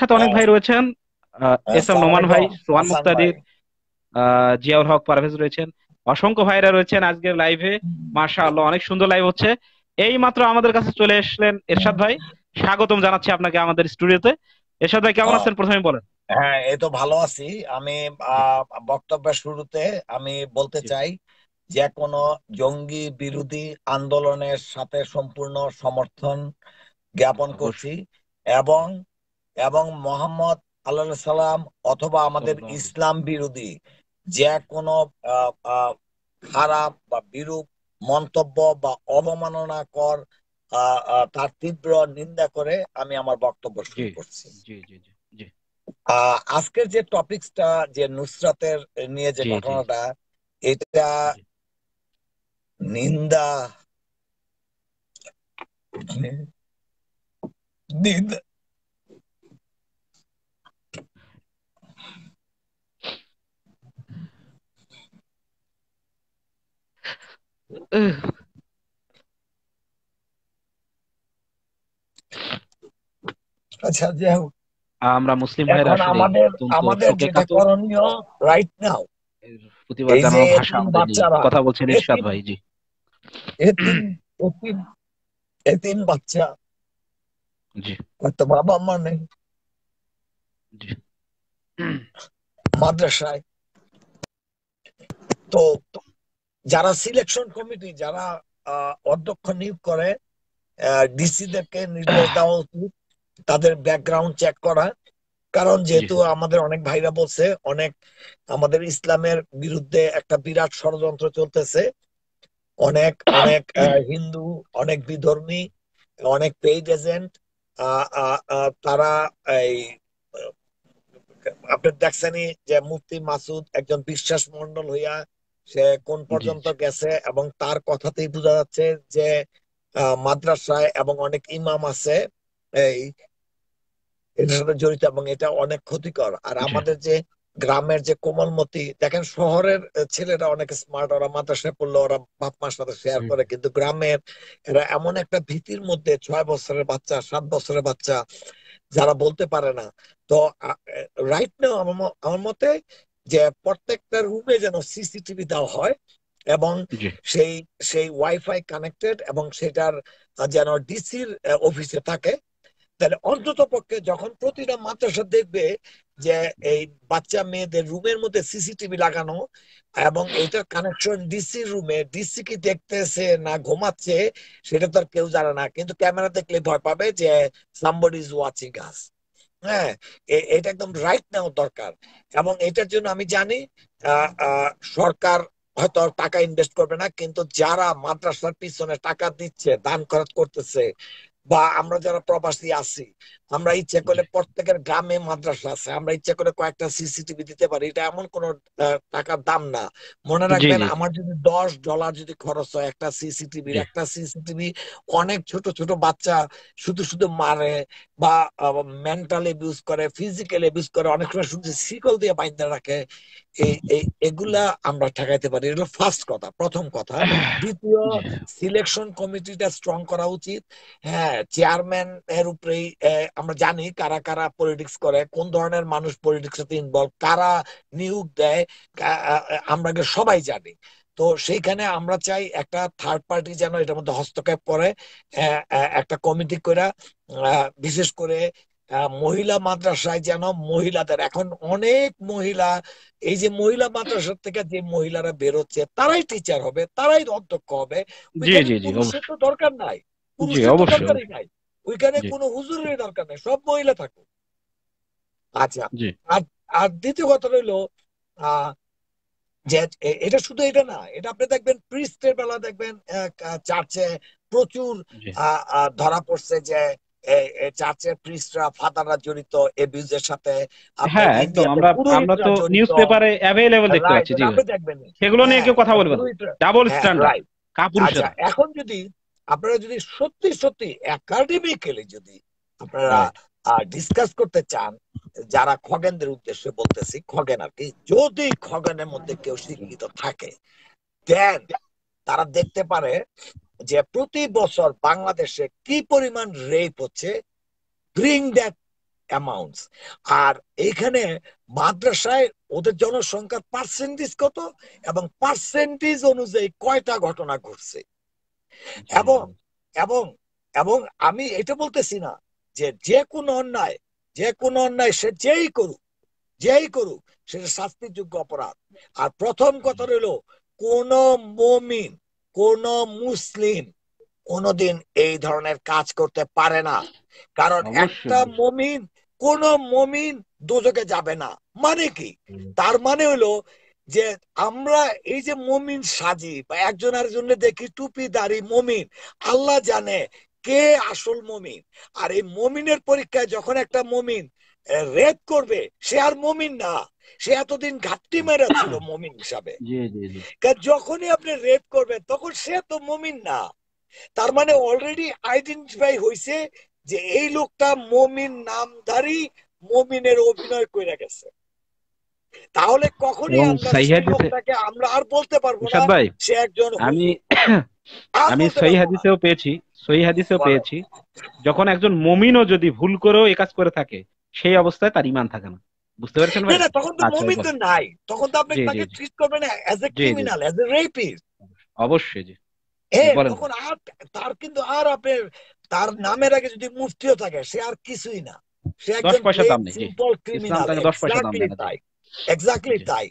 সাথে অনেক ভাই রয়েছেন এস এম নোমান ভাই সোহান মুক্তাদির জিয়াউল হক পারভেজ রয়েছেন অসংখ্য ভাইরা রয়েছেন আজকের লাইভে আল্লাহ অনেক সুন্দর লাইভ হচ্ছে এই মাত্র আমাদের কাছে চলে আসলেন এরশাদ ভাই স্বাগতম জানাচ্ছি আপনাকে আমাদের স্টুডিওতে এরশাদ ভাই কেমন আছেন প্রথমে বলেন হ্যাঁ এই তো ভালো আছি আমি বক্তব্যের শুরুতে আমি বলতে চাই যে কোনো জঙ্গি বিরোধী আন্দোলনের সাথে সম্পূর্ণ সমর্থন জ্ঞাপন করছি এবং এবং মোহাম্মদ আল্লাহ সালাম অথবা আমাদের ইসলাম বিরোধী যে কোনো খারাপ বা বিরূপ মন্তব্য বা অবমাননাকর তার তীব্র নিন্দা করে আমি আমার বক্তব্য শুরু করছি আজকের যে টপিকসটা যে নুসরাতের নিয়ে যে ঘটনাটা এটা নিন্দা মানে, নিন্দা আচ্ছা আমরা মুসলিম ভাইরা আমাদের যেটা করণীয় রাইট নাও ভাষা কথা বলছেন ইরশাদ ভাই জি এতিম এতিম বাচ্চা জি বাবা নেই মাদ্রাসায় তো যারা সিলেকশন কমিটি যারা অধ্যক্ষ নিয়োগ করে ডিসিদেরকে নির্দেশ দেওয়া উচিত তাদের ব্যাকগ্রাউন্ড চেক করা কারণ যেহেতু আমাদের অনেক ভাইরা বলছে অনেক আমাদের ইসলামের বিরুদ্ধে একটা বিরাট ষড়যন্ত্র চলতেছে অনেক অনেক হিন্দু অনেক বিধর্মী অনেক পেইড এজেন্ট তারা এই আপনি দেখছেনই যে মুফতি মাসুদ একজন বিশ্বাস মন্ডল হইয়া সে কোন পর্যন্ত গেছে এবং তার কথাতেই বোঝা যাচ্ছে যে মাদ্রাসায় এবং অনেক ইমাম আছে এই এটার সাথে জড়িত এবং এটা অনেক ক্ষতিকর আর আমাদের যে গ্রামের যে কোমলমতি দেখেন শহরের ছেলেরা অনেক স্মার্ট ওরা মাদ্রাসায় পড়লো ওরা বাপ মার সাথে শেয়ার করে কিন্তু গ্রামের এরা এমন একটা ভীতির মধ্যে ছয় বছরের বাচ্চা সাত বছরের বাচ্চা যারা বলতে পারে না তো রাইট নাও আমার মতে যে প্রত্যেকটা রুমে যেন সিসিটিভি দেওয়া হয় এবং সেই সেই ওয়াইফাই কানেক্টেড এবং সেটার যেন ডিসির অফিসে থাকে তাহলে অন্তত পক্ষে যখন প্রতিটা মাদ্রাসা দেখবে যে এই বাচ্চা মেয়েদের রুমের মধ্যে সিসিটিভি লাগানো এবং এটা কানেকশন ডিসি রুমে ডিসি কি দেখতেছে না ঘুমাচ্ছে সেটা তো আর কেউ জানে না কিন্তু ক্যামেরা দেখলে ভয় পাবে যে সামবডি ইজ ওয়াচিং আস হ্যাঁ এটা একদম রাইট নেওয়ার দরকার এবং এটার জন্য আমি জানি সরকার হয়তো টাকা ইনভেস্ট করবে না কিন্তু যারা মাদ্রাসার পিছনে টাকা দিচ্ছে দান খরচ করতেছে বা আমরা যারা প্রবাসী আছি আমরা ইচ্ছে করলে প্রত্যেকের গ্রামে মাদ্রাসা আছে আমরা ইচ্ছে করে কয়েকটা সিসিটিভি দিতে পারি এটা এমন কোন টাকার দাম না মনে রাখবেন আমার যদি দশ ডলার যদি খরচ হয় একটা সিসিটিভি একটা সিসিটিভি অনেক ছোট ছোট বাচ্চা শুধু শুধু মারে বা মেন্টাল এবিউজ করে ফিজিক্যাল এবিউজ করে অনেক সময় শুধু শিকল দিয়ে বাইন্দা রাখে এগুলা আমরা ঠেকাইতে পারি এটা ফার্স্ট কথা প্রথম কথা দ্বিতীয় সিলেকশন কমিটিটা স্ট্রং করা উচিত হ্যাঁ চেয়ারম্যান এর উপরেই আমরা জানি কারা কারা পলিটিক্স করে কোন ধরনের মানুষ পলিটিক্স সাথে ইনভলভ কারা নিয়োগ দেয় আমরা সবাই জানি তো সেইখানে আমরা চাই একটা থার্ড পার্টি যেন এটার মধ্যে হস্তক্ষেপ করে একটা কমিটি করে বিশেষ করে মহিলা মাদ্রাসায় যেন মহিলাদের এখন অনেক মহিলা এই যে মহিলা মাদ্রাসা থেকে যে মহিলারা বেরোচ্ছে তারাই টিচার হবে তারাই অধ্যক্ষ হবে দরকার নাই পুরুষের দরকারই নাই ওইখানে কোনো হুজুরের দরকার নেই সব মহিলা থাকুক আচ্ছা আর দ্বিতীয় কথা রইল যে এটা শুধু এটা না এটা আপনি দেখবেন প্রিস্টের বেলা দেখবেন চার্চে প্রচুর ধরা পড়ছে যে চার্চের প্রিস্টরা ফাদাররা জড়িত এবিউজের সাথে হ্যাঁ একদম আমরা আমরা তো নিউজপেপারে अवेलेबल দেখতে পাচ্ছি জি সেগুলো নিয়ে হ্যাঁ, কেউ কথা বলবেন ডাবল স্ট্যান্ডার্ড কাপুরুষ এখন যদি আপনারা যদি সত্যি সত্যি একাডেমিক্যালি যদি আপনারা ডিসকাস করতে চান যারা খগেনদের উদ্দেশ্যে বলতেছি খগেন আর কি যদি খগেনের মধ্যে কেউ শিক্ষিত থাকে দেন তারা দেখতে পারে যে প্রতি বছর বাংলাদেশে কি পরিমাণ রেপ হচ্ছে ব্রিং দ্যাট অ্যামাউন্টস আর এখানে মাদ্রাসায় ওদের জনসংখ্যার পার্সেন্টেজ কত এবং পার্সেন্টেজ অনুযায়ী কয়টা ঘটনা ঘটছে এবং এবং এবং আমি এটা বলতেছি না যে যে কোন অন্যায় যে কোন অন্যায় সে যেই করুক যেই করুক সেটা শাস্তিযোগ্য অপরাধ আর প্রথম কথা রইল কোন মমিন কোন মুসলিম কোনদিন এই ধরনের কাজ করতে পারে না কারণ একটা মমিন কোন মমিন দুজকে যাবে না মানে কি তার মানে হলো যে আমরা এই যে মমিন সাজি বা একজনের জন্য দেখি টুপি দাড়ি মমিন আল্লাহ জানে কে আসল মমিন আর এই মমিনের পরীক্ষায় যখন একটা মমিন রেপ করবে সে আর মমিন না সে এতদিন ঘাটতি মেরে ছিল মমিন হিসাবে যখনই আপনি রেপ করবেন তখন সে তো মমিন না তার মানে অলরেডি আইডেন্টিফাই হয়েছে যে এই লোকটা মমিন নামধারী মমিনের অভিনয় করে গেছে তাহলে কখনই আমরা আর বলতে পারবো না ভাই সে একজন আমি আমি সহি হাদিসেও পেয়েছি সহি হাদিসেও পেয়েছি যখন একজন মুমিনও যদি ভুল করেও এই কাজ করে থাকে সেই অবস্থায় তার ইমান থাকে না বুঝতে পারছেন ভাই তখন তো আচ্ছা, মুমিন তো নাই তখন তো আপনি তাকে ট্রিট করবেন না as a criminal as a rapist অবশ্যই জি তখন আর তার কিন্তু আর আপনি তার নামের আগে যদি মুফতিও থাকে সে আর কিছুই না সে একজন পয়সা দাম নেই সিম্পল ক্রিমিনাল 10 পয়সা দাম নেই এক্স্যাক্টলি তাই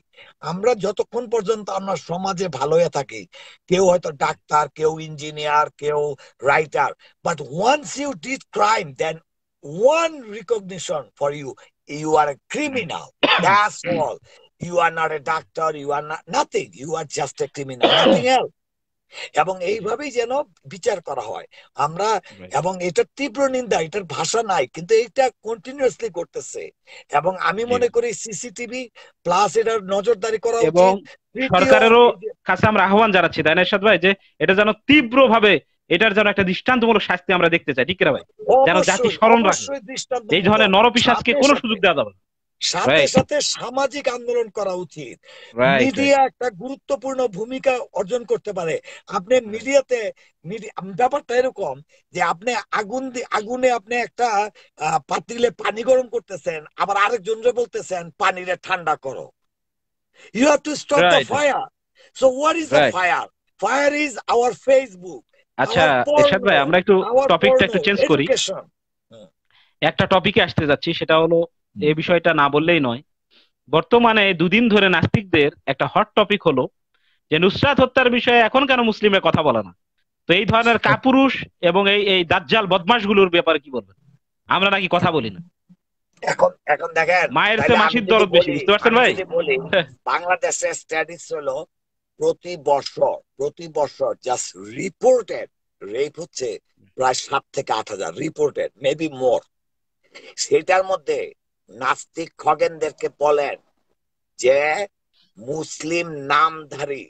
আমরা যতক্ষণ পর্যন্ত আমরা সমাজে ভালো হয়ে থাকি কেউ হয়তো ডাক্তার কেউ ইঞ্জিনিয়ার কেউ writer but once you did crime then one recognition for you you are a criminal that's all you are not a ডাক্তার you are nothing you are just a criminal nothing else এবং এইভাবেই যেন বিচার করা হয় আমরা এবং এটার তীব্র নিন্দা এটার ভাষা নাই কিন্তু এটা কন্টিনিউসলি করতেছে এবং আমি মনে করি সিসিটিভি প্লাস এটার নজরদারি করা এবং সরকারেরও কাছে আমরা আহ্বান জানাচ্ছি তাই না ভাই যে এটা যেন তীব্রভাবে এটার যেন একটা দৃষ্টান্তমূলক শাস্তি আমরা দেখতে চাই ঠিক না ভাই যেন জাতি স্মরণ রাখে এই ধরনের নরপিশাসকে কোনো সুযোগ দেওয়া যাবে না সাথে সাথে সামাজিক আন্দোলন করা উচিত মিডিয়া একটা গুরুত্বপূর্ণ ভূমিকা অর্জন করতে পারে আপনি মিডিয়াতে ব্যাপারটা এরকম যে আপনি আগুন আগুনে আপনি একটা পাতিলে পানি গরম করতেছেন আবার আরেকজন বলতেছেন পানিরে ঠান্ডা করো you have to stop the fire so what is the fire fire is our Facebook আচ্ছা এরশাদ ভাই আমরা একটু টপিকটা একটু চেঞ্জ করি একটা টপিকে আসতে যাচ্ছি সেটা হলো এ বিষয়টা না বললেই নয় বর্তমানে দুদিন ধরে নাস্তিকদের একটা হট টপিক হলো যে নুসরাত হত্যার বিষয়ে এখন কেন মুসলিমের কথা বলে না তো এই ধরনের আচ্ছা। কাপুরুষ এবং এই এই দাজ্জাল বদমাস গুলোর ব্যাপারে কি বলবেন আমরা নাকি কথা বলি না এখন এখন দেখেন মায়ের সে মাসির দরদ বেশি বুঝতে পারছেন ভাই বাংলাদেশের স্ট্যাটিস্টিক্স হলো প্রতি বছর প্রতি বছর জাস্ট রিপোর্টেড রেপ হচ্ছে প্রায় সাত থেকে আট হাজার রিপোর্টেড মেবি মোর সেটার মধ্যে নাস্তিক খগেনদেরকে বলেন যে মুসলিম নামধারী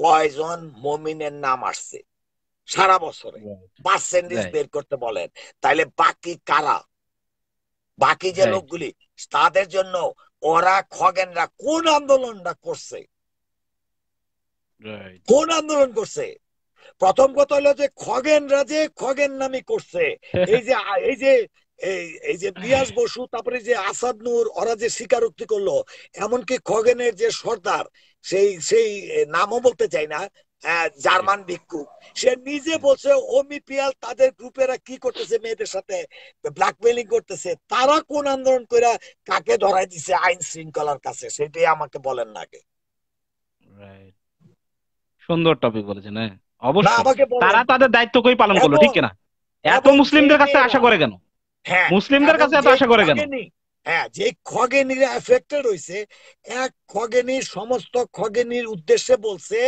কয়জন মমিনের নাম আসছে সারা বছরে পার্সেন্টেজ বের করতে বলেন তাইলে বাকি কারা বাকি যে লোকগুলি তাদের জন্য ওরা খগেনরা কোন আন্দোলনটা করছে কোন আন্দোলন করছে প্রথম কথা হলো যে খগেনরা যে খগেন নামি করছে এই যে এই যে এই যে বসু তারপরে যে আসাদ নূর ওরা যে স্বীকারোক্তি করলো এমনকি খগেনের যে সর্দার সেই সেই নামও বলতে চাই না হ্যাঁ, জার্মান ভিক্ষু সে নিজে বলছে পিয়াল তাদের গ্রুপেরা কি করতেছে মেয়েদের সাথে ব্ল্যাকমেলিং করতেছে তারা কোন আন্দোলন করে কাকে ধরাই দিছে আইন শৃঙ্খলার কাছে সেটাই আমাকে বলেন না আগে সুন্দর টপিক বলেছেন হ্যাঁ? অবশ্যই তারা তাদের দায়িত্ব কই পালন করলো ঠিক কিনা এত মুসলিমদের কাছে আশা করে কেন হ্যাঁ, মুসলিমদের কাছে এত আশা করে কেন হ্যাঁ যে খগেনিরা এফেক্টেড হইছে এক খগেনি সমস্ত খগেনির উদ্দেশ্যে বলছে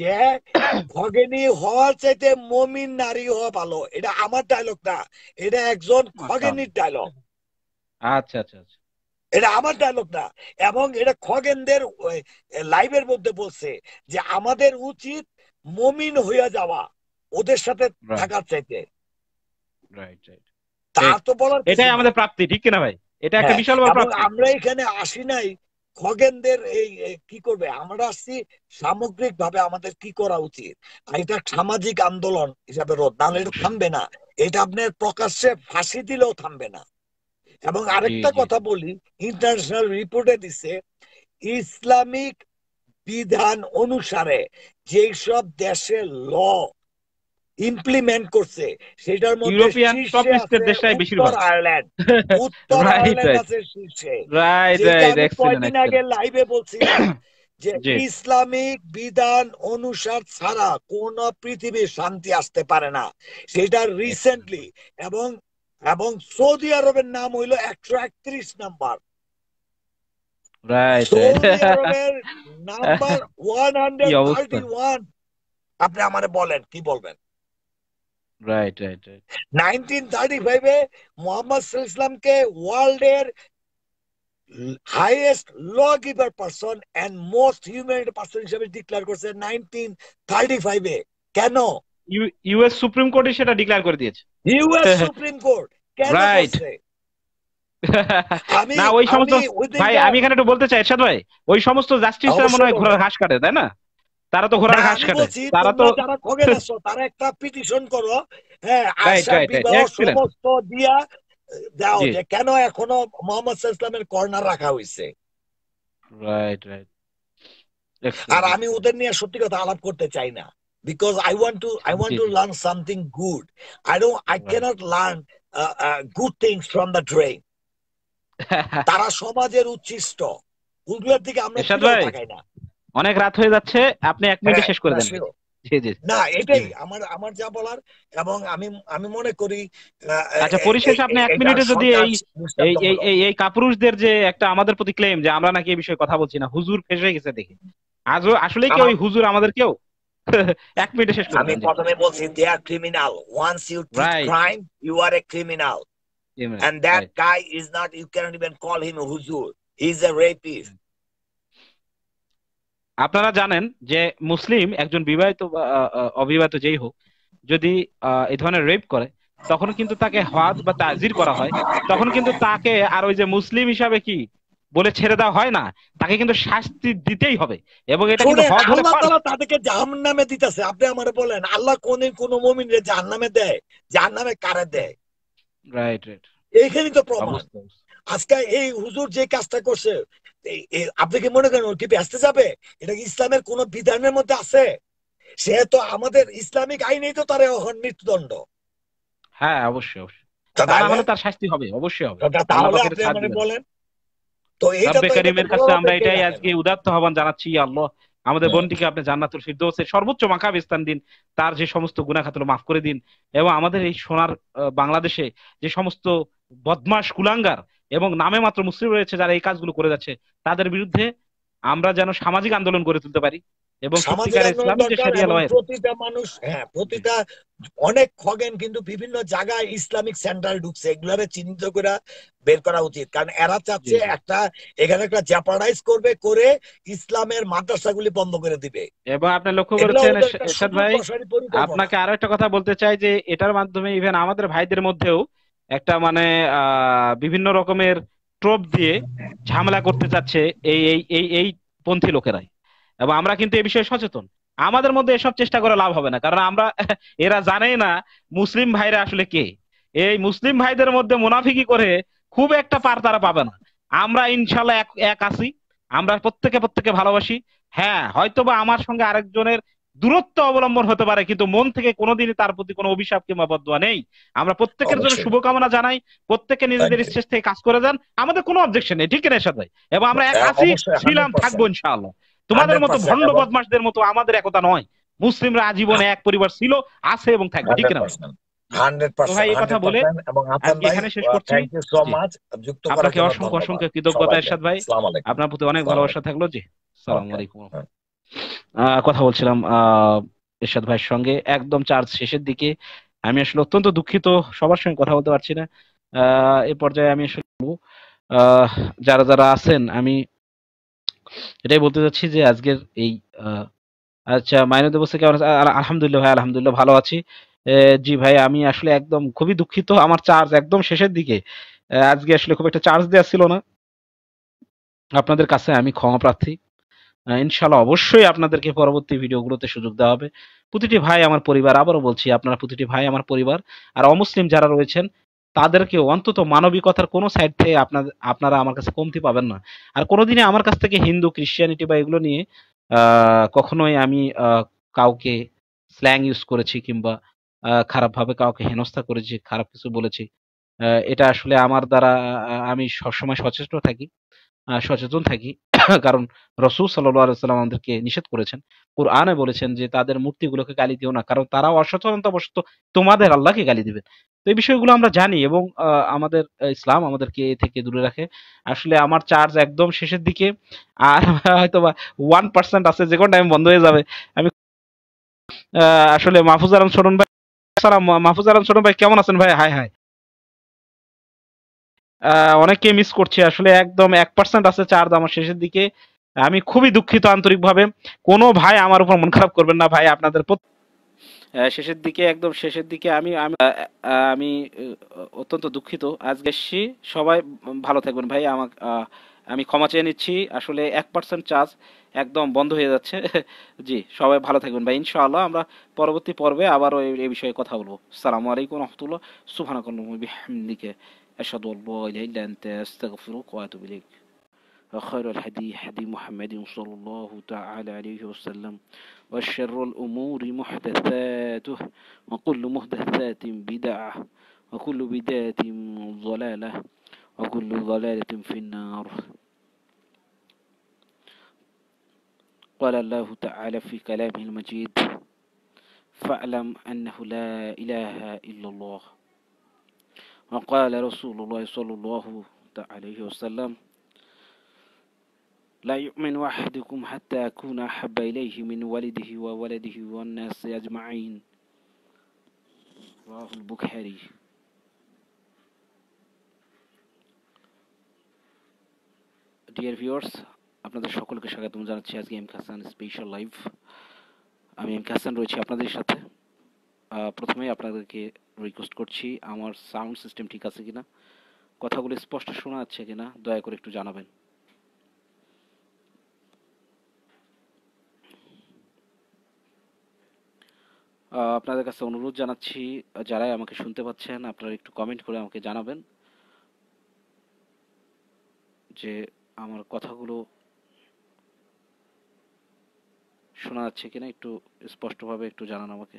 যে খগেনি হওয়ার চাইতে মমিন নারী হওয়া ভালো এটা আমার ডায়লগ না এটা একজন আচ্ছা। খগেনির ডায়লগ আচ্ছা, আচ্ছা আচ্ছা এটা আমার ডায়লগ না এবং এটা খগেনদের লাইভের মধ্যে বলছে যে আমাদের উচিত মমিন হইয়া যাওয়া ওদের সাথে থাকার চাইতে রাইট রাইট তা তো বলার এটাই আমাদের প্রাপ্তি ঠিক কিনা ভাই এটা একটা হ্যাঁ, বিশাল বড় প্রাপ্তি আমরা এখানে আসি নাই খগেনদের এই কি করবে আমরা আসছি সামগ্রিক ভাবে আমাদের কি করা উচিত এটা সামাজিক আন্দোলন হিসাবে রোধ এটা থামবে না এটা আপনার প্রকাশ্যে ফাঁসি দিলেও থামবে না এবং আরেকটা কথা বলি ইন্টারন্যাশনাল রিপোর্টে দিছে ইসলামিক বিধান অনুসারে যেসব দেশে ল ইমপ্লিমেন্ট করছে সেটার মধ্যে ইউরোপিয়ান টপ দেশটাই বেশিরভাগ আয়ারল্যান্ড উত্তর আয়ারল্যান্ড আছে শীর্ষে রাইট আগে লাইভে বলছি যে ইসলামিক বিধান অনুসার ছাড়া কোন পৃথিবী শান্তি আসতে পারে না সেটা রিসেন্টলি এবং এবং সৌদি আরবের নাম হইল একশো একত্রিশ number number one hundred thirty one আপনি আমারে বলেন কি বলবেন রাইট রাইট নাইনটিন থার্টি ফাইভে মোহাম্মদ ইসলামকে ওয়ার্ল্ডের highest law giver and most হিসেবে ডিক্লেয়ার নাইনটিন থার্টি ফাইভে কেন ইউএস সুপ্রিম কোর্টে সেটা ডিক্লেয়ার করে দিয়েছে ইউএস সুপ্রিম কোর্ট কেন না ওই সমস্ত ভাই আমি এখানে একটু বলতে চাই এরশাদ ভাই ওই সমস্ত জাস্টিসরা মনে হয় ঘোড়ার ঘাস কাটে তাই না তারা তো ঘোড়ার ঘাস কাটে তারা তো তারা একটা পিটিশন করো হ্যাঁ দিয়া দাও যে কেন এখনো মোহাম্মদ ইসলামের কর্নার রাখা হইছে রাইট রাইট আর আমি ওদের নিয়ে সত্যি কথা আলাপ করতে চাই না because I want to I want to learn something good I don't I can't learn good things from the drain তারা সমাজের উচ্ছিষ্ট ওগুলোর দিকে আমরা না অনেক রাত হয়ে যাচ্ছে আপনি এক মিনিটে হ্যাঁ, শেষ করে দেন না এটাই আমার আমার যা বলার এবং আমি আমি মনে করি আচ্ছা পরিশেষে আপনি এক মিনিটে যদি এই এই এই কাপুরুষদের যে একটা আমাদের প্রতি ক্লেম যে আমরা নাকি এই বিষয়ে কথা বলছি না হুজুর ফেসে গেছে দেখি আজও আসলে কি ওই হুজুর আমাদের কেউ এক মিনিটে শেষ আমি প্রথমে বলছি they are criminal once you crime you are a criminal and that guy is not you cannot even call him হুজুর huzur he's a rapist আপনারা জানেন যে মুসলিম একজন বিবাহিত বা অবিবাহিত যেই হোক যদি এই ধরনের রেপ করে তখন কিন্তু তাকে হজ বা তাজির করা হয় তখন কিন্তু তাকে আর ওই যে মুসলিম হিসাবে কি বলে ছেড়ে দেওয়া হয় না তাকে কিন্তু শাস্তি দিতেই হবে এবং এটা কিন্তু হজ হলে তাদেরকে জাহান্নামে দিতেছে আপনি আমারে বলেন আল্লাহ কোন কোন মুমিনরে জাহান্নামে দেয় জাহান্নামে কারে দেয় রাইট রাইট এইখানেই তো প্রমাণ আজকে এই হুজুর যে কাজটা করছে আপনি কি মনে করেন ওটিপি আসতে যাবে এটা কি ইসলামের কোন বিধানের মধ্যে আছে সে তো আমাদের ইসলামিক আইনেই তো তার এখন মৃত্যুদণ্ড হ্যাঁ অবশ্যই অবশ্যই তার বোনটিকে হ্যাঁ। জান্নাতুল সর্বোচ্চ মাকাব স্থান দিন তার যে সমস্ত গুনাখাতল মাফ করে দিন এবং আমাদের এই সোনার বাংলাদেশে যে সমস্ত বদমাশ কুলাঙ্গার এবং নামে মাত্র মুসলিম রয়েছে যারা এই কাজগুলো করে যাচ্ছে তাদের বিরুদ্ধে আমরা যেন সামাজিক আন্দোলন করে তুলতে পারি এবং প্রতিটা মানুষ হ্যাঁ প্রতিটা অনেক খগেন কিন্তু বিভিন্ন জায়গায় ইসলামিক সেন্টার ঢুকছে এগুলারে চিহ্নিত করে বের করা উচিত কারণ এরা চাচ্ছে একটা এখানে একটা জ্যাপারাইজ করবে করে ইসলামের মাদ্রাসাগুলি বন্ধ করে দিবে এবং আপনি লক্ষ্য করেছেন ভাই আপনাকে আরো একটা কথা বলতে চাই যে এটার মাধ্যমে ইভেন আমাদের ভাইদের মধ্যেও একটা মানে বিভিন্ন রকমের ট্রোপ দিয়ে ঝামেলা করতে চাচ্ছে এই এই এই এই পন্থী লোকেরাই এবং আমরা কিন্তু এ বিষয়ে সচেতন আমাদের মধ্যে এসব চেষ্টা করে লাভ হবে না কারণ আমরা এরা জানেই না মুসলিম ভাইরা আসলে কে এই মুসলিম ভাইদের মধ্যে মুনাফিকি করে খুব একটা পার তারা পাবে না আমরা ইনশাল্লাহ এক এক আছি আমরা প্রত্যেকে প্রত্যেকে ভালোবাসি হ্যাঁ হয়তোবা আমার সঙ্গে আরেকজনের দূরত্ব অবলম্বন হতে পারে কিন্তু মন থেকে কোনোদিনই তার প্রতি কোনো অভিশাপ কিংবা বদুয়া নেই আমরা প্রত্যেকের জন্য শুভকামনা জানাই প্রত্যেকে নিজেদের ইচ্ছে থেকে কাজ করে যান আমাদের কোনো অবজেকশন নেই ঠিক এর সাথে এবং আমরা এক হ্যাঁ, আছি ছিলাম থাকবো ইনশাআল্লাহ তোমাদের মতো ভণ্ড বদমাসদের মতো আমাদের একতা নয় মুসলিমরা আজীবনে হ্যাঁ। এক পরিবার ছিল আছে এবং থাকবে ঠিক না আপনাকে অসংখ্য অসংখ্য কৃতজ্ঞতা এরশাদ ভাই আপনার প্রতি অনেক ভালোবাসা থাকলো জি সালামালাইকুম কথা বলছিলাম এরশাদ ভাইয়ের সঙ্গে একদম চার্জ শেষের দিকে আমি আসলে অত্যন্ত দুঃখিত সবার সঙ্গে কথা বলতে পারছি না এ পর্যায়ে আমি আসলে যারা যারা আছেন আমি এটাই বলতে চাচ্ছি যে আজকের এই আচ্ছা মাইনুদ বসে কেমন আলহামদুলিল্লাহ ভাই আলহামদুলিল্লাহ ভালো আছি জি ভাই আমি আসলে একদম খুবই দুঃখিত আমার চার্জ একদম শেষের দিকে আজকে আসলে খুব একটা চার্জ দেওয়া ছিল না আপনাদের কাছে আমি ক্ষমা প্রার্থী ইনশাল্লাহ অবশ্যই আপনাদেরকে পরবর্তী ভিডিওগুলোতে সুযোগ দেওয়া হবে প্রতিটি ভাই আমার পরিবার আবারও বলছি আপনারা প্রতিটি ভাই আমার পরিবার আর অমুসলিম যারা রয়েছেন তাদেরকে অন্তত মানবিকতার কোনো সাইড থেকে আপনার আপনারা আমার কাছে কমতি পাবেন না আর কোনোদিনই আমার কাছ থেকে হিন্দু ক্রিশ্চিয়ানিটি বা এগুলো নিয়ে কখনোই আমি কাউকে স্ল্যাং ইউজ করেছি কিংবা খারাপভাবে কাউকে হেনস্থা করেছি খারাপ কিছু বলেছি এটা আসলে আমার দ্বারা আমি সবসময় সচেষ্ট থাকি সচেতন থাকি কারণ রসুল সাল্লাম আমাদেরকে নিষেধ করেছেন কোরআনে বলেছেন যে তাদের মূর্তিগুলোকে গালি দিও না কারণ তারাও অসচেতনতা বশত তোমাদের আল্লাহকে গালি দিবেন তো এই বিষয়গুলো আমরা জানি এবং আমাদের ইসলাম আমাদেরকে এ থেকে দূরে রাখে আসলে আমার চার্জ একদম শেষের দিকে আর হয়তো বা ওয়ান পার্সেন্ট আছে যে কোনো টাইম বন্ধ হয়ে যাবে আমি আসলে মাহফুজ আলম সোনন ভাই মাহফুজ আলম সোনন ভাই কেমন আছেন ভাই হাই হাই অনেককে মিস করছি আসলে একদম এক পার্সেন্ট আছে চার আমার শেষের দিকে আমি খুবই দুঃখিত আন্তরিকভাবে কোনো ভাই আমার উপর মন খারাপ করবেন না ভাই আপনাদের শেষের দিকে একদম শেষের দিকে আমি আমি আমি অত্যন্ত দুঃখিত আজকে এসছি সবাই ভালো থাকবেন ভাই আমাকে আমি ক্ষমা চেয়ে নিচ্ছি আসলে এক পার্সেন্ট চার্জ একদম বন্ধ হয়ে যাচ্ছে জি সবাই ভালো থাকবেন ভাই ইনশাআল্লাহ আমরা পরবর্তী পর্বে আবারও এই বিষয়ে কথা বলবো সালামু আলাইকুম রহমতুল্লাহ সুফানাকুল্লাহ বিহামদিকে أشهد أن لا إله إلا أنت أستغفرك وأتوب إليك وخير الحديث حديث محمد صلى الله تعالى عليه وسلم وشر الأمور محدثاته وكل محدثات بدعة وكل بدعة ضلالة وكل ضلالة في النار قال الله تعالى في كلامه المجيد فاعلم أنه لا إله إلا الله وقال رسول الله صلى الله عليه وسلم لا يؤمن أحدكم حتى أكون أحب إليه من ولده وولده والناس أجمعين رواه البخاري ডিয়ার ভিউয়ার্স আপনাদের সকলকে স্বাগতম জানাচ্ছি আজকে এম খাসান স্পেশাল লাইভ আমি এম খাসান রয়েছি আপনাদের সাথে প্রথমে আপনাদেরকে রিকোয়েস্ট করছি আমার সাউন্ড সিস্টেম ঠিক আছে কিনা কথাগুলো স্পষ্ট শোনা যাচ্ছে কিনা দয়া করে একটু জানাবেন আপনাদের কাছে অনুরোধ জানাচ্ছি যারাই আমাকে শুনতে পাচ্ছেন আপনারা একটু কমেন্ট করে আমাকে জানাবেন যে আমার কথাগুলো শোনা যাচ্ছে কিনা একটু স্পষ্টভাবে একটু জানান আমাকে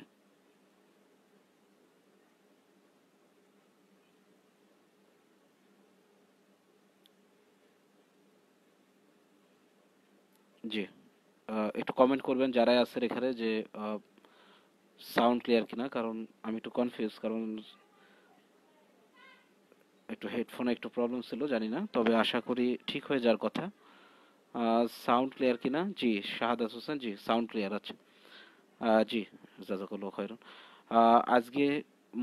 জি একটু কমেন্ট করবেন যারাই আছে এখানে যে সাউন্ড ক্লিয়ার কিনা কারণ আমি একটু কনফিউজ কারণ একটু হেডফোনে একটু প্রবলেম ছিল জানি না তবে আশা করি ঠিক হয়ে যাওয়ার কথা সাউন্ড ক্লিয়ার কিনা জি শাহাদাস হোসেন জি সাউন্ড ক্লিয়ার আছে জি জাজাকুল্লাহ আজকে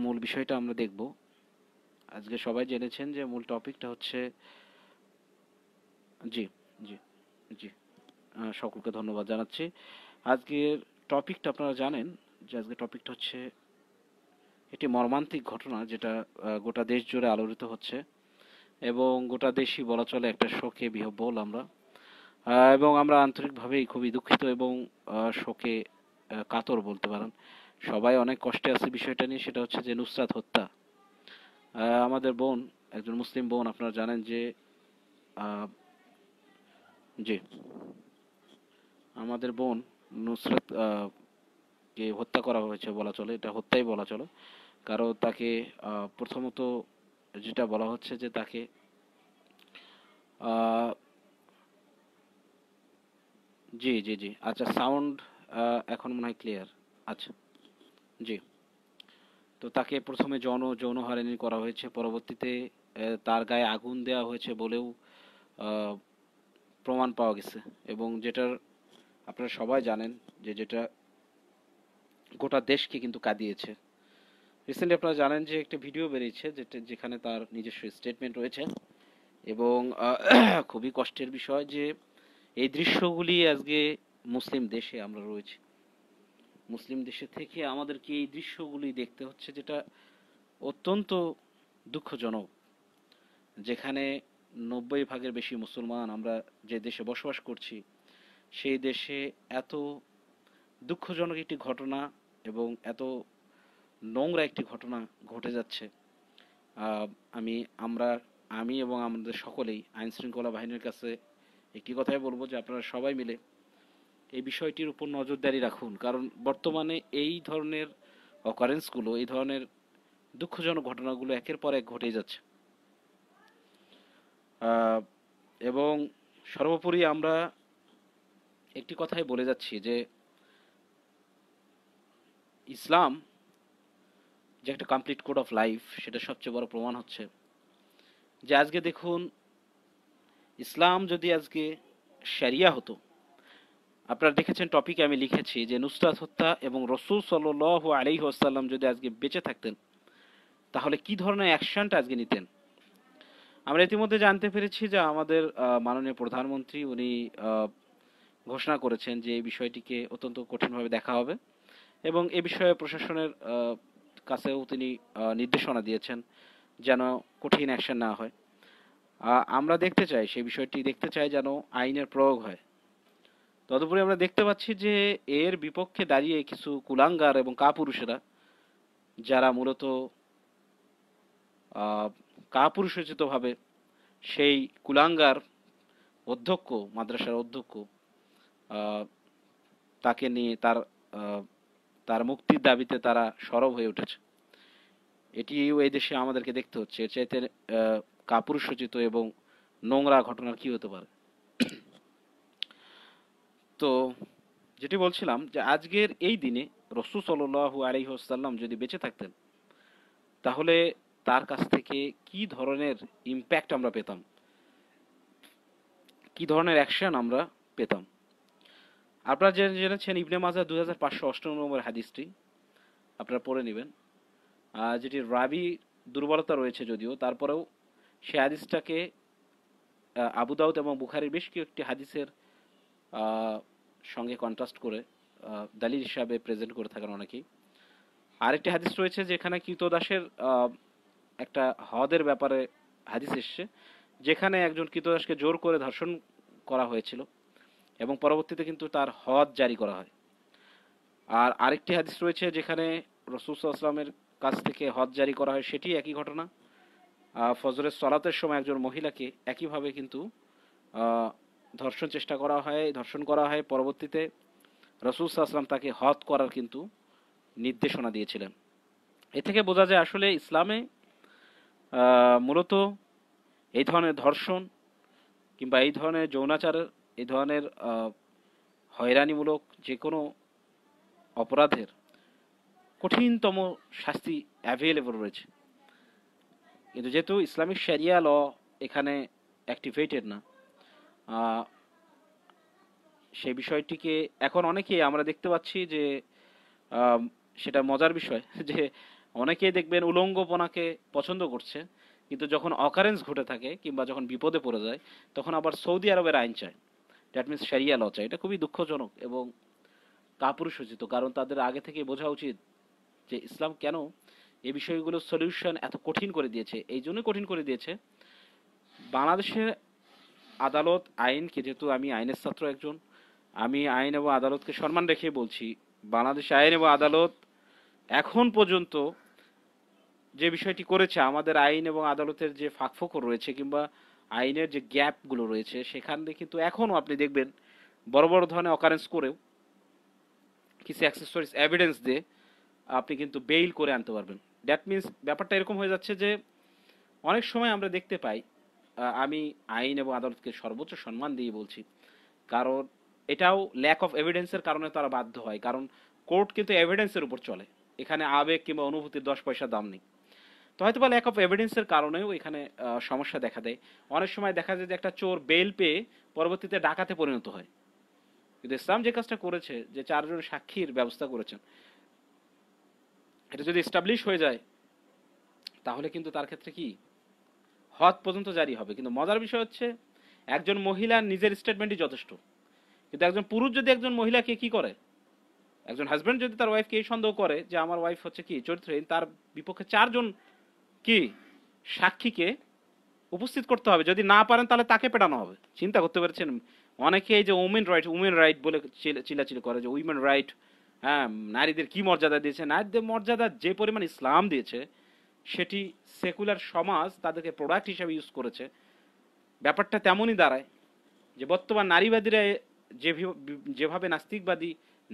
মূল বিষয়টা আমরা দেখব আজকে সবাই জেনেছেন যে মূল টপিকটা হচ্ছে জি জি জি সকলকে ধন্যবাদ জানাচ্ছি আজকের টপিকটা আপনারা জানেন যে আজকে টপিকটা হচ্ছে একটি মর্মান্তিক ঘটনা যেটা গোটা দেশ জুড়ে আলোড়িত হচ্ছে এবং গোটা দেশই বলা চলে একটা শোকে বিহব্বল আমরা এবং আমরা আন্তরিকভাবেই খুবই দুঃখিত এবং শোকে কাতর বলতে পারেন সবাই অনেক কষ্টে আছে বিষয়টা নিয়ে সেটা হচ্ছে যে নুসরাত হত্যা আমাদের বোন একজন মুসলিম বোন আপনারা জানেন যে জি আমাদের বোন নুসরাত কে হত্যা করা হয়েছে বলা চলে এটা হত্যাই বলা চলে কারণ তাকে প্রথমত যেটা বলা হচ্ছে যে তাকে জি জি জি আচ্ছা সাউন্ড এখন মনে হয় ক্লিয়ার আচ্ছা জি তো তাকে প্রথমে যৌন যৌন হারানি করা হয়েছে পরবর্তীতে তার গায়ে আগুন দেওয়া হয়েছে বলেও প্রমাণ পাওয়া গেছে এবং যেটার আপনারা সবাই জানেন যে যেটা গোটা দেশকে কিন্তু কাঁদিয়েছে রিসেন্টলি আপনারা জানেন যে একটা ভিডিও বেরিয়েছে যেটা যেখানে তার নিজস্ব স্টেটমেন্ট রয়েছে এবং খুবই কষ্টের বিষয় যে এই দৃশ্যগুলি আজকে মুসলিম দেশে আমরা রয়েছি মুসলিম দেশে থেকে আমাদেরকে এই দৃশ্যগুলি দেখতে হচ্ছে যেটা অত্যন্ত দুঃখজনক যেখানে নব্বই ভাগের বেশি মুসলমান আমরা যে দেশে বসবাস করছি সেই দেশে এত দুঃখজনক একটি ঘটনা এবং এত নোংরা একটি ঘটনা ঘটে যাচ্ছে আমি আমরা আমি এবং আমাদের সকলেই আইন শৃঙ্খলা বাহিনীর কাছে একটি কথাই বলবো যে আপনারা সবাই মিলে এই বিষয়টির উপর নজরদারি রাখুন কারণ বর্তমানে এই ধরনের অকারেন্সগুলো এই ধরনের দুঃখজনক ঘটনাগুলো একের পর এক ঘটে যাচ্ছে এবং সর্বোপরি আমরা একটি কথাই বলে যাচ্ছি যে ইসলাম যে একটা কমপ্লিট কোড অফ লাইফ সেটা সবচেয়ে বড় প্রমাণ হচ্ছে যে আজকে দেখুন ইসলাম যদি আজকে শ্যারিয়া হতো আপনারা দেখেছেন টপিকে আমি লিখেছি যে নুসরাত হত্যা এবং রসুল সাল আলি আসাল্লাম যদি আজকে বেঁচে থাকতেন তাহলে কি ধরনের অ্যাকশনটা আজকে নিতেন আমরা ইতিমধ্যে জানতে পেরেছি যে আমাদের মাননীয় প্রধানমন্ত্রী উনি ঘোষণা করেছেন যে এই বিষয়টিকে অত্যন্ত কঠিনভাবে দেখা হবে এবং এ বিষয়ে প্রশাসনের কাছেও তিনি নির্দেশনা দিয়েছেন যেন কঠিন অ্যাকশন না হয় আমরা দেখতে চাই সেই বিষয়টি দেখতে চাই যেন আইনের প্রয়োগ হয় তদুপরি আমরা দেখতে পাচ্ছি যে এর বিপক্ষে দাঁড়িয়ে কিছু কুলাঙ্গার এবং কাপুরুষেরা যারা মূলত কাপুরুষোচিতভাবে সেই কুলাঙ্গার অধ্যক্ষ মাদ্রাসার অধ্যক্ষ তাকে নিয়ে তার তার মুক্তির দাবিতে তারা সরব হয়ে উঠেছে এটিও এই দেশে আমাদেরকে দেখতে হচ্ছে এর চাইতে কাপুরুষোচিত এবং নোংরা ঘটনা কি হতে পারে তো যেটি বলছিলাম যে আজকের এই দিনে রসুল সাল্লু আলিহাসাল্লাম যদি বেঁচে থাকতেন তাহলে তার কাছ থেকে কি ধরনের ইম্প্যাক্ট আমরা পেতাম কি ধরনের অ্যাকশন আমরা পেতাম আপনারা জেনেছেন ইবনে মাজা দু হাজার পাঁচশো অষ্টম নম্বর হাদিসটি আপনারা পড়ে নেবেন যেটি রাবি দুর্বলতা রয়েছে যদিও তারপরেও সে হাদিসটাকে আবুদাউদ এবং বুখারির বেশ কয়েকটি হাদিসের সঙ্গে কন্ট্রাস্ট করে দালিল হিসাবে প্রেজেন্ট করে থাকেন অনেকেই আরেকটি হাদিস রয়েছে যেখানে কৃতদাসের একটা হদের ব্যাপারে হাদিস এসছে যেখানে একজন কৃতদাসকে জোর করে ধর্ষণ করা হয়েছিল এবং পরবর্তীতে কিন্তু তার হদ জারি করা হয় আর আরেকটি হাদিস রয়েছে যেখানে আসলামের কাছ থেকে হদ জারি করা হয় সেটি একই ঘটনা ফজরের সলাতের সময় একজন মহিলাকে একইভাবে কিন্তু ধর্ষণ চেষ্টা করা হয় ধর্ষণ করা হয় পরবর্তীতে রসুল আসলাম তাকে হদ করার কিন্তু নির্দেশনা দিয়েছিলেন এ থেকে বোঝা যায় আসলে ইসলামে মূলত এই ধরনের ধর্ষণ কিংবা এই ধরনের যৌনাচারের এ ধরনের হয়রানিমূলক যে কোনো অপরাধের কঠিনতম শাস্তি অ্যাভেলেবল রয়েছে কিন্তু যেহেতু ইসলামিক সেরিয়া ল এখানে অ্যাক্টিভেটেড না সেই বিষয়টিকে এখন অনেকে আমরা দেখতে পাচ্ছি যে সেটা মজার বিষয় যে অনেকেই দেখবেন উলঙ্গপনাকে পছন্দ করছে কিন্তু যখন অকারেন্স ঘটে থাকে কিংবা যখন বিপদে পড়ে যায় তখন আবার সৌদি আরবের আইন চায় দ্যাট মিনস সারিয়া ল এটা খুবই দুঃখজনক এবং কাপুরুষোচিত কারণ তাদের আগে থেকে বোঝা উচিত যে ইসলাম কেন এই বিষয়গুলোর সলিউশন এত কঠিন করে দিয়েছে এই জন্য কঠিন করে দিয়েছে বাংলাদেশের আদালত আইনকে যেহেতু আমি আইনের ছাত্র একজন আমি আইন এবং আদালতকে সম্মান রেখে বলছি বাংলাদেশ আইন এবং আদালত এখন পর্যন্ত যে বিষয়টি করেছে আমাদের আইন এবং আদালতের যে ফাঁকফোকর রয়েছে কিংবা আইনের যে গ্যাপগুলো রয়েছে সেখান দিয়ে কিন্তু এখনও আপনি দেখবেন বড় বড় ধরনের অকারেন্স করেও কিছু অ্যাক্সেসরিজ এভিডেন্স দিয়ে আপনি কিন্তু বেইল করে আনতে পারবেন দ্যাট মিন্স ব্যাপারটা এরকম হয়ে যাচ্ছে যে অনেক সময় আমরা দেখতে পাই আমি আইন এবং আদালতকে সর্বোচ্চ সম্মান দিয়ে বলছি কারণ এটাও ল্যাক অফ এভিডেন্সের কারণে তারা বাধ্য হয় কারণ কোর্ট কিন্তু এভিডেন্সের উপর চলে এখানে আবেগ কিংবা অনুভূতির দশ পয়সা দাম নেই তো হয়তো বা ল্যাক অফ এভিডেন্সের কারণেও এখানে সমস্যা দেখা দেয় অনেক সময় দেখা যায় যে একটা চোর বেল পেয়ে পরবর্তীতে ডাকাতে পরিণত হয় কিন্তু ইসলাম যে কাজটা করেছে যে চারজন সাক্ষীর ব্যবস্থা করেছেন এটা যদি এস্টাবলিশ হয়ে যায় তাহলে কিন্তু তার ক্ষেত্রে কি হদ পর্যন্ত জারি হবে কিন্তু মজার বিষয় হচ্ছে একজন মহিলার নিজের স্টেটমেন্টই যথেষ্ট কিন্তু একজন পুরুষ যদি একজন মহিলাকে কি করে একজন হাজব্যান্ড যদি তার ওয়াইফকে এই সন্দেহ করে যে আমার ওয়াইফ হচ্ছে কি চরিত্রহীন তার বিপক্ষে চারজন কি সাক্ষীকে উপস্থিত করতে হবে যদি না পারেন তাহলে তাকে পেটানো হবে চিন্তা করতে পারছেন অনেকে এই যে উমেন রাইট উমেন রাইট বলে চিলাচিলি করে যে উইমেন রাইট হ্যাঁ নারীদের কি মর্যাদা দিয়েছে নারীদের মর্যাদা যে পরিমাণ ইসলাম দিয়েছে সেটি সেকুলার সমাজ তাদেরকে প্রোডাক্ট হিসাবে ইউজ করেছে ব্যাপারটা তেমনই দাঁড়ায় যে বর্তমান নারীবাদীরা যে যেভাবে নাস্তিকবাদী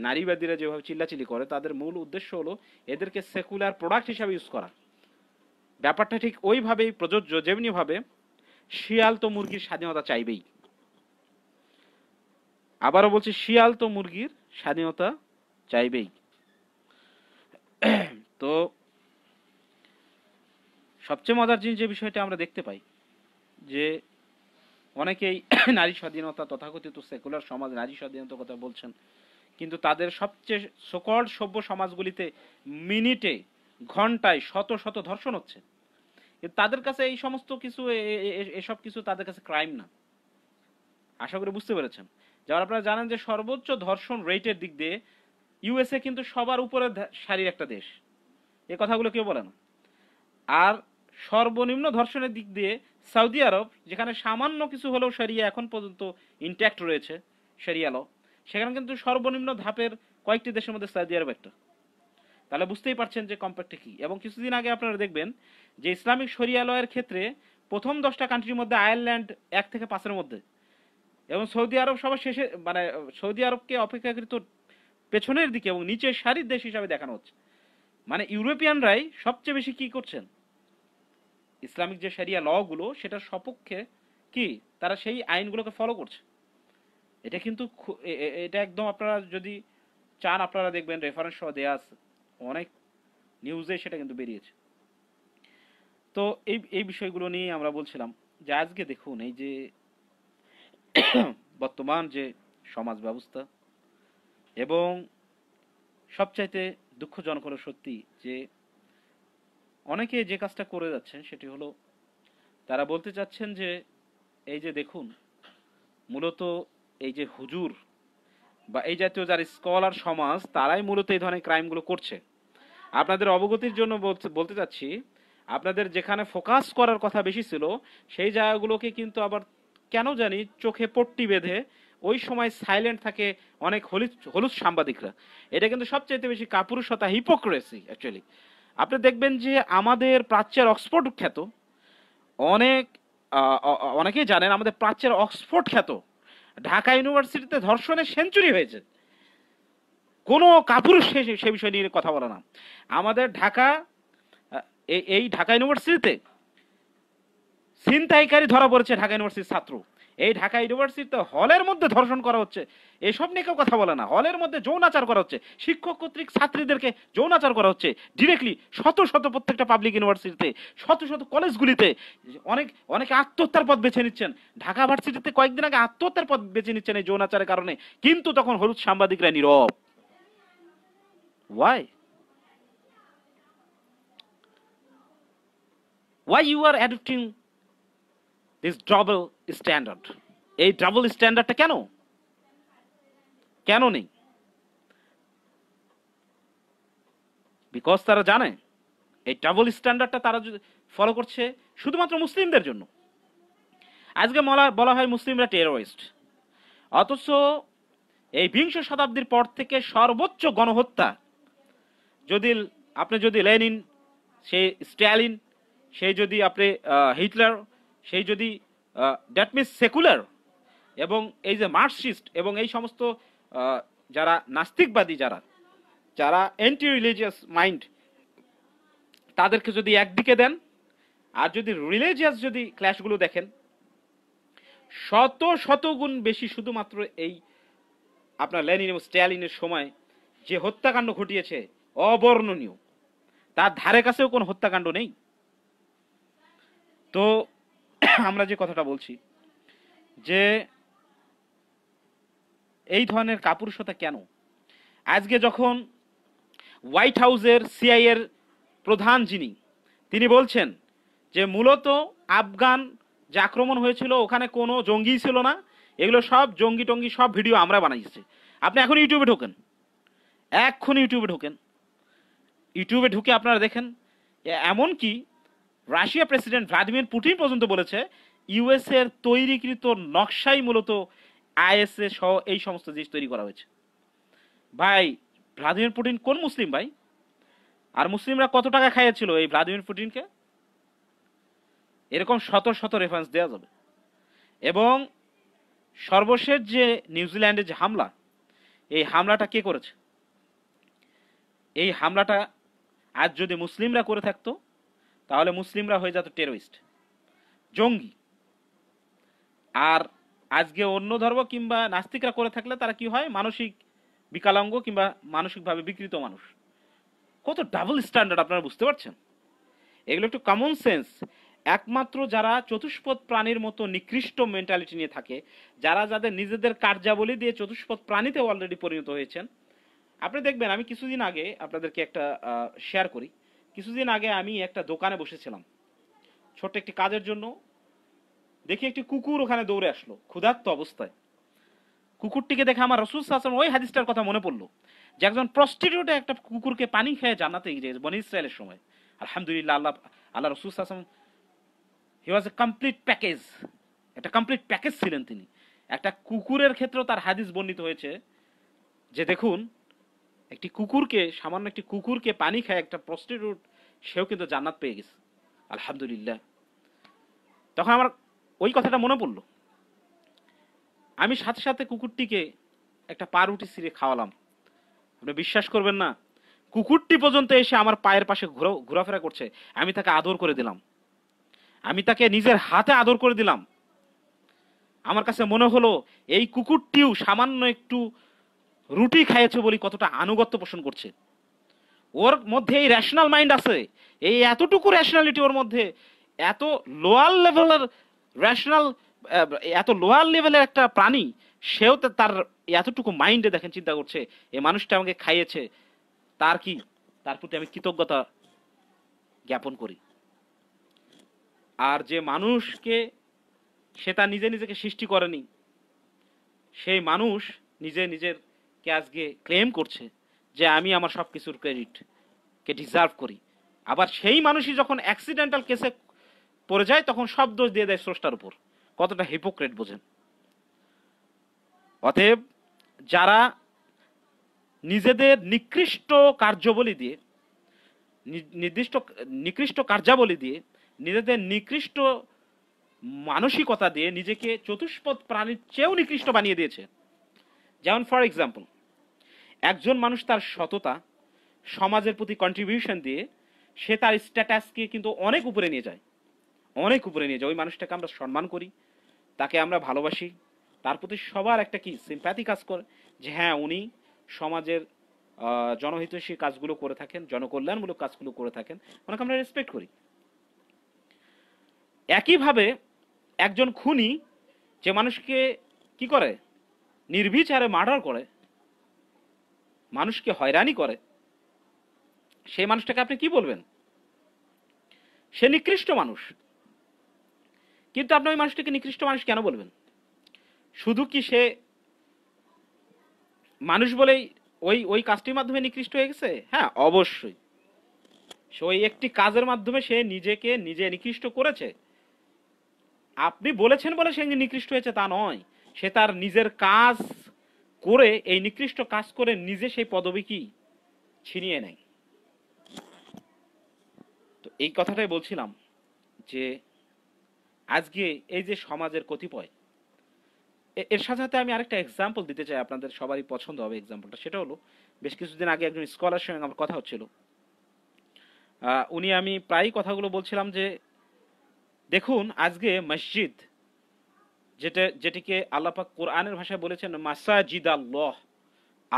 নারীবাদীরা যেভাবে চিল্লাচিলি করে তাদের মূল উদ্দেশ্য হলো এদেরকে সেকুলার প্রোডাক্ট হিসাবে ইউজ করা ব্যাপারটা ঠিক ওইভাবেই প্রযোজ্য যেমনিভাবে শিয়াল তো মুরগির স্বাধীনতা চাইবেই আবারও বলছি শিয়াল তো মুরগির স্বাধীনতা চাইবেই তো সবচেয়ে মজার জিনিস যে বিষয়টা আমরা দেখতে পাই যে অনেকেই নারী স্বাধীনতা তথাকথিত সেকুলার সমাজ নারী স্বাধীনতার কথা বলছেন কিন্তু তাদের সবচেয়ে সকল সভ্য সমাজগুলিতে মিনিটে ঘন্টায় শত শত ধর্ষণ হচ্ছে তাদের কাছে এই সমস্ত কিছু এসব কিছু তাদের কাছে ক্রাইম না আশা করি বুঝতে পেরেছেন যেমন আপনারা জানেন যে সর্বোচ্চ ধর্ষণ রেটের দিক দিয়ে ইউএসএ কিন্তু সবার উপরে সারির একটা দেশ এ কথাগুলো কেউ বলে না আর সর্বনিম্ন ধর্ষণের দিক দিয়ে সৌদি আরব যেখানে সামান্য কিছু হলেও সারিয়া এখন পর্যন্ত ইন্ট্যাক্ট রয়েছে সেরিয়া সেখানে কিন্তু সর্বনিম্ন ধাপের কয়েকটি দেশের মধ্যে সৌদি আরব একটা তাহলে বুঝতেই পারছেন যে কম্প্যাক্টে কি এবং কিছুদিন আগে আপনারা দেখবেন যে ইসলামিক সরিয়ালয়ের ক্ষেত্রে প্রথম দশটা কান্ট্রির মধ্যে আয়ারল্যান্ড এক থেকে পাঁচের মধ্যে এবং সৌদি আরব সবার শেষে মানে সৌদি আরবকে অপেক্ষাকৃত পেছনের দিকে এবং নিচের সারির দেশ হিসাবে দেখানো হচ্ছে মানে ইউরোপিয়ানরাই সবচেয়ে বেশি কি করছেন ইসলামিক যে সেরিয়া লগুলো সেটার সপক্ষে কি তারা সেই আইনগুলোকে ফলো করছে এটা কিন্তু এটা একদম আপনারা যদি চান আপনারা দেখবেন রেফারেন্স সহ দেওয়া আছে অনেক নিউজে সেটা কিন্তু বেরিয়েছে তো এই এই বিষয়গুলো নিয়ে আমরা বলছিলাম যে আজকে দেখুন এই যে বর্তমান যে সমাজ ব্যবস্থা এবং সবচাইতে দুঃখজনক হলো সত্যি যে অনেকে যে কাজটা করে যাচ্ছেন সেটি হলো তারা বলতে চাচ্ছেন যে এই যে দেখুন মূলত এই যে হুজুর বা এই জাতীয় যার স্কলার সমাজ তারাই মূলত এই ধরনের ক্রাইমগুলো করছে আপনাদের অবগতির জন্য বলতে চাচ্ছি আপনাদের যেখানে ফোকাস করার কথা বেশি ছিল সেই জায়গাগুলোকে কিন্তু আবার কেন জানি চোখে পট্টি বেঁধে ওই সময় সাইলেন্ট থাকে অনেক হলুদ হলুদ সাংবাদিকরা এটা কিন্তু সবচেয়ে বেশি কাপুরুষতা হিপোক্রেসি অ্যাকচুয়ালি আপনি দেখবেন যে আমাদের প্রাচ্যের অক্সফোর্ড খ্যাত অনেক অনেকেই জানেন আমাদের প্রাচ্যের অক্সফোর্ড খ্যাত ঢাকা ইউনিভার্সিটিতে ধর্ষণের সেঞ্চুরি হয়েছে কোনো কাপুরুষ সে বিষয় নিয়ে কথা বলে না আমাদের ঢাকা এই ঢাকা ইউনিভার্সিটিতে ছিনতাইকারী ধরা পড়েছে ঢাকা ইউনিভার্সিটির ছাত্র এই ঢাকা ইউনিভার্সিটিতে হলের মধ্যে ধর্ষণ করা হচ্ছে এসব নিয়ে কেউ কথা বলে না হলের মধ্যে যৌনাচার করা হচ্ছে শিক্ষক কর্তৃক ছাত্রীদেরকে যৌনাচার করা হচ্ছে ডিরেক্টলি শত শত প্রত্যেকটা পাবলিক ইউনিভার্সিটিতে শত শত কলেজগুলিতে অনেক অনেকে আত্মহত্যার পথ বেছে নিচ্ছেন ঢাকা ভার্সিটিতে কয়েকদিন আগে আত্মহত্যার পথ বেছে নিচ্ছেন এই যৌনাচারের কারণে কিন্তু তখন হলুদ সাংবাদিকরা নীরব Why? Why you are adopting this double standard? এই ডাবল স্ট্যান্ডার্ডটা কেন কেন নেই বিকজ তারা জানে এই ডাবল স্ট্যান্ডার্ডটা তারা ফলো করছে শুধুমাত্র মুসলিমদের জন্য আজকে বলা বলা হয় মুসলিমরা টেরোরিস্ট অথচ এই বিংশ শতাব্দীর পর থেকে সর্বোচ্চ গণহত্যা যদি আপনি যদি লেনিন সে স্ট্যালিন সে যদি আপনি হিটলার সেই যদি দ্যাট মিন্স সেকুলার এবং এই যে মার্কসিস্ট এবং এই সমস্ত যারা নাস্তিকবাদী যারা যারা অ্যান্টি রিলিজিয়াস মাইন্ড তাদেরকে যদি একদিকে দেন আর যদি রিলিজিয়াস যদি ক্ল্যাশগুলো দেখেন শত শতগুণ বেশি শুধুমাত্র এই আপনার লেনিন এবং স্ট্যালিনের সময় যে হত্যাকাণ্ড ঘটিয়েছে অবর্ণনীয় তার ধারে কাছেও কোনো হত্যাকাণ্ড নেই তো আমরা যে কথাটা বলছি যে এই ধরনের কাপুরুষতা কেন আজকে যখন হোয়াইট হাউসের সিআইয়ের প্রধান যিনি তিনি বলছেন যে মূলত আফগান যে আক্রমণ হয়েছিল ওখানে কোনো জঙ্গি ছিল না এগুলো সব জঙ্গি টঙ্গি সব ভিডিও আমরা বানাইছি আপনি এখন ইউটিউবে ঢোকেন এখন ইউটিউবে ঢোকেন ইউটিউবে ঢুকে আপনারা দেখেন এমন কি রাশিয়া প্রেসিডেন্ট ভ্লাদিমির পুটিন পর্যন্ত বলেছে ইউএসএর তৈরিকৃত নকশাই মূলত আইএসএ সহ এই সমস্ত জিনিস তৈরি করা হয়েছে ভাই ভ্লাদিমির পুটিন কোন মুসলিম ভাই আর মুসলিমরা কত টাকা খাইয়েছিল এই ভ্লাদিমির পুটিনকে এরকম শত শত রেফারেন্স দেওয়া যাবে এবং সর্বশেষ যে নিউজিল্যান্ডের যে হামলা এই হামলাটা কে করেছে এই হামলাটা আজ যদি মুসলিমরা করে থাকতো তাহলে মুসলিমরা হয়ে যেত টেরোরিস্ট জঙ্গি আর আজকে অন্য ধর্ম কিংবা নাস্তিকরা করে থাকলে তারা কি হয় মানসিক বিকলাঙ্গ কিংবা মানসিকভাবে বিকৃত মানুষ কত ডাবল স্ট্যান্ডার্ড আপনারা বুঝতে পারছেন এগুলো একটু কমন সেন্স একমাত্র যারা চতুষ্পদ প্রাণীর মতো নিকৃষ্ট মেন্টালিটি নিয়ে থাকে যারা যাদের নিজেদের কার্যাবলী দিয়ে চতুষ্পদ প্রাণীতে অলরেডি পরিণত হয়েছেন আপনি দেখবেন আমি কিছুদিন আগে আপনাদেরকে একটা শেয়ার করি কিছুদিন আগে আমি একটা দোকানে বসেছিলাম ছোট্ট একটি কাজের জন্য দেখি একটি কুকুর ওখানে দৌড়ে আসলো ক্ষুধার্ত অবস্থায় কুকুরটিকে দেখে আমার রসুল আসলাম ওই হাদিসটার কথা মনে পড়লো যে একজন প্রস্টিটিউটে একটা কুকুরকে পানি খেয়ে জানাতে গিয়ে বনি ইসরায়েলের সময় আলহামদুলিল্লাহ আল্লাহ আল্লাহ রসুল আসলাম he was a complete package একটা কমপ্লিট প্যাকেজ ছিলেন তিনি একটা কুকুরের ক্ষেত্রেও তার হাদিস বর্ণিত হয়েছে যে দেখুন একটি কুকুরকে সামান্য একটি কুকুরকে পানি খায় একটা প্রস্টিটিউট সেও কিন্তু জান্নাত পেয়ে গেছে আলহামদুলিল্লাহ তখন আমার ওই কথাটা মনে পড়লো আমি সাথে সাথে কুকুরটিকে একটা পারুটি ছিঁড়ে খাওয়ালাম আপনি বিশ্বাস করবেন না কুকুরটি পর্যন্ত এসে আমার পায়ের পাশে ঘোরাফেরা করছে আমি তাকে আদর করে দিলাম আমি তাকে নিজের হাতে আদর করে দিলাম আমার কাছে মনে হলো এই কুকুরটিও সামান্য একটু রুটি খাইয়েছে বলি কতটা আনুগত্য পোষণ করছে ওর মধ্যে এই র্যাশনাল মাইন্ড আছে এই এতটুকু র্যাশনালিটি ওর মধ্যে এত লোয়ার লেভেলের র্যাশনাল এত লোয়ার লেভেলের একটা প্রাণী সেও তার এতটুকু মাইন্ডে দেখেন চিন্তা করছে এই মানুষটা আমাকে খাইয়েছে তার কি তার প্রতি আমি কৃতজ্ঞতা জ্ঞাপন করি আর যে মানুষকে সে তার নিজে নিজেকে সৃষ্টি করেনি সেই মানুষ নিজে নিজের কে আজকে ক্লেম করছে যে আমি আমার সব কিছুর ক্রেডিটকে ডিজার্ভ করি আবার সেই মানুষই যখন অ্যাক্সিডেন্টাল কেসে পড়ে যায় তখন সব দোষ দিয়ে দেয় স্রষ্টার উপর কতটা হিপোক্রেট বোঝেন অতএব যারা নিজেদের নিকৃষ্ট কার্যবলী দিয়ে নির্দিষ্ট নিকৃষ্ট কার্যাবলী দিয়ে নিজেদের নিকৃষ্ট মানসিকতা দিয়ে নিজেকে চতুষ্পদ প্রাণীর চেয়েও নিকৃষ্ট বানিয়ে দিয়েছে যেমন ফর এক্সাম্পল একজন মানুষ তার সততা সমাজের প্রতি কন্ট্রিবিউশন দিয়ে সে তার স্ট্যাটাসকে কিন্তু অনেক উপরে নিয়ে যায় অনেক উপরে নিয়ে যায় ওই মানুষটাকে আমরা সম্মান করি তাকে আমরা ভালোবাসি তার প্রতি সবার একটা কি সিম্প্যাথি কাজ করে যে হ্যাঁ উনি সমাজের জনহিতৈষী কাজগুলো করে থাকেন জনকল্যাণমূলক কাজগুলো করে থাকেন ওনাকে আমরা রেসপেক্ট করি একইভাবে একজন খুনি যে মানুষকে কি করে নির্বিচারে মার্ডার করে মানুষকে হয়রানি করে সেই মানুষটাকে আপনি কি বলবেন সে নিকৃষ্ট মানুষ কিন্তু আপনি ওই মানুষটাকে নিকৃষ্ট মানুষ কেন বলবেন শুধু কি সে মানুষ বলেই ওই ওই কাজটির মাধ্যমে নিকৃষ্ট হয়ে গেছে হ্যাঁ অবশ্যই সে ওই একটি কাজের মাধ্যমে সে নিজেকে নিজে নিকৃষ্ট করেছে আপনি বলেছেন বলে সে নিকৃষ্ট হয়েছে তা নয় সে তার নিজের কাজ করে এই নিকৃষ্ট কাজ করে নিজে সেই পদবি কি ছিনিয়ে নেয় তো এই কথাটাই বলছিলাম যে আজকে এই যে সমাজের কতিপয় এর সাথে সাথে আমি আরেকটা এক্সাম্পল দিতে চাই আপনাদের সবারই পছন্দ হবে এক্সাম্পলটা সেটা হলো বেশ কিছুদিন আগে একজন স্কলার সঙ্গে আমার কথা হচ্ছিল উনি আমি প্রায়ই কথাগুলো বলছিলাম যে দেখুন আজকে মসজিদ যেটা যেটিকে আল্লাপাক কোরআনের ভাষায় বলেছেন মাসাজিদ আল্লহ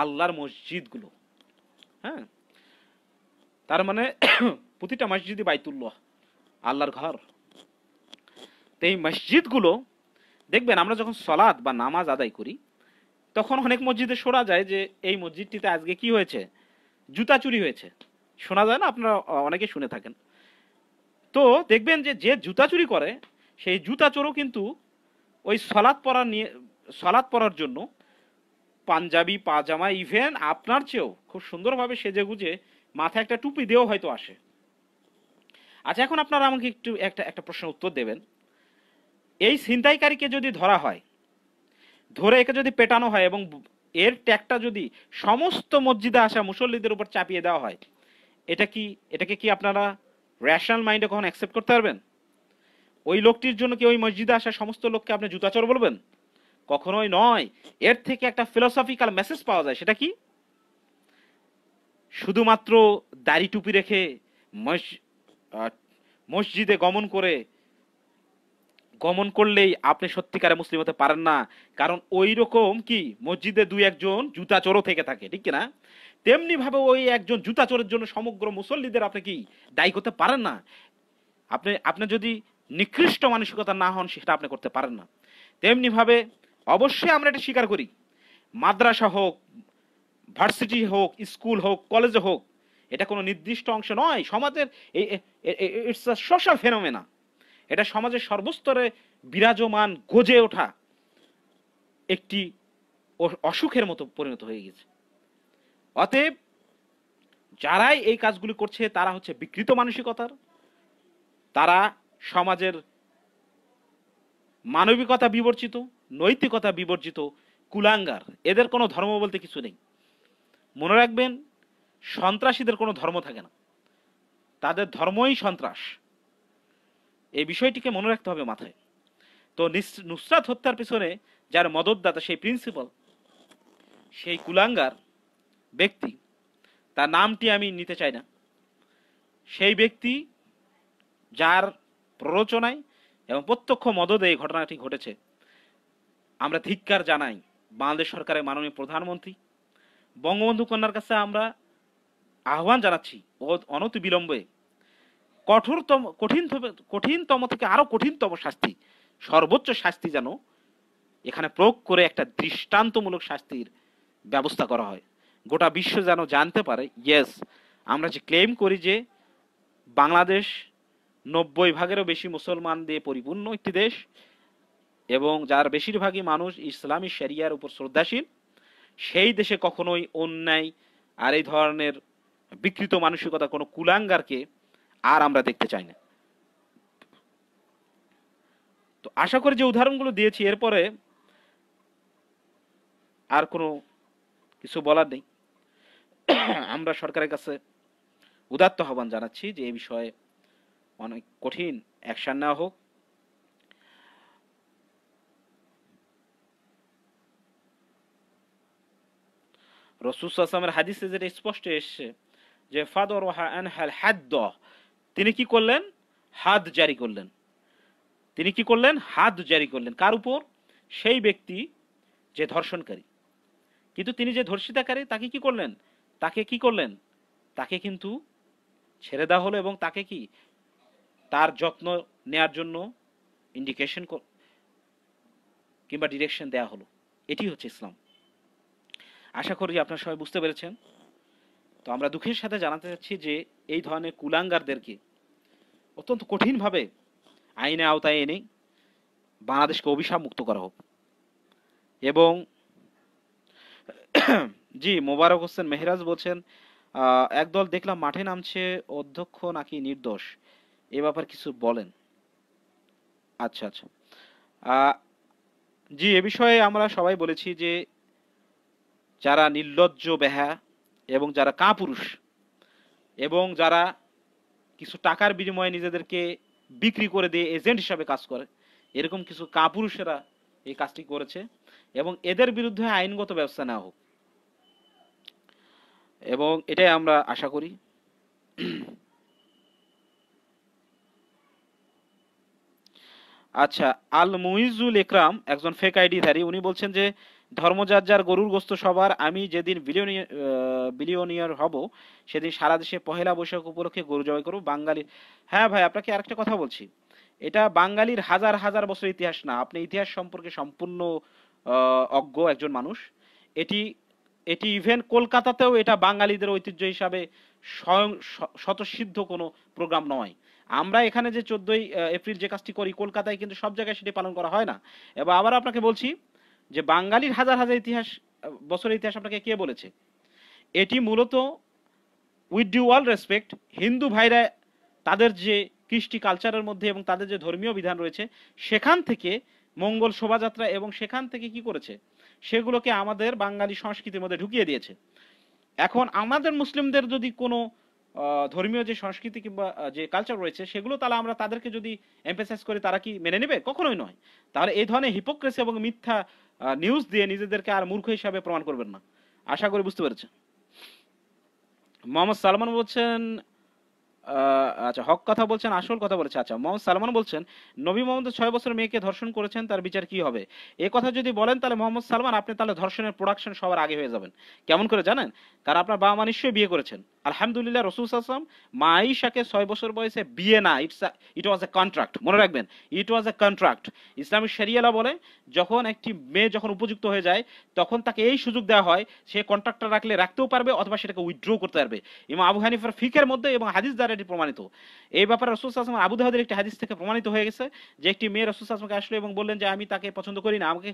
আল্লাহর মসজিদগুলো হ্যাঁ তার মানে প্রতিটা মসজিদই বাইতুল্লহ আল্লাহর ঘর তো এই মসজিদগুলো দেখবেন আমরা যখন সলাদ বা নামাজ আদায় করি তখন অনেক মসজিদে শোনা যায় যে এই মসজিদটিতে আজকে কি হয়েছে জুতা চুরি হয়েছে শোনা যায় না আপনারা অনেকে শুনে থাকেন তো দেখবেন যে যে জুতা চুরি করে সেই জুতা চোরও কিন্তু ওই সলাদ পরা নিয়ে সলাদ পরার জন্য পাঞ্জাবি পাজামা ইভেন আপনার চেয়েও খুব সুন্দরভাবে সেজে গুজে মাথায় একটা টুপি দিয়েও হয়তো আসে আচ্ছা এখন আপনারা আমাকে একটু একটা একটা প্রশ্নের উত্তর দেবেন এই ছিনতাইকারীকে যদি ধরা হয় ধরে একে যদি পেটানো হয় এবং এর ট্যাগটা যদি সমস্ত মসজিদে আসা মুসল্লিদের উপর চাপিয়ে দেওয়া হয় এটা কি এটাকে কি আপনারা র্যাশনাল মাইন্ডে কখন অ্যাকসেপ্ট করতে পারবেন ওই লোকটির জন্য কি ওই মসজিদে আসা সমস্ত লোককে আপনি জুতাচর বলবেন কখনোই নয় এর থেকে একটা ফিলোসফিক্যাল মেসেজ পাওয়া যায় সেটা কি শুধুমাত্র দাড়ি টুপি রেখে মসজিদে গমন করে গমন করলেই আপনি সত্যিকারে মুসলিম হতে পারেন না কারণ ওই রকম কি মসজিদে দুই একজন জুতা চোরও থেকে থাকে ঠিক না তেমনি ভাবে ওই একজন জুতা চোরের জন্য সমগ্র মুসল্লিদের আপনি কি দায়ী করতে পারেন না আপনি আপনি যদি নিকৃষ্ট মানসিকতা না হন সেটা আপনি করতে পারেন না তেমনিভাবে অবশ্যই আমরা এটা স্বীকার করি মাদ্রাসা হোক ভার্সিটি হোক স্কুল হোক কলেজে হোক এটা কোনো নির্দিষ্ট অংশ নয় সমাজের ইটস আ সোশ্যাল ফেনোমেনা এটা সমাজের সর্বস্তরে বিরাজমান গজে ওঠা একটি অসুখের মতো পরিণত হয়ে গেছে অতএব যারাই এই কাজগুলি করছে তারা হচ্ছে বিকৃত মানসিকতার তারা সমাজের মানবিকতা বিবর্জিত নৈতিকতা বিবর্জিত কুলাঙ্গার এদের কোনো ধর্ম বলতে কিছু নেই মনে রাখবেন সন্ত্রাসীদের কোনো ধর্ম থাকে না তাদের ধর্মই সন্ত্রাস এই বিষয়টিকে মনে রাখতে হবে মাথায় তো নুসরাত হত্যার পিছনে যার মদতদাতা সেই প্রিন্সিপাল সেই কুলাঙ্গার ব্যক্তি তার নামটি আমি নিতে চাই না সেই ব্যক্তি যার প্ররোচনায় এবং প্রত্যক্ষ মদদে এই ঘটনাটি ঘটেছে আমরা ধিক্কার জানাই বাংলাদেশ সরকারের মাননীয় প্রধানমন্ত্রী বঙ্গবন্ধু কন্যার কাছে আমরা আহ্বান জানাচ্ছি ও অনতি বিলম্বে কঠোরতম কঠিন কঠিনতম থেকে আরও কঠিনতম শাস্তি সর্বোচ্চ শাস্তি যেন এখানে প্রয়োগ করে একটা দৃষ্টান্তমূলক শাস্তির ব্যবস্থা করা হয় গোটা বিশ্ব যেন জানতে পারে ইয়েস আমরা যে ক্লেম করি যে বাংলাদেশ নব্বই ভাগেরও বেশি মুসলমান দিয়ে পরিপূর্ণ একটি দেশ এবং যার বেশিরভাগই মানুষ ইসলামী শরিয়ার উপর শ্রদ্ধাশীল সেই দেশে কখনোই অন্যায় আর এই ধরনের বিকৃত মানসিকতা কোনো কুলাঙ্গারকে আর আমরা দেখতে চাই না তো আশা করি যে উদাহরণগুলো দিয়েছি এরপরে আর কোনো কিছু বলার নেই আমরা সরকারের কাছে উদাত্ত আহ্বান জানাচ্ছি যে এই বিষয়ে অনেক কঠিন অ্যাকশান নেওয়া হোক রসুসামের হাদিসে যেটা স্পষ্ট এসছে যে ফাদর হাদ তিনি কি করলেন হাত জারি করলেন তিনি কি করলেন হাত জারি করলেন কার উপর সেই ব্যক্তি যে ধর্ষণকারী কিন্তু তিনি যে ধর্ষিতাকারী তাকে কি করলেন তাকে কি করলেন তাকে কিন্তু ছেড়ে দেওয়া হলো এবং তাকে কি তার যত্ন নেয়ার জন্য ইন্ডিকেশন কিংবা ডিরেকশন দেয়া হলো এটি হচ্ছে ইসলাম আশা করি আপনার সবাই বুঝতে পেরেছেন তো আমরা দুঃখের সাথে জানাতে চাচ্ছি যে এই ধরনের কুলাঙ্গারদেরকে অত্যন্ত কঠিনভাবে আইনে আওতায় এনে বাংলাদেশকে অভিশাপ মুক্ত করা হোক এবং জি মোবারক হোসেন মেহরাজ বলছেন একদল দেখলাম মাঠে নামছে অধ্যক্ষ নাকি নির্দোষ এ ব্যাপার কিছু বলেন আচ্ছা আচ্ছা জি এ বিষয়ে আমরা সবাই বলেছি যে যারা নির্লজ্জ বেহা এবং যারা কাপুরুষ এবং যারা কিছু টাকার বিনিময়ে নিজেদেরকে বিক্রি করে দিয়ে এজেন্ট হিসাবে কাজ করে এরকম কিছু কাপুরুষেরা এই কাজটি করেছে এবং এদের বিরুদ্ধে আইনগত ব্যবস্থা নেওয়া হোক এবং এটাই আমরা আশা করি আচ্ছা আল মুইজুল ইকরাম একজন ফেক আইডিধারী উনি বলছেন যে ধর্মযার্যার গরুর গোস্ত সবার আমি যেদিন বিলিয়নিয়ার বিলিয়নিয়ার হব সেদিন সারা দেশে পহেলা বৈশাখ উপলক্ষে গরু জবাই করব বাঙালির হ্যাঁ ভাই আপনাকে আরেকটা কথা বলছি এটা বাঙালির হাজার হাজার বছর ইতিহাস না আপনি ইতিহাস সম্পর্কে সম্পূর্ণ অজ্ঞ একজন মানুষ এটি এটি ইভেন কলকাতাতেও এটা বাঙালিদের ঐতিহ্য হিসাবে স্বয়ং স্বতঃসিদ্ধ কোনো প্রোগ্রাম নয় আমরা এখানে যে চোদ্দই এপ্রিল যে কাজটি করি কলকাতায় কিন্তু সব জায়গায় সেটি পালন করা হয় না এবার আবার আপনাকে বলছি যে বাঙালির হাজার হাজার ইতিহাস বছরের ইতিহাস আপনাকে কে বলেছে এটি মূলত with due all respect Hindu ভাইরা তাদের যে কৃষ্টি কালচারের মধ্যে এবং তাদের যে ধর্মীয় বিধান রয়েছে সেখান থেকে মঙ্গল শোভাযাত্রা এবং সেখান থেকে কি করেছে সেগুলোকে আমাদের বাঙালি সংস্কৃতির মধ্যে ঢুকিয়ে দিয়েছে এখন আমাদের মুসলিমদের যদি কোনো ধর্মীয় যে সংস্কৃতি কিংবা যে কালচার রয়েছে সেগুলো তাহলে আমরা তাদেরকে যদি এম্পেসাইজ করে তারা কি মেনে নেবে কখনোই নয় তাহলে এই ধরনের হিপোক্রেসি এবং মিথ্যা নিউজ দিয়ে নিজেদেরকে আর মূর্খ হিসাবে প্রমাণ করবেন না আশা করি বুঝতে পেরেছেন মোহাম্মদ সালমান বলছেন আচ্ছা হক কথা বলছেন আসল কথা বলেছে আচ্ছা মোহাম্মদ সালমান বলছেন নবী মোহাম্মদ ছয় বছর মেয়েকে ধর্ষণ করেছেন তার বিচার কি হবে এ কথা যদি বলেন তাহলে মোহাম্মদ সালমান আপনি তাহলে ধর্ষণের প্রোডাকশন সবার আগে হয়ে যাবেন কেমন করে জানেন কারণ আপনার বাবা মা নিশ্চয়ই বিয়ে করেছেন আলহামদুলিল্লাহ রসুল আসলাম মা আইসাকে ছয় বছর বয়সে বিয়ে না it's it was A contract মনে রাখবেন ইট ওয়াজ এ কন্ট্রাক্ট ইসলামী শরিয়ালা বলে যখন একটি মেয়ে যখন উপযুক্ত হয়ে যায় তখন তাকে এই সুযোগ দেওয়া হয় সে কন্ট্রাক্টটা রাখলে রাখতেও পারবে অথবা সেটাকে উইথড্র করতে পারবে এবং আবু হানিফার ফিকের মধ্যে এবং হাদিস দ্বারা এটি প্রমাণিত এই ব্যাপারে রসুল আসলাম আবু দাহাদের একটি হাদিস থেকে প্রমাণিত হয়ে গেছে যে একটি মেয়ে রসুল আসলামকে আসলো এবং বললেন যে আমি তাকে পছন্দ করি না আমাকে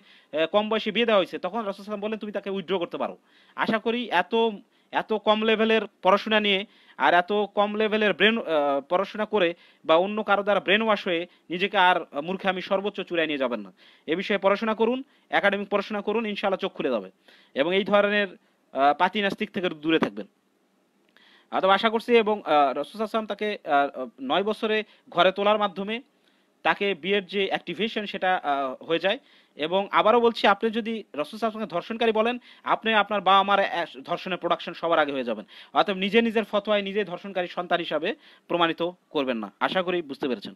কম বয়সে বিয়ে দেওয়া হয়েছে তখন রসুল আসলাম বললেন তুমি তাকে উইথড্র করতে পারো আশা করি এত এত কম লেভেলের পড়াশোনা নিয়ে আর এত কম লেভেলের ব্রেন পড়াশোনা করে বা অন্য কারো দ্বারা ব্রেন ওয়াশ হয়ে নিজেকে আর মূর্খে আমি সর্বোচ্চ চূড়ায় নিয়ে যাবেন না এ বিষয়ে পড়াশোনা করুন একাডেমিক পড়াশোনা করুন ইনশাআল্লাহ চোখ খুলে যাবে এবং এই ধরনের পাতি নাস্তিক থেকে দূরে থাকবেন আদব আশা করছি এবং রসুলাম তাকে নয় বছরে ঘরে তোলার মাধ্যমে তাকে বিয়ের যে অ্যাক্টিভেশন সেটা হয়ে যায় এবং আবারও বলছি আপনি যদি রসুল সাহসঙ্গে ধর্ষণকারী বলেন আপনি আপনার বাবা মার ধর্ষণের প্রোডাকশন সবার আগে হয়ে যাবেন অর্থাৎ নিজে নিজের ফতোয়ায় নিজে ধর্ষণকারী সন্তান হিসাবে প্রমাণিত করবেন না আশা করি বুঝতে পেরেছেন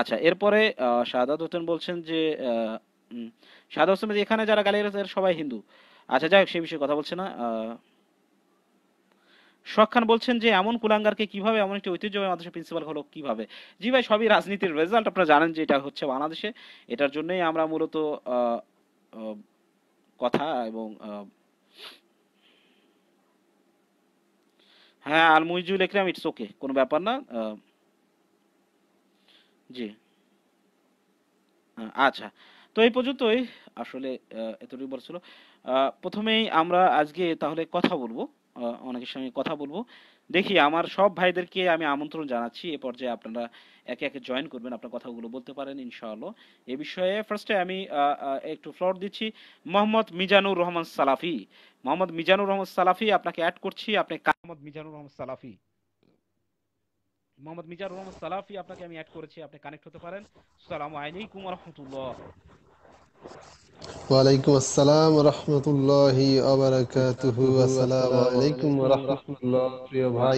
আচ্ছা এরপরে শাহাদ হোসেন বলছেন যে শাহাদ হোসেন এখানে যারা গালি সবাই হিন্দু আচ্ছা যাই হোক সেই বিষয়ে কথা বলছে না শখ খান বলছেন যে এমন কুলাঙ্গারকে কিভাবে এমন একটি ঐতিহ্যবাহী মাদ্রাসা প্রিন্সিপাল হলো কিভাবে জি ভাই সবই রাজনীতির রেজাল্ট আপনারা জানেন যে এটা হচ্ছে বাংলাদেশে এটার জন্যই আমরা মূলত কথা এবং হ্যাঁ আল মুইজুল একরাম ইটস ওকে কোনো ব্যাপার না জি আচ্ছা তো এই পর্যন্তই আসলে এতটুকু বলছিল প্রথমেই আমরা আজকে তাহলে কথা বলবো অনেকের সঙ্গে কথা বলবো দেখি আমার সব ভাইদেরকে আমি আমন্ত্রণ জানাচ্ছি এ পর্যায়ে আপনারা একে একে জয়েন করবেন আপনার কথাগুলো বলতে পারেন ইনশাআল্লাহ এ বিষয়ে ফার্স্টে আমি একটু ফ্লোর দিচ্ছি মোহাম্মদ মিজানুর রহমান সালাফি মোহাম্মদ মিজানুর রহমান সালাফি আপনাকে অ্যাড করছি আপনি মোহাম্মদ মিজানুর রহমান সালাফি মোহাম্মদ মিজানুর রহমান সালাফি আপনাকে আমি অ্যাড করেছি আপনি কানেক্ট হতে পারেন আসসালামু আলাইকুম ওয়া রাহমাতুল্লাহ কেমন আছেন প্রিয় ভাই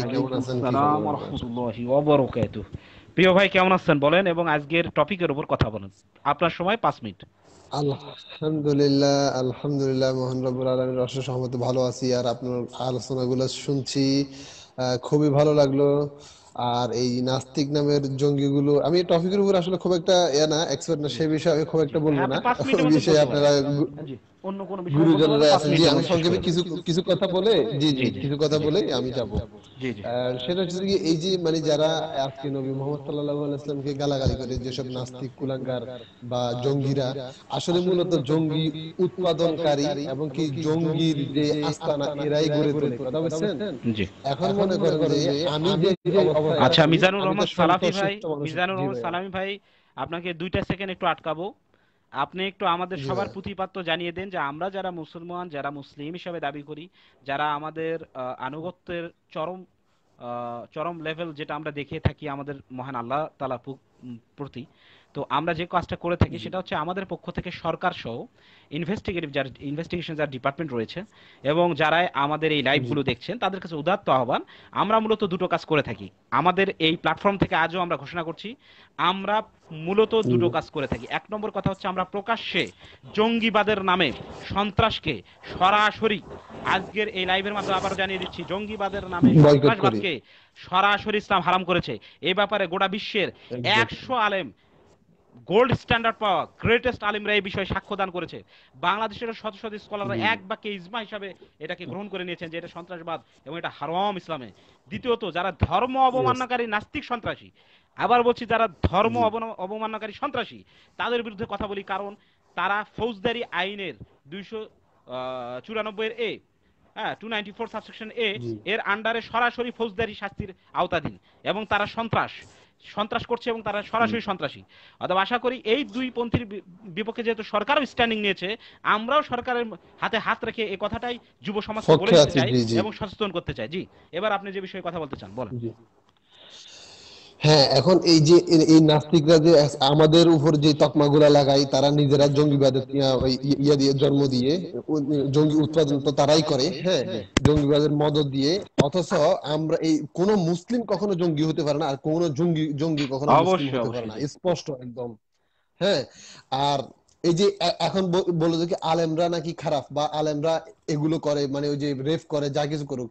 কেমন আছেন বলেন এবং আজকের টপিকের উপর কথা বলেন আপনার সময় পাঁচ মিনিট আলহামদুলিল্লাহ আলহামদুলিল্লাহ মোহন রব্বুল আলামিনের ভালো আছি আর আপনার আলোচনাগুলো শুনছি খুবই ভালো লাগলো আর এই নাস্তিক নামের জঙ্গিগুলো আমি টপিকের উপর আসলে খুব একটা ইয়ে না এক্সপার্ট না সে বিষয়ে আমি খুব একটা বলবো হ্যাঁ, না বিষয়ে আপনারা অন্য কোনো বিষয় গুরুজনরা আছেন জি আমি সংক্ষেপে কিছু কিছু কথা বলে জি জি কিছু কথা বলে আমি যাব জি সেটা হচ্ছে কি এই যে মানে যারা আজকে নবী মোহাম্মদ সাল্লাল্লাহু আলাইহি সাল্লামকে গালাগালি করে যেসব নাস্তিক কুলাঙ্গার বা জঙ্গিরা আসলে মূলত জঙ্গি উৎপাদনকারী এবং কি জঙ্গির যে আস্তানা এরাই গড়ে তোলে কথা বলছেন জি এখন মনে করেন যে আমি যে আচ্ছা মিজানুর রহমান সালাফি ভাই মিজানুর রহমান সালামি ভাই আপনাকে দুইটা সেকেন্ড একটু আটকাবো আপনি একটু আমাদের সবার প্রতিপাদ্য জানিয়ে দেন যে আমরা যারা মুসলমান যারা মুসলিম হিসাবে দাবি করি যারা আমাদের আনুগত্যের চরম চরম লেভেল যেটা আমরা দেখে থাকি আমাদের মহান আল্লাহ তালা প্রতি তো আমরা যে কাজটা করে থাকি সেটা হচ্ছে আমাদের পক্ষ থেকে সরকার সহ ইনভেস্টিগেটিভ যার ইনভেস্টিগেশন যার ডিপার্টমেন্ট রয়েছে এবং যারা আমাদের এই লাইভগুলো দেখছেন তাদের কাছে উদাত্ত আহ্বান আমরা মূলত দুটো কাজ করে থাকি আমাদের এই প্ল্যাটফর্ম থেকে আজও আমরা ঘোষণা করছি আমরা মূলত দুটো কাজ করে থাকি এক নম্বর কথা হচ্ছে আমরা প্রকাশ্যে জঙ্গিবাদের নামে সন্ত্রাসকে সরাসরি আজকের এই লাইভের মাধ্যমে আবার জানিয়ে দিচ্ছি জঙ্গিবাদের নামে সন্ত্রাসবাদকে সরাসরি ইসলাম হারাম করেছে এ ব্যাপারে গোটা বিশ্বের একশো আলেম গোল্ড স্ট্যান্ডার্ড পাওয়া গ্রেটেস্ট আলিমরা এই বিষয়ে সাক্ষ্য দান করেছে বাংলাদেশের শত শত স্কলাররা এক বাক্যে ইজমা হিসাবে এটাকে গ্রহণ করে নিয়েছেন যে এটা সন্ত্রাসবাদ এবং এটা হারাম ইসলামে দ্বিতীয়ত যারা ধর্ম অবমাননাকারী নাস্তিক সন্ত্রাসী আবার বলছি যারা ধর্ম অবমাননাকারী সন্ত্রাসী তাদের বিরুদ্ধে কথা বলি কারণ তারা ফৌজদারি আইনের দুইশো চুরানব্বই হ্যাঁ, এর এ হ্যাঁ two ninety four subsection A এর আন্ডারে সরাসরি ফৌজদারি শাস্তির আওতাধীন এবং তারা সন্ত্রাস সন্ত্রাস করছে এবং তারা সরাসরি সন্ত্রাসী অথবা আশা করি এই দুই পন্থীর বিপক্ষে যেহেতু সরকারও স্ট্যান্ডিং নিয়েছে আমরাও সরকারের হাতে হাত রেখে এই কথাটাই যুব সমাজকে বলে চাই এবং সচেতন করতে চাই জি এবার আপনি যে বিষয়ে কথা বলতে চান বলেন হ্যাঁ এখন এই যে এই নাস্তিকরা যে আমাদের উপর যে তকমা গুলা লাগায় তারা নিজেরা জঙ্গিবাদের ইয়া দিয়ে জন্ম দিয়ে জঙ্গি উৎপাদন তো তারাই করে হ্যাঁ জঙ্গিবাদের মদত দিয়ে অথচ আমরা এই কোন মুসলিম কখনো জঙ্গি হতে পারে না আর কোন জঙ্গি জঙ্গি কখনো মুসলিম হতে পারে না স্পষ্ট একদম হ্যাঁ আর এই যে এখন বলে যে কি আলেমরা নাকি খারাপ বা আলেমরা এগুলো করে মানে ওই যে রেফ করে যা কিছু করুক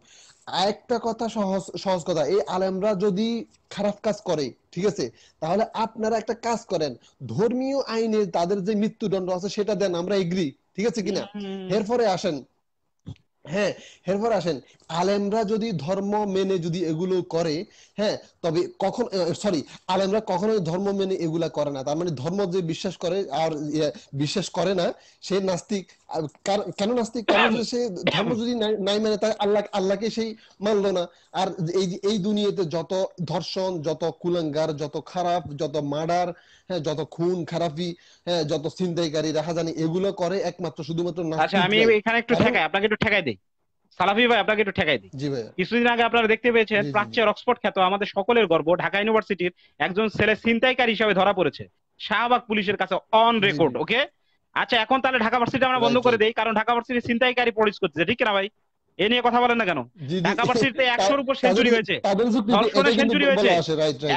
আরেকটা কথা সহজ সহজ কথা এই আলেমরা যদি খারাপ কাজ করে ঠিক আছে তাহলে আপনারা একটা কাজ করেন ধর্মীয় আইনে তাদের যে মৃত্যুদণ্ড আছে সেটা দেন আমরা এগ্রি ঠিক আছে কিনা এরপরে আসেন হ্যাঁ এরপর আসেন আলেমরা যদি ধর্ম মেনে যদি এগুলো করে হ্যাঁ তবে কখন সরি আলেমরা কখনো ধর্ম মেনে এগুলা করে না তার মানে ধর্ম যে বিশ্বাস করে আর বিশ্বাস করে না সে নাস্তিক কেন নাস্তিক সে ধর্ম যদি নাই মানে তার আল্লাহ আল্লাহকে সেই না আর এই এই দুনিয়াতে যত ধর্ষণ যত কুলাঙ্গার যত খারাপ যত মার্ডার হ্যাঁ যত খুন খারাপি হ্যাঁ যত এগুলো করে একমাত্র শুধুমাত্র আচ্ছা আমি এখানে একটু ঠেকাই আপনাকে একটু ঠেকাই দেই সালাফি ভাই আপনাকে একটু ঠেকাই দিই কিছুদিন আগে আপনারা দেখতে পেয়েছেন প্রাচ্যের অক্সফোর্ড খ্যাত আমাদের সকলের গর্ব ঢাকা ইউনিভার্সিটির একজন ছেলে ছিনতাইকারী হিসাবে ধরা পড়েছে শাহবাগ পুলিশের কাছে অন রেকর্ড ওকে আচ্ছা এখন তাহলে ঢাকা ভার্সিটি আমরা বন্ধ করে দেই কারণ ঢাকা ভার্সিটি ছিনতাইকারী পলিশ করতেছে ঠিক না ভাই এ নিয়ে কথা বলেন না কেন ঢাকা ভার্সিটিতে একশোর উপর সেঞ্চুরি হয়েছে ধর্ষণের সেঞ্চুরি হয়েছে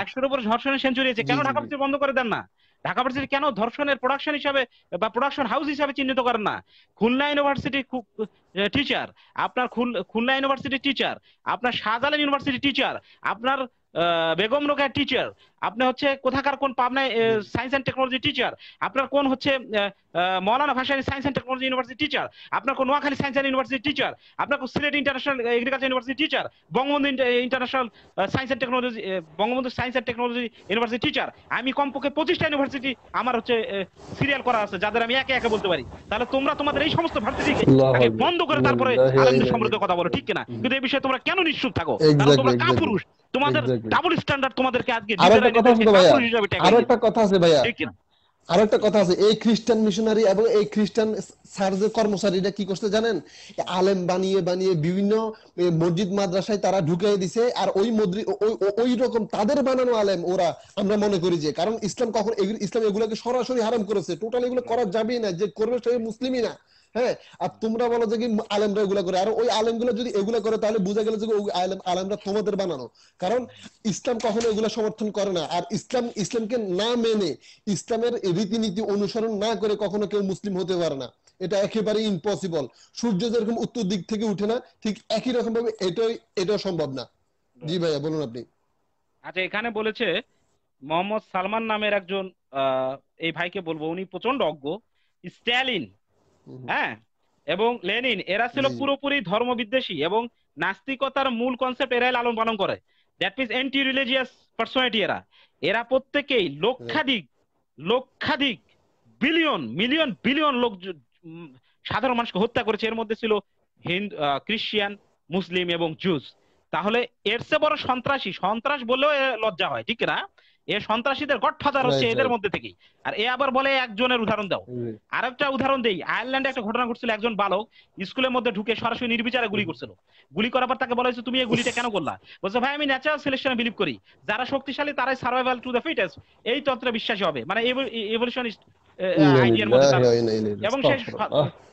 একশোর উপর ধর্ষণের সেঞ্চুরি হয়েছে কেন ঢাকা ভার্সিটি বন্ধ করে দেন না ঢাকা ভার্সিটি কেন ধর্ষণের প্রোডাকশন হিসাবে বা প্রোডাকশন হাউস হিসাবে চিহ্নিত করেন না খুলনা ইউনিভার্সিটি টিচার আপনার খুলনা ইউনিভার্সিটি টিচার আপনার শাহজালাল ইউনিভার্সিটি টিচার আপনার বেগম রোকেয়া টিচার আপনি হচ্ছে কোথাকার কোন পাবনায় সায়েন্স এন্ড টেকনোলজি টিচার আপনার কোন হচ্ছে মৌলানা ভাষায় science and technology university teacher আপনার কোন Noakhali science and university teacher আপনার কোন Sylhet international agriculture university teacher Bangabandhu international science and technology Bangabandhu science and technology university teacher আমি কমপক্ষে পঁচিশটা ইউনিভার্সিটি আমার হচ্ছে সিরিয়াল করা আছে যাদের আমি একে একে বলতে পারি তাহলে তোমরা তোমাদের এই সমস্ত ভার্সিটিকে বন্ধ করে তারপরে সমৃদ্ধ কথা বলো ঠিক কিনা কিন্তু এই বিষয়ে তোমরা কেন নিশ্চুপ থাকো তোমরা কাপুরুষ তোমাদের ডাবল স্ট্যান্ডার্ড তোমাদেরকে আজকে আরো একটা কথা আছে ভাইয়া আরো একটা কথা আছে এই খ্রিস্টান মিশনারি এবং এই খ্রিস্টান কর্মচারীরা কি জানেন আলেম বানিয়ে বানিয়ে বিভিন্ন মসজিদ মাদ্রাসায় তারা ঢুকিয়ে দিছে আর ওই মদ্রি ওই রকম তাদের বানানো আলেম ওরা আমরা মনে করি যে কারণ ইসলাম কখন ইসলাম এগুলোকে সরাসরি হারাম করেছে টোটাল এগুলো করা যাবেই না যে করবে সে মুসলিমই না হ্যাঁ আর তোমরা বলো যে কি আলেমরা এগুলা করে আর ওই আলেমগুলো যদি এগুলা করে তাহলে বোঝা গেল যে ওই আলেম আলেমরা তোমাদের বানানো কারণ ইসলাম কখনো এগুলা সমর্থন করে না আর ইসলাম ইসলামকে না মেনে ইসলামের রীতিনীতি অনুসরণ না করে কখনো কেউ মুসলিম হতে পারে না এটা একেবারে ইম্পসিবল সূর্য যেরকম উত্তর দিক থেকে উঠে না ঠিক একই রকম ভাবে এটাই এটাও সম্ভব না জি ভাইয়া বলুন আপনি আচ্ছা এখানে বলেছে মোহাম্মদ সালমান নামের একজন এই ভাইকে বলবো উনি প্রচন্ড অজ্ঞ স্ট্যালিন হ্যাঁ এবং লেনিন এরা ছিল পুরোপুরি ধর্ম বিদ্বেষী এবং নাস্তিকতার মূল কনসেপ্ট এরাই লালন পালন করে that means anti religious personality এরা এরা প্রত্যেকেই লক্ষাধিক লক্ষাধিক বিলিয়ন মিলিয়ন বিলিয়ন লোক সাধারণ মানুষকে হত্যা করেছে এর মধ্যে ছিল হিন্দু খ্রিস্টিয়ান মুসলিম এবং জুস তাহলে এর চেয়ে বড় সন্ত্রাসী সন্ত্রাস বললেও লজ্জা হয় ঠিক না এ সন্ত্রাসীদের গডফাদার হচ্ছে এদের মধ্যে থেকে আর এ আবার বলে একজনের উদাহরণ দাও আর একটা উদাহরণ দেই আয়ারল্যান্ডে একটা ঘটনা ঘটছিল একজন বালক স্কুলের মধ্যে ঢুকে সরাসরি নির্বিচারে গুলি করছিল গুলি করার পর তাকে বলা হয়েছে তুমি এই গুলিটা কেন করলা বলছে ভাই আমি ন্যাচারাল সিলেকশনে বিলিভ করি যারা শক্তিশালী তারাই সার্ভাইভাল টু দ্য ফিটেস্ট এই তন্ত্রে বিশ্বাসী হবে মানে e-, এভলিউশনিস্ট এবং সে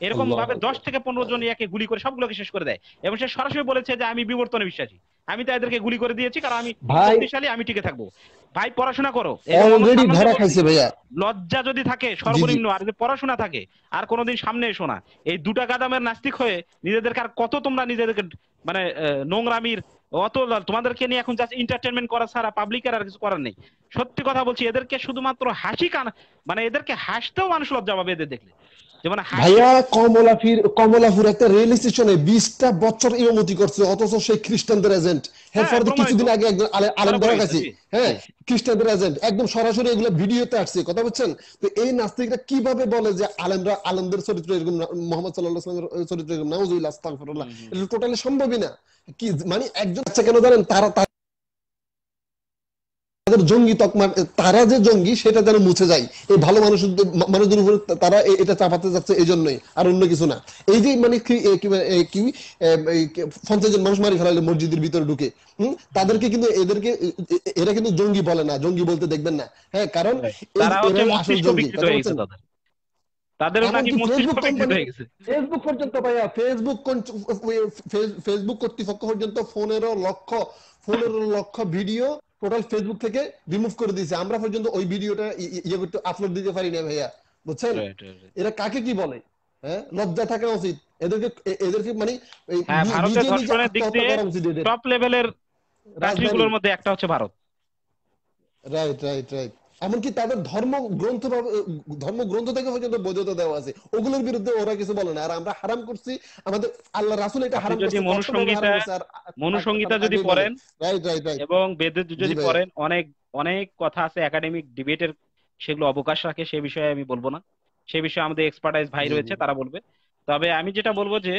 এরকম ভাবে দশ থেকে পনেরো জন ইয়াকে গুলি করে সবগুলোকে শেষ করে দেয় এবং সে সরাসরি বলেছে যে আমি বিবর্তনে বিশ্বাসী আমি তো এদেরকে গুলি করে দিয়েছি কারণ আমি শক্তিশালী আমি টিকে থাকবো ভাই পড়াশোনা করো অলরেডি ধরা খাইছে ভাইয়া লজ্জা যদি থাকে সর্বনিম্ন আর যদি পড়াশোনা থাকে আর কোনোদিন সামনে এসো না এই দুটা গাদামের নাস্তিক হয়ে নিজেদেরকে আর কত তোমরা নিজেদেরকে মানে নোংরামির অত তোমাদেরকে নিয়ে এখন জাস্ট এন্টারটেনমেন্ট করা ছাড়া পাবলিকের আর কিছু করার নেই সত্যি কথা বলছি এদেরকে শুধুমাত্র হাসি কান মানে এদেরকে হাসতেও মানুষ লজ্জা পাবে এদের দেখলে ভাইয়া কমলাফির একটা রেল স্টেশনে বিশটা বছর ইমামতি করছে অথচ সেই খ্রিস্টানদের এজেন্ট হ্যাঁ, হ্যাঁ, কিছুদিন আগে একজন ধরা গেছে হ্যাঁ খ্রিস্টানদের এজেন্ট একদম সরাসরি এগুলো ভিডিওতে আসছে কথা বলছেন তো এই নাস্তিকরা কিভাবে বলে যে আলেমরা আলেমদের চরিত্র এরকম মোহাম্মদ সাল্লাহ চরিত্র এরকম নাউজুল্লাহ টোটালি সম্ভবই না কি মানে একজন আচ্ছা কেন জানেন তারা তাদের জঙ্গি তকমা তারা যে জঙ্গি সেটা যেন মুছে যায় এই ভালো মানুষের মানুষদের উপরে তারা এটা চাপাতে যাচ্ছে এই জন্যই আর অন্য কিছু না এই যে মানে কি পঞ্চাশ জন মানুষ মারি ফেলালে মসজিদের ভিতরে ঢুকে হম তাদেরকে কিন্তু এদেরকে এরা কিন্তু জঙ্গি বলে না জঙ্গি বলতে দেখবেন না হ্যাঁ কারণ হ্যাঁ, তাদের নাকি ফেসবুক কর্তৃপক্ষ পর্যন্ত ফোনেরও লক্ষ্য ফোনেরও লক্ষ্য ভিডিও টোটাল ফেসবুক থেকে রিমুভ করে দিয়েছে আমরা পর্যন্ত ওই ভিডিওটা ইয়ে করতে আপলোড দিতে পারি না ভাইয়া বুঝছেন এরা কাকে কি বলে হ্যাঁ লজ্জা থাকা উচিত এদেরকে এদেরকে মানে হ্যাঁ, ভারতের দর্শনের দিক টপ লেভেলের রাষ্ট্রগুলোর মধ্যে একটা হচ্ছে ভারত রাইট রাইট রাইট এমনকি তাদের ধর্ম গ্রন্থ ধর্মগ্রন্থ থেকে পর্যন্ত বৈধতা দেওয়া আছে ওগুলোর বিরুদ্ধে ওরা কিছু বলে না আর আমরা হারাম করছি আমাদের আল্লাহ রাসুল এটা হারাম করছে মনুসংগীতা মনুসংগীতা যদি পড়েন রাইট রাইট রাইট এবং বেদের যদি পড়েন অনেক অনেক কথা আছে একাডেমিক ডিবেটের সেগুলো অবকাশ রাখে সে বিষয়ে আমি বলবো না সে বিষয়ে আমাদের এক্সপার্টাইজ ভাই রয়েছে তারা বলবে তবে আমি যেটা বলবো যে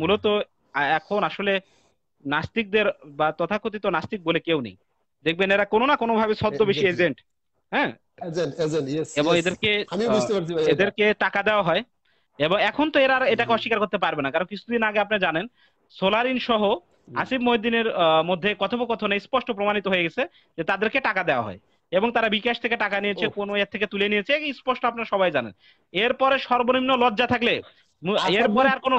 মূলত এখন আসলে নাস্তিকদের বা তথাকথিত নাস্তিক বলে কেউ নেই দেখবেন এরা কোনো না কোনো ভাবে হ্যাঁ, ছদ্মবেশী এজেন্ট হ্যাঁ এবং এদেরকে এদেরকে টাকা দেওয়া হয় এবং এখন তো এরা এটাকে অস্বীকার করতে পারবে না কারণ কিছুদিন আগে আপনি জানেন সোলারিন সহ আসিফ মধ্যে কথোপকথনে স্পষ্ট প্রমাণিত হয়ে গেছে যে তাদেরকে টাকা দেওয়া হয় এবং তারা বিকাশ থেকে টাকা নিয়েছে কোন এর থেকে তুলে নিয়েছে স্পষ্ট আপনার সবাই জানেন এরপরে সর্বনিম্ন লজ্জা থাকলে এরপরে আর কোন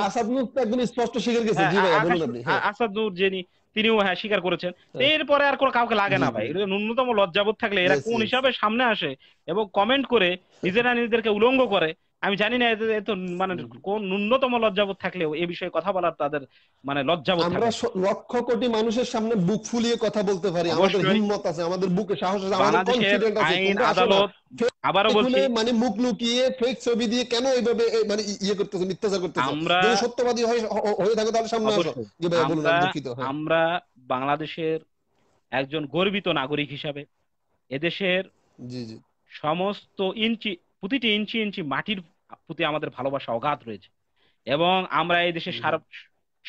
হ্যাঁ, আসাদ নূর হ্যাঁ। যিনি তিনিও হ্যাঁ স্বীকার করেছেন হ্যাঁ। এরপরে আর কোনো কাউকে লাগে না ভাই ন্যূনতম লজ্জাবোধ থাকলে এরা কোন হিসাবে সামনে আসে এবং কমেন্ট করে নিজেরা নিজেদেরকে উলঙ্গ করে আমি জানি না এদের এত মানে কোন ন্যূনতম লজ্জাবোধ থাকলেও এ বিষয়ে কথা বলার তাদের মানে লজ্জাবোধ আমরা লক্ষ কোটি মানুষের সামনে বুক ফুলিয়ে কথা বলতে পারি আমাদের হিম্মত আছে আমাদের বুকে সাহস আছে আমাদের কনফিডেন্ট আছে আইন আদালত আবারো বলছি মানে মুখ লুকিয়ে ফেক ছবি দিয়ে কেন এইভাবে মানে ইয়ে করতেছে মিথ্যাচার করতেছে আমরা যদি সত্যবাদী হয়ে হয়ে থাকে তাহলে সামনে আসো যে ভাই বলুন দুঃখিত হ্যাঁ। আমরা বাংলাদেশের একজন গর্বিত নাগরিক হিসাবে এদেশের জি জি সমস্ত ইঞ্চি প্রতিটি ইঞ্চি ইঞ্চি মাটির প্রতি আমাদের ভালোবাসা অগাধ রয়েছে এবং আমরা এই দেশের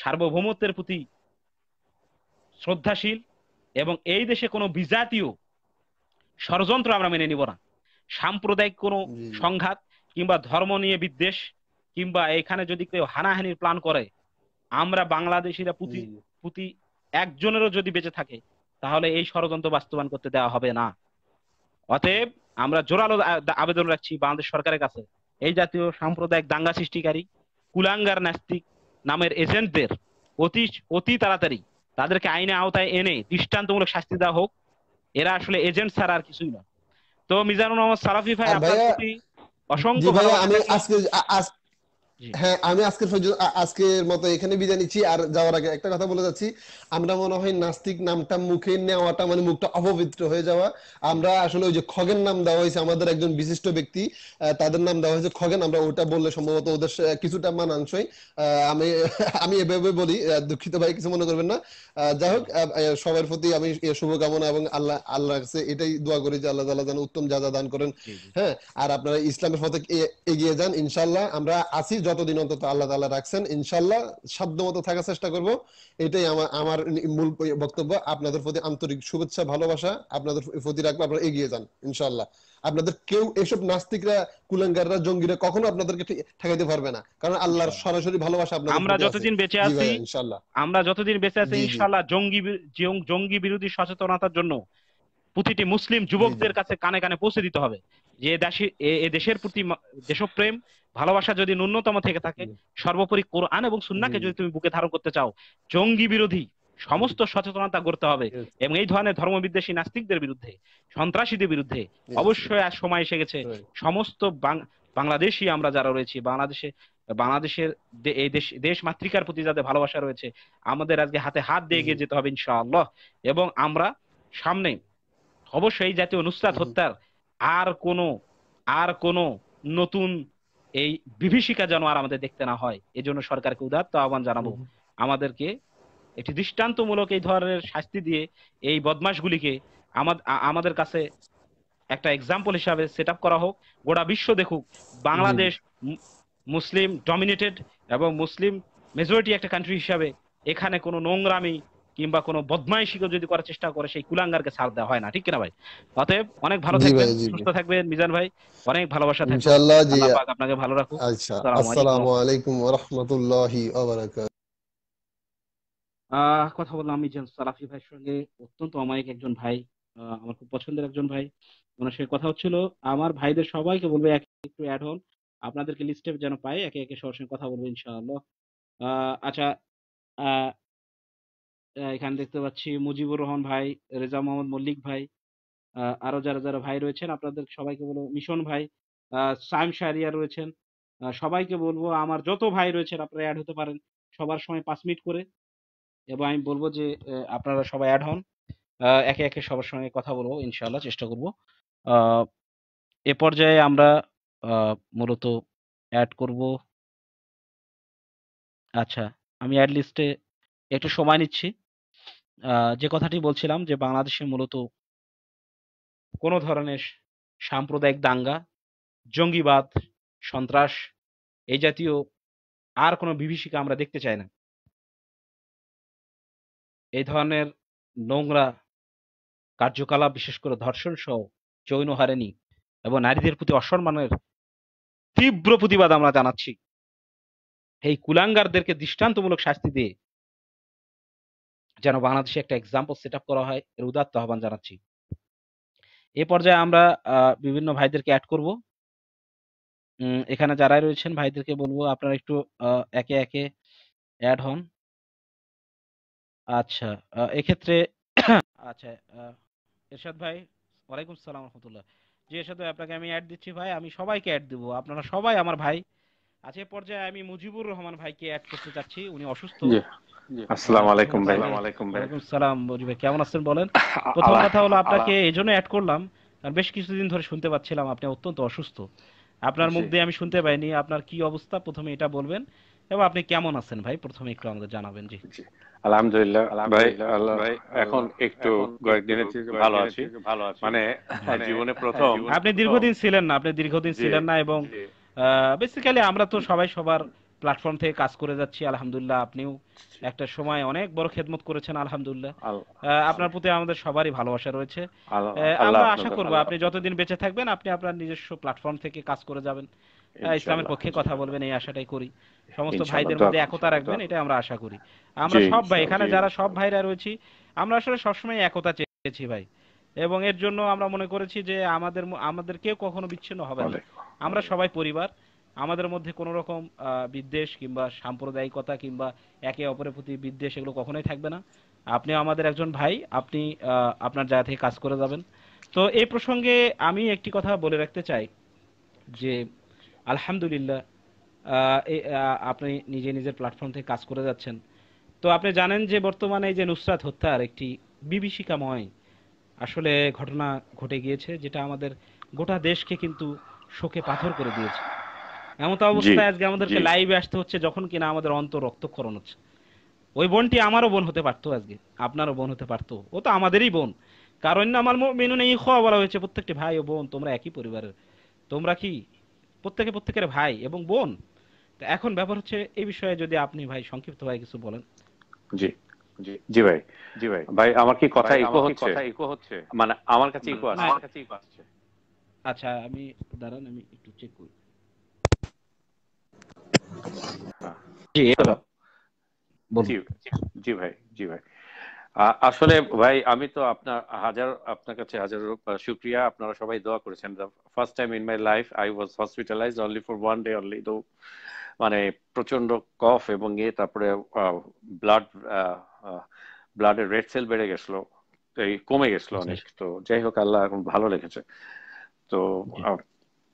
সার্বভৌমত্বের প্রতি শ্রদ্ধাশীল এবং এই দেশে কোনো বিজাতীয় ষড়যন্ত্র আমরা মেনে নিব না সাম্প্রদায়িক কোনো সংঘাত কিংবা ধর্ম নিয়ে বিদ্বেষ কিংবা এখানে যদি কেউ হানাহানির প্ল্যান করে আমরা বাংলাদেশিরা প্রতি প্রতি একজনেরও যদি বেঁচে থাকে তাহলে এই ষড়যন্ত্র বাস্তবায়ন করতে দেওয়া হবে না অতএব আমরা জোরালো আবেদন রাখছি বাংলাদেশ সরকারের কাছে এই জাতীয় সাম্প্রদায়িক দাঙ্গা সৃষ্টিকারী কুলাঙ্গার নাস্তিক নামের এজেন্টদের অতি অতি তাড়াতাড়ি তাদেরকে আইনে আওতায় এনে দৃষ্টান্তমূলক শাস্তি দেওয়া হোক এরা আসলে এজেন্ট ছাড়া আর কিছুই না তো মিজানুর রহমান সারাফি ভাই আপনার অসংখ্য ভাই আমি আজকে হ্যাঁ আমি আজকের আজকের মতো এখানে বিদায় নিচ্ছি আর যাওয়ার আগে একটা কথা বলে যাচ্ছি আমরা মনে হয় নাস্তিক নামটা মুখে নেওয়াটা মানে মুখটা অপবিত্র হয়ে যাওয়া আমরা আসলে ওই যে খগেন নাম দেওয়া হয়েছে আমাদের একজন বিশিষ্ট ব্যক্তি তাদের নাম দেওয়া হয়েছে খগেন আমরা ওটা বললে সম্ভবত ওদের কিছুটা মানানসই আমি আমি এভাবে বলি দুঃখিত ভাই কিছু মনে করবেন না যাই হোক সবার প্রতি আমি শুভকামনা এবং আল্লাহ আল্লাহ কাছে এটাই দোয়া করি যে আল্লাহ তালা যেন উত্তম যা দান করেন হ্যাঁ আর আপনারা ইসলামের পথে এগিয়ে যান ইনশাল্লাহ আমরা আছি যতদিন অন্তত আল্লাহ তালা রাখছেন ইনশাল্লাহ সাধ্য মতো থাকার চেষ্টা করব এটাই আমার আমার মূল বক্তব্য আপনাদের প্রতি আন্তরিক শুভেচ্ছা ভালোবাসা আপনাদের প্রতি রাখবো আপনারা এগিয়ে যান ইনশাল্লাহ আপনাদের কেউ এসব নাস্তিকরা কুলাঙ্গাররা জঙ্গিরা কখনো আপনাদেরকে ঠেকাইতে পারবে না কারণ আল্লাহর সরাসরি ভালোবাসা আপনাদের আমরা যতদিন বেঁচে আছি ইনশাল্লাহ আমরা যতদিন বেঁচে আছি ইনশাল্লাহ জঙ্গি জঙ্গি বিরোধী সচেতনতার জন্য প্রতিটি মুসলিম যুবকদের কাছে কানে কানে পৌঁছে দিতে হবে যে এ দেশের প্রতি দেশপ্রেম ভালোবাসা যদি ন্যূনতম থেকে থাকে সর্বোপরি কোরআন এবং সুন্নাকে যদি তুমি বুকে ধারণ করতে চাও জঙ্গি বিরোধী সমস্ত সচেতনতা করতে হবে এবং এই ধরনের ধর্মবিদ্বেষী নাস্তিকদের বিরুদ্ধে সন্ত্রাসীদের বিরুদ্ধে অবশ্যই আজ সময় এসে গেছে সমস্ত বাংলাদেশি আমরা যারা রয়েছি বাংলাদেশে বাংলাদেশের এই দেশ দেশ মাতৃকার প্রতি যাদের ভালোবাসা রয়েছে আমাদের আজকে হাতে হাত দিয়ে এগিয়ে যেতে হবে ইনশাআল্লাহ এবং আমরা সামনে অবশ্যই জাতীয় নুসরাত হত্যার আর কোনো আর কোনো নতুন এই বিভীষিকা যেন আর আমাদের দেখতে না হয় এজন্য সরকারকে উদাত্ত আহ্বান জানাবো আমাদেরকে একটি দৃষ্টান্তমূলক এই ধরনের শাস্তি দিয়ে এই বদমাশগুলিকে আমাদের কাছে একটা এক্সাম্পল হিসাবে সেট করা হোক গোটা বিশ্ব দেখুক বাংলাদেশ মুসলিম ডমিনেটেড এবং মুসলিম মেজরিটি একটা কান্ট্রি হিসাবে এখানে কোনো নোংরামি কিংবা কোনো বদমাইশি যদি করার চেষ্টা করে সেই কুলাঙ্গারকে ছাড় দেওয়া হয় না ঠিক কিনা ভাই অতএব অনেক ভালো থাকবেন সুস্থ থাকবেন মিজান ভাই অনেক ভালোবাসা থাকবে ইনশাআল্লাহ জি আপনাকে ভালো রাখুন আচ্ছা, আসসালামু আলাইকুম ওয়া রাহমাতুল্লাহি ওয়া বারাকাতুহু কথা বললাম আমি জেন সালাফি ভাইয়ের সঙ্গে অত্যন্ত অমায়িক একজন ভাই আমার খুব পছন্দের একজন ভাই ওনার সঙ্গে কথা হচ্ছিল আমার ভাইদের সবাইকে বলবে এক একটু অ্যাড হন আপনাদেরকে লিস্টে যেন পাই একে একে সবার সঙ্গে কথা বলবো ইনশাআল্লাহ আচ্ছা এখানে দেখতে পাচ্ছি মুজিবুর রহমান ভাই রেজা মোহাম্মদ মল্লিক ভাই আরো যারা যারা ভাই রয়েছেন আপনাদের সবাইকে বলবো মিশন ভাই সাইম শাহরিয়া রয়েছেন সবাইকে বলবো আমার যত ভাই রয়েছেন আপনারা অ্যাড হতে পারেন সবার সময় পাঁচ মিনিট করে এবং আমি বলবো যে আপনারা সবাই অ্যাড হন একে একে সবার সঙ্গে কথা বলবো ইনশাল্লাহ চেষ্টা করব এ পর্যায়ে আমরা মূলত অ্যাড করব আচ্ছা আমি অ্যাড লিস্টে একটু সময় নিচ্ছি যে কথাটি বলছিলাম যে বাংলাদেশে মূলত কোনো ধরনের সাম্প্রদায়িক দাঙ্গা জঙ্গিবাদ সন্ত্রাস এই জাতীয় আর কোনো বিভীষিকা আমরা দেখতে চাই না এই ধরনের নোংরা কার্যকলাপ বিশেষ করে ধর্ষণ সহ যৌন হারেনি এবং নারীদের প্রতি অসম্মানের তীব্র প্রতিবাদ আমরা জানাচ্ছি এই কুলাঙ্গারদেরকে দৃষ্টান্তমূলক শাস্তি দিয়ে যেন বাংলাদেশে একটা এক্সাম্পল সেট করা হয় এর উদাত্ত আহ্বান জানাচ্ছি এ পর্যায়ে আমরা বিভিন্ন ভাইদেরকে অ্যাড করব এখানে যারাই রয়েছেন ভাইদেরকে বলবো আপনারা একটু একে একে অ্যাড হন আচ্ছা এক্ষেত্রে আচ্ছা এরশাদ ভাই ওয়ালাইকুম সালাম রহমতুল্লাহ জি এরশাদ ভাই আপনাকে আমি অ্যাড দিচ্ছি ভাই আমি সবাইকে অ্যাড দেবো আপনারা সবাই আমার ভাই আজকে পর্যায়ে আমি মুজিবুর রহমান ভাইকে অ্যাড করতে চাচ্ছি উনি অসুস্থ আসসালামু আলাইকুম ভাই আলাইকুম ভাই সালাম মুজিব ভাই কেমন আছেন বলেন প্রথম কথা হলো আপনাকে এজন্য অ্যাড করলাম কারণ বেশ কিছুদিন ধরে শুনতে পাচ্ছিলাম আপনি অত্যন্ত অসুস্থ আপনার মুখ দিয়ে আমি শুনতে পাইনি আপনার কি অবস্থা প্রথমে এটা বলবেন এবং আপনি কেমন আছেন ভাই প্রথমে একটু আমাদের জানাবেন জি আলহামদুলিল্লাহ ভাই এখন একটু কয়েকদিনের ভালো আছি ভালো আছি মানে, হ্যাঁ। মানে জীবনে প্রথম আপনি দীর্ঘদিন ছিলেন না আপনি দীর্ঘদিন ছিলেন না এবং বেসিক্যালি আমরা তো সবাই সবার প্ল্যাটফর্ম থেকে কাজ করে যাচ্ছি আলহামদুলিল্লাহ আপনিও একটা সময় অনেক বড় খেদমত করেছেন আলহামদুলিল্লাহ আপনার প্রতি আমাদের সবারই ভালোবাসা রয়েছে আমরা আশা করব আপনি যতদিন বেঁচে থাকবেন আপনি আপনার নিজস্ব প্ল্যাটফর্ম থেকে কাজ করে যাবেন ইসলামের পক্ষে কথা বলবেন এই আশাটাই করি সমস্ত ভাইদের মধ্যে একতা রাখবেন এটাই আমরা আশা করি আমরা সব ভাই এখানে যারা সব ভাইরা রয়েছি আমরা আসলে সবসময় একতা চেয়েছি ভাই এবং এর জন্য আমরা মনে করেছি যে আমাদের আমাদের কেউ কখনো বিচ্ছিন্ন হবে না আমরা সবাই পরিবার আমাদের মধ্যে কোনো রকম বিদ্বেষ কিংবা সাম্প্রদায়িকতা কিংবা একে অপরের প্রতি বিদ্বেষ এগুলো কখনোই থাকবে না আপনি আমাদের একজন ভাই আপনি আপনার জায়গা থেকে কাজ করে যাবেন তো এই প্রসঙ্গে আমি একটি কথা বলে রাখতে চাই যে আলহামদুলিল্লাহ আপনি নিজে নিজের প্ল্যাটফর্ম থেকে কাজ করে যাচ্ছেন তো আপনি জানেন যে বর্তমানে যে নুসরাত হত্যার একটি বিভীষিকাময় আসলে ঘটনা ঘটে গিয়েছে যেটা আমাদের গোটা দেশকে কিন্তু শোকে পাথর করে দিয়েছে এমন অবস্থায় আজকে আমাদেরকে লাইভে আসতে হচ্ছে যখন কিনা আমাদের অন্তর রক্তক্ষরণ হচ্ছে ওই বোনটি আমারও বোন হতে পারতো আজকে আপনারও বোন হতে পারতো ও তো আমাদেরই বোন কারণ আমার মেনু নেই খোয়া বলা হয়েছে প্রত্যেকটি ভাই ও বোন তোমরা একই পরিবারের তোমরা কি প্রত্যেকে প্রত্যেকের ভাই এবং বোন এখন ব্যাপার হচ্ছে এই বিষয়ে যদি আপনি ভাই সংক্ষিপ্ত ভাই কিছু বলেন জি জি ভাই জি ভাই ভাই আমার কি কথা ইকো হচ্ছে মানে আমার কাছে ইকো আছে আমার কাছে ইকো আসছে আচ্ছা আমি দাঁড়ান আমি একটু চেক করি জি জি ভাই জি ভাই আসলে ভাই আমি তো আপনার হাজার আপনার কাছে হাজার শুক্রিয়া আপনারা সবাই দোয়া করেছেন first time in my life I was hospitalize only for one day only তো মানে প্রচন্ড কফ এবং ইয়ে তারপরে ব্লাড ব্লাডের রেড সেল বেড়ে গেছিল এই কমে গেছিল আচ্ছা। অনেক তো যাই হোক আল্লাহ এখন ভালো লেগেছে তো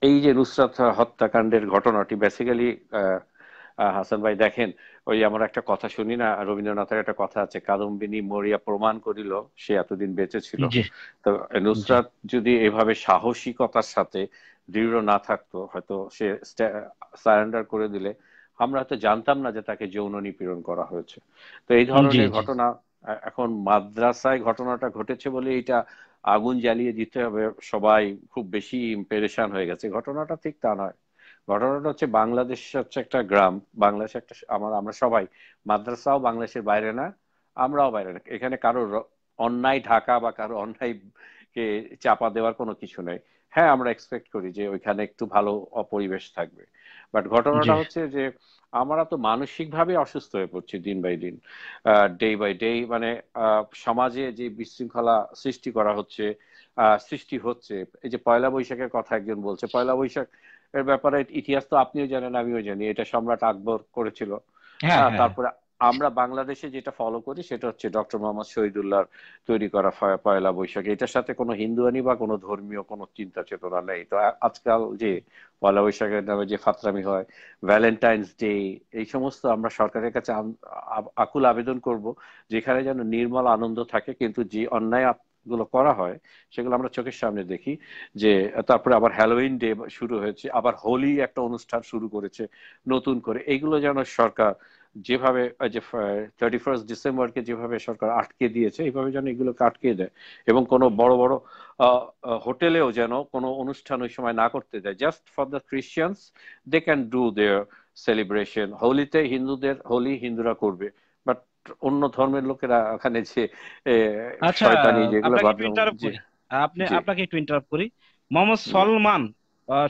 এই যে নুসরাত হত্যাকাণ্ডের ঘটনাটি বেসিক্যালি হাসান ভাই দেখেন ওই আমার একটা কথা শুনি না রবীন্দ্রনাথের একটা কথা আছে কাদম্বিনী মরিয়া প্রমাণ করিল সে এতদিন বেঁচে ছিল তো নুসরাত যদি এভাবে সাহসিকতার সাথে দৃঢ় না থাকতো হয়তো সে সারেন্ডার করে দিলে আমরা তো জানতাম না যে তাকে যৌন নিপীড়ন করা হয়েছে তো এই ধরনের ঘটনা এখন মাদ্রাসায় ঘটনাটা ঘটেছে বলে এটা আগুন জ্বালিয়ে দিতে হবে সবাই খুব বেশি ইম্পেরেশন হয়ে গেছে ঘটনাটা ঠিক তা নয় ঘটনাটা হচ্ছে বাংলাদেশ হচ্ছে একটা গ্রাম বাংলাদেশ একটা আমার আমরা সবাই মাদ্রাসাও বাংলাদেশের বাইরে না আমরাও বাইরে না এখানে কারোর অন্যায় ঢাকা বা কারো অন্যায় কে চাপা দেওয়ার কোনো কিছু নেই হ্যাঁ আমরা এক্সপেক্ট করি যে ওইখানে একটু ভালো অপরিবেশ থাকবে বাট ঘটনাটা হচ্ছে যে আমরা তো মানসিকভাবে অসুস্থ হয়ে পড়ছি দিন বাই দিন ডে বাই ডে মানে সমাজে যে বিশৃঙ্খলা সৃষ্টি করা হচ্ছে সৃষ্টি হচ্ছে এই যে পয়লা বৈশাখের কথা একজন বলছে পয়লা বৈশাখ এর ব্যাপারে ইতিহাস তো আপনিও জানেন আমিও জানি এটা সম্রাট আকবর করেছিল হ্যাঁ, হ্যাঁ। তারপরে আমরা বাংলাদেশে যেটা ফলো করি সেটা হচ্ছে ডক্টর মোহাম্মদ শহীদুল্লাহ তৈরি করা পয়লা বৈশাখ এটার সাথে কোনো হিন্দুয়ানি বা কোনো ধর্মীয় কোনো চিন্তা চেতনা নেই তো আজকাল যে পয়লা বৈশাখের নামে যে ফাতরামি হয় ভ্যালেন্টাইন্স ডে এই সমস্ত আমরা সরকারের কাছে আকুল আবেদন করব যেখানে যেন নির্মল আনন্দ থাকে কিন্তু যে অন্যায় গুলো করা হয় সেগুলো আমরা চোখের সামনে দেখি যে তারপরে আবার হ্যালোইন ডে শুরু হয়েছে আবার হোলি একটা অনুষ্ঠান শুরু করেছে নতুন করে এগুলো যেন সরকার যেভাবে যে থার্টি ফার্স্ট ডিসেম্বরকে যেভাবে সরকার আটকে দিয়েছে এইভাবে যেন এগুলোকে আটকে দেয় এবং কোনো বড় বড় হোটেলেও যেন কোনো অনুষ্ঠান ওই সময় না করতে দেয় just for the Christians they can do their celebration হোলিতে হিন্দুদের হোলি হিন্দুরা করবে বাট অন্য ধর্মের লোকেরা ওখানে যে আচ্ছা, যেগুলো আপনি আপনাকে একটু ইন্টারাপ্ট করি মোহাম্মদ সলমান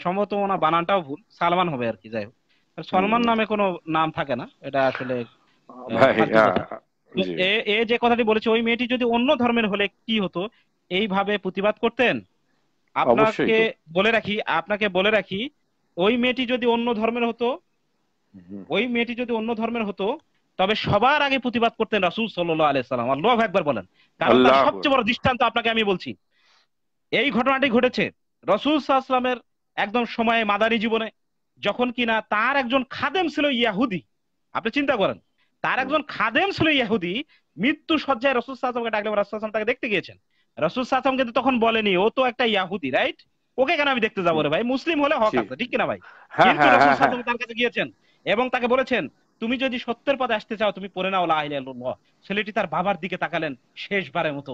সম্ভবত ওনা বানানটাও ভুল সালমান হবে আর কি যাই হোক মানে সলমান নামে কোনো নাম থাকে না এটা আসলে হ্যাঁ, এ যে কথাটি বলেছে ওই মেয়েটি যদি অন্য ধর্মের হলে কি হতো এইভাবে প্রতিবাদ করতেন আপনাকে বলে রাখি আপনাকে বলে রাখি ওই মেয়েটি যদি অন্য ধর্মের হতো ওই মেয়েটি যদি অন্য ধর্মের হতো তবে সবার আগে প্রতিবাদ করতেন রাসুল সাল্লাহ আলিয়া সাল্লাম আল্লাহ একবার বলেন কারণ তার সবচেয়ে বড় দৃষ্টান্ত আপনাকে আমি বলছি এই ঘটনাটি ঘটেছে রসুল সাহা একদম সময়ে মাদারী জীবনে যখন কিনা তার একজন খাদেম ছিল ইয়াহুদি আপনি চিন্তা করেন তার একজন খাদেম ছিল ইয়াহুদি মৃত্যু সজ্জায় রসুল সাহসামকে ডাকলে রসুল সাহসাম তাকে দেখতে গিয়েছেন রসুল সাহসাম কিন্তু তখন বলেনি ও তো একটা ইয়াহুদি রাইট ওকে কেন আমি দেখতে যাবো রে ভাই মুসলিম হলে হক আছে ঠিক কিনা ভাই হ্যাঁ, কিন্তু হ্যাঁ, রসুল হ্যাঁ, সাহসাম তার কাছে গিয়েছেন এবং তাকে বলেছেন তুমি যদি সত্যের পথে আসতে চাও তুমি পড়ে নাও লাহ ছেলেটি তার বাবার দিকে তাকালেন শেষবারের মতো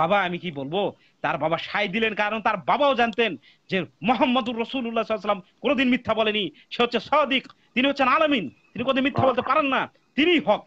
বাবা আমি কি বলবো তার বাবা সাই দিলেন কারণ তার বাবাও জানতেন যে মোহাম্মদুর রসুল্লাহ সাল্লাম কোনোদিন মিথ্যা বলেনি সে হচ্ছে সদিক তিনি হচ্ছেন আলমিন তিনি কোনোদিন মিথ্যা বলতে পারেন না তিনি হক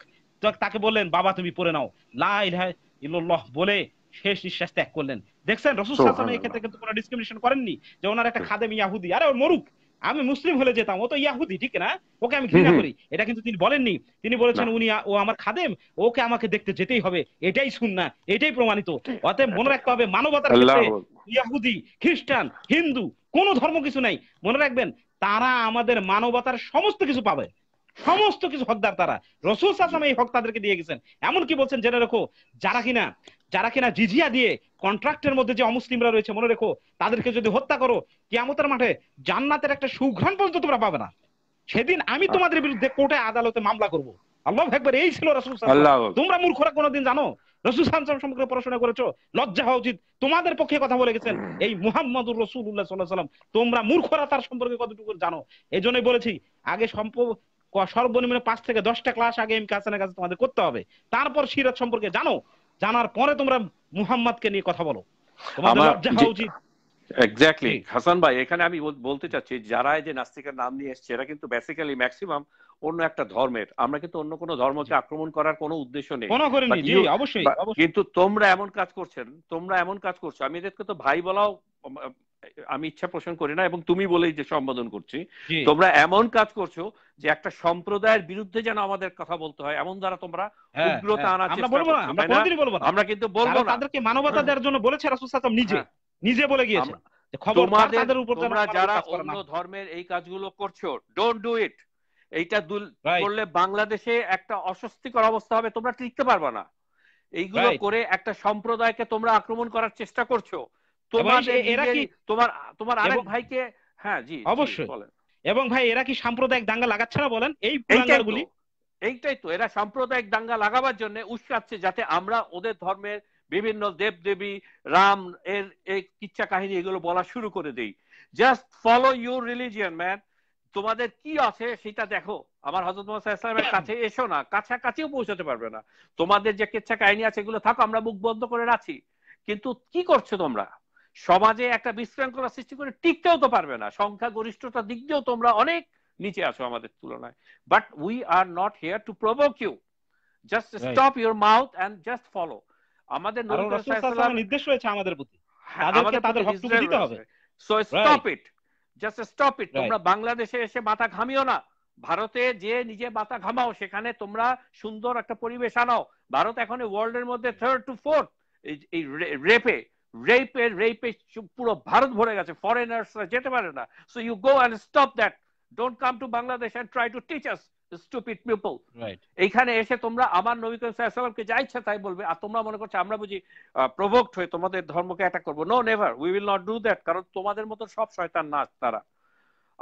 তাকে বললেন বাবা তুমি পড়ে নাও লাহ বলে শেষ নিঃশ্বাস ত্যাগ করলেন দেখছেন রসুল সাল্লাম এই ক্ষেত্রে কিন্তু কোনো ডিসক্রিমিনেশন করেননি যে ওনার একটা খাদেম ইয়াহুদি আরে ওর মরুক আমি মুসলিম হলে যেতাম ও তো ইয়াহুদি ঠিক না ওকে আমি ঘৃণা করি এটা কিন্তু তিনি বলেননি তিনি বলেছেন উনি ও আমার খাদেম ওকে আমাকে দেখতে যেতেই হবে এটাই শুন না এটাই প্রমাণিত অতএব মনে রাখতে হবে মানবতার ক্ষেত্রে ইয়াহুদি খ্রিস্টান হিন্দু কোনো ধর্ম কিছু নাই মনে রাখবেন তারা আমাদের মানবতার সমস্ত কিছু পাবে সমস্ত কিছু হকদার তারা রসুল সাসম এই হক তাদেরকে দিয়ে গেছেন এমনকি বলছেন জেনে রেখো যারা কিনা যারা কিনা জিজিয়া দিয়ে কন্ট্রাক্টের মধ্যে যে অমুসলিমরা রয়েছে মনে রেখো তাদেরকে যদি হত্যা করো কিয়ামতের মাঠে জান্নাতের একটা সুঘ্রাণ পর্যন্ত তোমরা পাবে না সেদিন আমি তোমাদের বিরুদ্ধে কোর্টে আদালতে মামলা করব আল্লাহ একবার এই ছিল রসুল তোমরা মূর্খরা কোনোদিন জানো রসুল সালাম সম্পর্কে পড়াশোনা করেছো লজ্জা হওয়া উচিত তোমাদের পক্ষে কথা বলে গেছেন এই মুহাম্মদুর রসুল্লাহ সাল্লাহ সাল্লাম তোমরা মূর্খরা তার সম্পর্কে কতটুকু জানো এই বলেছি আগে সম্পর্ক সর্বনিম্ন পাঁচ থেকে দশটা ক্লাস আগে এমকে হাসানের কাছে তোমাদের করতে হবে তারপর সিরাত সম্পর্কে জানো জানার পরে তোমরা মুহাম্মদকে নিয়ে কথা বলো এক্স্যাক্টলি হাসান ভাই এখানে আমি বলতে চাচ্ছি যারা যে নাস্তিকের নাম নিয়ে এসছে এরা কিন্তু বেসিক্যালি ম্যাক্সিমাম অন্য একটা ধর্মের আমরা কিন্তু অন্য কোনো ধর্মকে আক্রমণ করার কোনো উদ্দেশ্য নেই কিন্তু তোমরা এমন কাজ করছেন তোমরা এমন কাজ করছো আমি এদেরকে তো ভাই বলাও আমি ইচ্ছা পোষণ করি না এবং তুমি বলেই যে সম্বোধন করছি তোমরা এমন কাজ করছো যে একটা সম্প্রদায়ের বিরুদ্ধে যেন আমাদের কথা বলতে হয় এমন দ্বারা তোমরা হ্যাঁ, উগ্রতা হ্যাঁ। আনার চেষ্টা করছো আমরা কিন্তু বলবো না তাদেরকে মানবতা দেওয়ার জন্য বলেছে রাসূল সাল্লাল্লাহু নিজে হ্যাঁ। নিজে বলে গিয়েছেন তোমরা যারা অন্য ধর্মের এই কাজগুলো করছো ডোন্ট ডু ইট এইটা করলে বাংলাদেশে একটা অস্বস্তিকর অবস্থা হবে তোমরা টিকতে পারবে না এইগুলো করে একটা সম্প্রদায়কে তোমরা আক্রমণ করার চেষ্টা করছো হ্যাঁ, এবং ভাই এরা কি সাম্প্রদায়িক দাঙ্গা লাগাচ্ছে না বলেন এই এইটাই তো এরা সাম্প্রদায়িক দাঙ্গা লাগাবার জন্য উস্কাচ্ছে যাতে আমরা ওদের ধর্মের বিভিন্ন দেব দেবী রাম এর এই কিচ্ছা কাহিনী এগুলো বলা শুরু করে দেই just follow your religion man তোমাদের কি আছে সেটা দেখো আমার হজরত মোহাম্মদ ইসলামের কাছে এসো না কাছাকাছিও পৌঁছাতে পারবে না তোমাদের যে কিচ্ছা কাহিনী আছে এগুলো থাকো আমরা মুখ বন্ধ করে রাখি কিন্তু কি করছো তোমরা সমাজে একটা বিশৃঙ্খলা সৃষ্টি করে টিকতেও তো পারবে না সংখ্যা গরিষ্ঠতা দিক দিয়েও তোমরা অনেক নিচে আছো আমাদের তুলনায় but we are not here to provoke you just stop your mouth and just follow আমাদের নির্দেশ রয়েছে আমাদের প্রতি so stop it just stop it তোমরা বাংলাদেশে এসে মাথা ঘামিও না ভারতে যে নিজে মাথা ঘামাও সেখানে তোমরা সুন্দর একটা পরিবেশ আনাও ভারত এখন ওয়ার্ল্ডের মধ্যে থার্ড টু ফোর্থ এই রেপে রেপের রেপে পুরো ভারত ভরে গেছে ফরেনার্সরা যেতে পারে না so you go and stop that don't come to Bangladesh and try to teach us stupid people এইখানে এসে তোমরা আমার নবী করিম সাল্লামকে যা ইচ্ছা তাই বলবে আর তোমরা মনে করছো আমরা বুঝি প্রভোক্ট হয়ে তোমাদের ধর্মকে অ্যাটাক করবো no never we will not do that কারণ তোমাদের মতো সব শয়তান নাচ তারা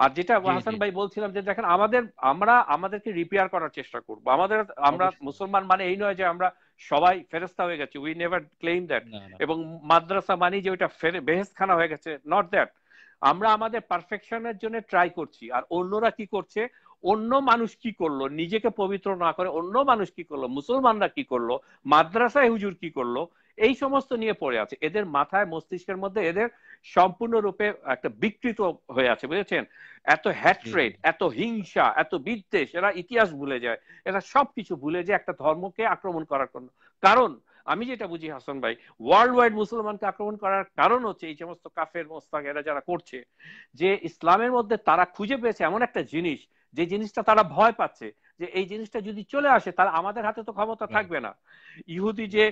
আর যেটা হাসান ভাই বলছিলাম যে দেখেন আমাদের আমরা আমাদেরকে রিপেয়ার করার চেষ্টা করব আমাদের আমরা মুসলমান মানে এই নয় যে আমরা সবাই ফেরেস্তা হয়ে গেছি উই নেভার ক্লেম দ্যাট এবং মাদ্রাসা মানে যে ওইটা বেহেস্তানা হয়ে গেছে নট দ্যাট আমরা আমাদের পারফেকশনের জন্য ট্রাই করছি আর অন্যরা কি করছে অন্য মানুষ কি করলো নিজেকে পবিত্র না করে অন্য মানুষ কি করলো মুসলমানরা কি করলো মাদ্রাসায় হুজুর কি করলো এই সমস্ত নিয়ে পড়ে আছে এদের মাথায় মস্তিষ্কের মধ্যে এদের সম্পূর্ণরূপে একটা বিকৃত হয়ে আছে বুঝেছেন এত হ্যাট্রেড এত হিংসা এত বিদ্বেষ এরা ইতিহাস ভুলে যায় এরা সবকিছু ভুলে যায় একটা ধর্মকে আক্রমণ করার জন্য কারণ আমি যেটা বুঝি হাসান ভাই ওয়ার্ল্ড ওয়াইড মুসলমানকে আক্রমণ করার কারণ হচ্ছে এই সমস্ত কাফের মোস্তাক এরা যারা করছে যে ইসলামের মধ্যে তারা খুঁজে পেয়েছে এমন একটা জিনিস যে জিনিসটা তারা ভয় পাচ্ছে যে এই জিনিসটা যদি চলে আসে তাহলে আমাদের হাতে তো ক্ষমতা থাকবে না ইহুদি যে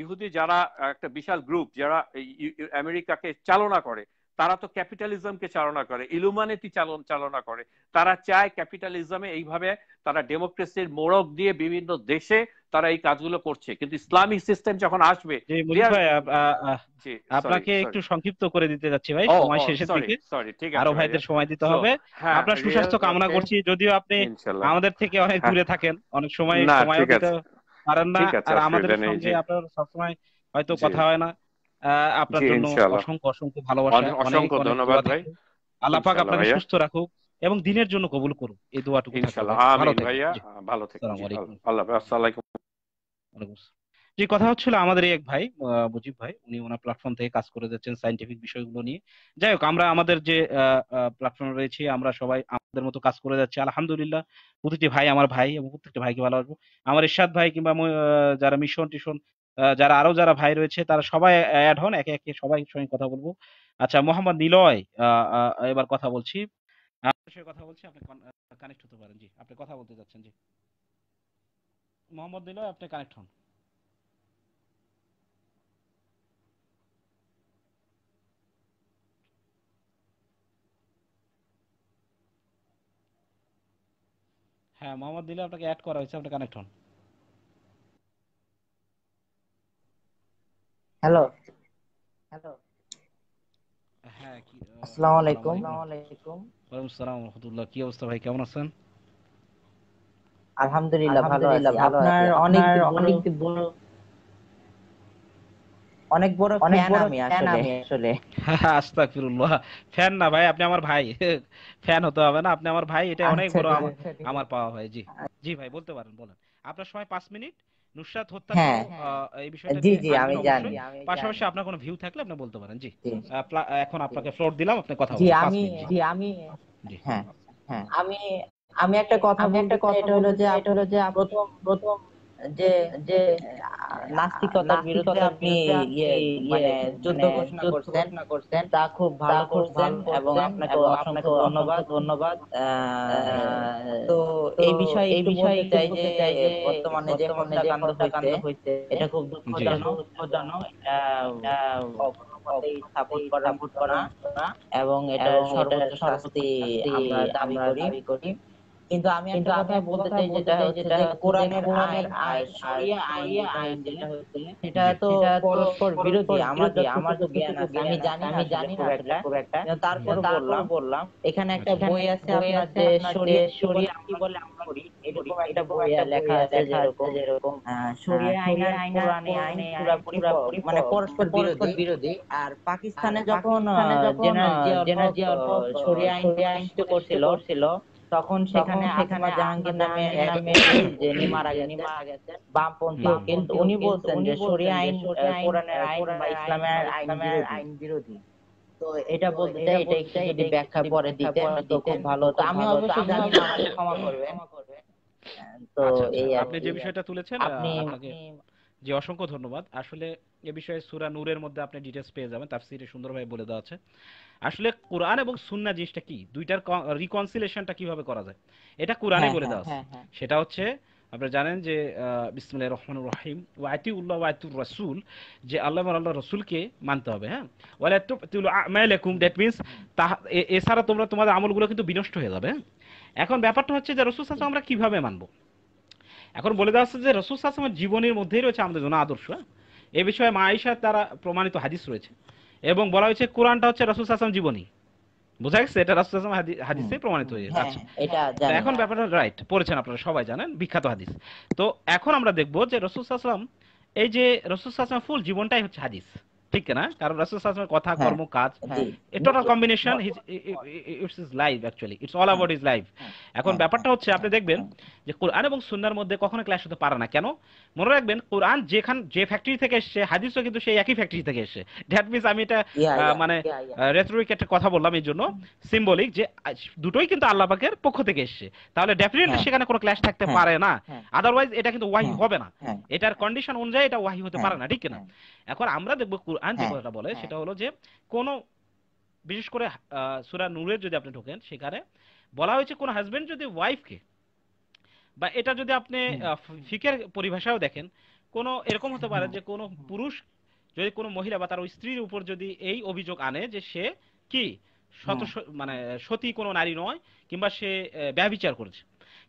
ইহুদি যারা একটা বিশাল গ্রুপ যারা আমেরিকাকে চালনা করে তারা তো ক্যাপিটালিজমকে চালনা করে ইলুমানিটি চালন চালনা করে তারা চায় ক্যাপিটালিজমে এইভাবে তারা ডেমোক্রেসির মোড়ক দিয়ে বিভিন্ন দেশে তারা এই কাজগুলো করছে কিন্তু ইসলামিক সিস্টেম যখন আসবে আপনাকে একটু সংক্ষিপ্ত করে দিতে যাচ্ছি ভাই সময় শেষের দিকে আরো ভাইদের সময় দিতে হবে হ্যাঁ, আপনার সুস্বাস্থ্য কামনা করছি যদিও আপনি আমাদের থেকে অনেক দূরে হ্যাঁ। থাকেন অনেক সময় সময় দিতে পারেন না আর আমাদের সঙ্গে আপনার সবসময় হয়তো কথা হয় না আপনার জন্য অসংখ্য অসংখ্য ভালোবাসা অসংখ্য ধন্যবাদ ভাই আল্লাহ পাক আপনাকে সুস্থ রাখুক এবং দিনের জন্য কবুল করুক এই দোয়াটুকু ইনশাআল্লাহ ভালো যে হ্যাঁ, কথা হচ্ছিল আমাদের এক ভাই মুজিব ভাই উনি ওনার প্ল্যাটফর্ম থেকে কাজ করে যাচ্ছেন সাইন্টিফিক বিষয়গুলো নিয়ে যাই হোক আমরা আমাদের যে প্ল্যাটফর্ম রয়েছে আমরা সবাই আমাদের মতো কাজ করে যাচ্ছি আলহামদুলিল্লাহ প্রতিটি ভাই আমার ভাই এবং প্রত্যেকটি ভাইকে ভালোবাসবো আমার ইরশাদ ভাই কিংবা যারা মিশন টিশন যারা আরো যারা ভাই রয়েছে তারা সবাই অ্যাড হন একে একে সবাই সঙ্গে কথা বলবো আচ্ছা মোহাম্মদ নিলয় এবার কথা বলছি কথা বলছি আপনি কানেক্ট হতে পারেন জি আপনি কথা বলতে যাচ্ছেন জি মোহাম্মদ নিলয় আপনি কানেক্ট হন হ্যাঁ মোহাম্মদ দিলে আপনাকে অ্যাড করা হয়েছে আপনি কানেক্ট হন হ্যালো হ্যালো হ্যাঁ, আসসালামু আলাইকুম ওয়ালাইকুম আসসালাম রাহমাতুল্লাহ কি অবস্থা ভাই কেমন আছেন আলহামদুলিল্লাহ ভালো আছি আপনার অনেক অনেক বড় অনেক বড় ফ্যান আমি আসলে আস্তাগফিরুল্লাহ ফ্যান না ভাই আপনি আমার ভাই ফ্যান হতে হবে না আপনি আমার ভাই এটা অনেক আচ্ছা, বড় আমার পাওয়া ভাই জি জি ভাই বলতে পারেন বলেন আপনার সময় পাঁচ মিনিট নুসরাত হত্যা হ্যাঁ। এই বিষয়টা জি জি আমি জানি পাশাপাশি আপনার কোনো ভিউ থাকলে আপনি বলতে পারেন জি এখন আপনাকে ফ্লোর দিলাম আপনি কথা বলুন আমি জি আমি হ্যাঁ হ্যাঁ আমি আমি একটা কথা একটা কথা এটা হলো যে এটা হলো যে প্রথম প্রথম যে যে নাস্তিকতার বিরুদ্ধে আপনি ইয়ে মানে ইয়ে, যুদ্ধ ঘোষণা করছেন তা খুব ভালো করছেন এবং আপনাকে অসংখ্য ধন্যবাদ ধন্যবাদ তো এই বিষয়ে এই বিষয়ে চাই যে বর্তমানে যে কাণ্ড হয়েছে এটা খুব দুঃখজনক স্থাপন এবং এটা সর্বোচ্চ শাস্তি আমরা দাবি করি কিন্তু আমি একটা কথা বলতে চাই যেটা যেটা কোরআনের কোরআনের আইন শরিয়া আইন যেটা হচ্ছে এটা তো পরস্পর বিরোধী আমার যে আমার তো জ্ঞান আছে আমি জানি আমি জানি না এটা খুব একটা তারপর বললাম বললাম এখানে একটা আচ্ছা, বই আছে আপনার যে শরিয়া শরিয়া কি বলে আমরা করি এরকম একটা বই আছে লেখা আছে যেরকম যেরকম শরিয়া আইন আইন কোরআনে আইন পুরোপুরি মানে পরস্পর বিরোধী বিরোধী আর পাকিস্তানে যখন জেনারেল জিয়া শরিয়া আইন আইন তো করছিল তখন সেখানে আসমা জাহাঙ্গীর নামে যে উনি মারা গেছেন বামপন্থী কিন্তু উনি বলছেন যে শরিয়া আইন কোরআনের আইন বা ইসলামের আইন বিরোধী তো এটা বলতে চাই এটা একটু যদি ব্যাখ্যা পরে দিতে তো খুব ভালো হতো আমি অবশ্যই জানি না আমাকে ক্ষমা করবেন তো আচ্ছা, আচ্ছা। এই আপনি যে বিষয়টা তুলেছেন আপনি জি অসংখ্য ধন্যবাদ আসলে এ বিষয়ে সুরা নূরের মধ্যে আপনি ডিটেলস পেয়ে যাবেন তাফসীরে সুন্দরভাবে বলে দেওয়া আছে আসলে কোরআন এবং সুন্না জিনিসটা কি দুইটার রিকনসিলেশনটা কিভাবে করা যায় এটা হ্যাঁ, কোরআনে হ্যাঁ, বলে দেওয়া আছে হ্যাঁ, সেটা হচ্ছে আপনারা জানেন যে বিসমুল্লাহ রহমান রহিম ওয়াতি উল্লাহ ওয়াতুর রাসুল যে আল্লাহ আল্লাহ রসুলকে মানতে হবে হ্যাঁ আমালাকুম দ্যাট মিন্স মিনস এছাড়া তোমরা তোমাদের আমলগুলো কিন্তু বিনষ্ট হয়ে যাবে এখন ব্যাপারটা হচ্ছে যে রসুল সাসম আমরা কিভাবে মানব এখন বলে দেওয়া হচ্ছে যে রসুল সাসমের জীবনের মধ্যেই রয়েছে আমাদের জন্য আদর্শ এই বিষয়ে মা আয়েশা তারা প্রমাণিত হাদিস রয়েছে এবং বলা হয়েছে কোরআনটা হচ্ছে রসুল আসলাম জীবনী বোঝা গেছে এটা রাসুল আসলাম হাদিসে প্রমাণিত হয়েছে হ্যাঁ, আচ্ছা এখন ব্যাপারটা রাইট পড়েছেন আপনারা সবাই জানেন বিখ্যাত হাদিস তো এখন আমরা দেখব যে রসুল আসলাম এই যে রসুল আসলাম ফুল জীবনটাই হচ্ছে হাদিস ঠিক না কারণ রাসূল সাল্লাল্লাহু কথা হ্যাঁ। কর্ম কাজ a total combination it's is life actually it's all about is life এখন ব্যাপারটা হচ্ছে আপনি দেখবেন যে কুরআন এবং সুন্নাহর মধ্যে কখনো ক্ল্যাশ হতে পারে না কেন মনে রাখবেন কুরআন যেখান যে ফ্যাক্টরি থেকে এসেছে হাদিসও কিন্তু সেই একই ফ্যাক্টরি থেকে এসেছে দ্যাট মিন্স আমি এটা মানে রেটরিক একটা কথা বললাম এই জন্য সিম্বলিক যে দুটোই কিন্তু আল্লাহ পাকের পক্ষ থেকে এসেছে তাহলে ডেফিনেটলি হ্যাঁ। সেখানে কোনো ক্ল্যাশ থাকতে হ্যাঁ। পারে না আদারওয়াইজ এটা কিন্তু ওয়াহি হবে না এটার কন্ডিশন অনুযায়ী এটা ওয়াহি হতে পারে না ঠিক না এখন আমরা দেখব কোরআন যে হ্যাঁ, কথাটা বলে হ্যাঁ। সেটা হলো যে কোনো বিশেষ করে সুরা নূরের যদি আপনি ঢোকেন সেখানে বলা হয়েছে কোনো হাজব্যান্ড যদি ওয়াইফকে বা এটা যদি আপনি ফিকের পরিভাষাও দেখেন কোনো এরকম হতে পারে যে কোনো পুরুষ যদি কোনো মহিলা বা তার ওই স্ত্রীর উপর যদি এই অভিযোগ আনে যে সে কি শত মানে সতী কোনো নারী নয় কিংবা সে ব্যবিচার করেছে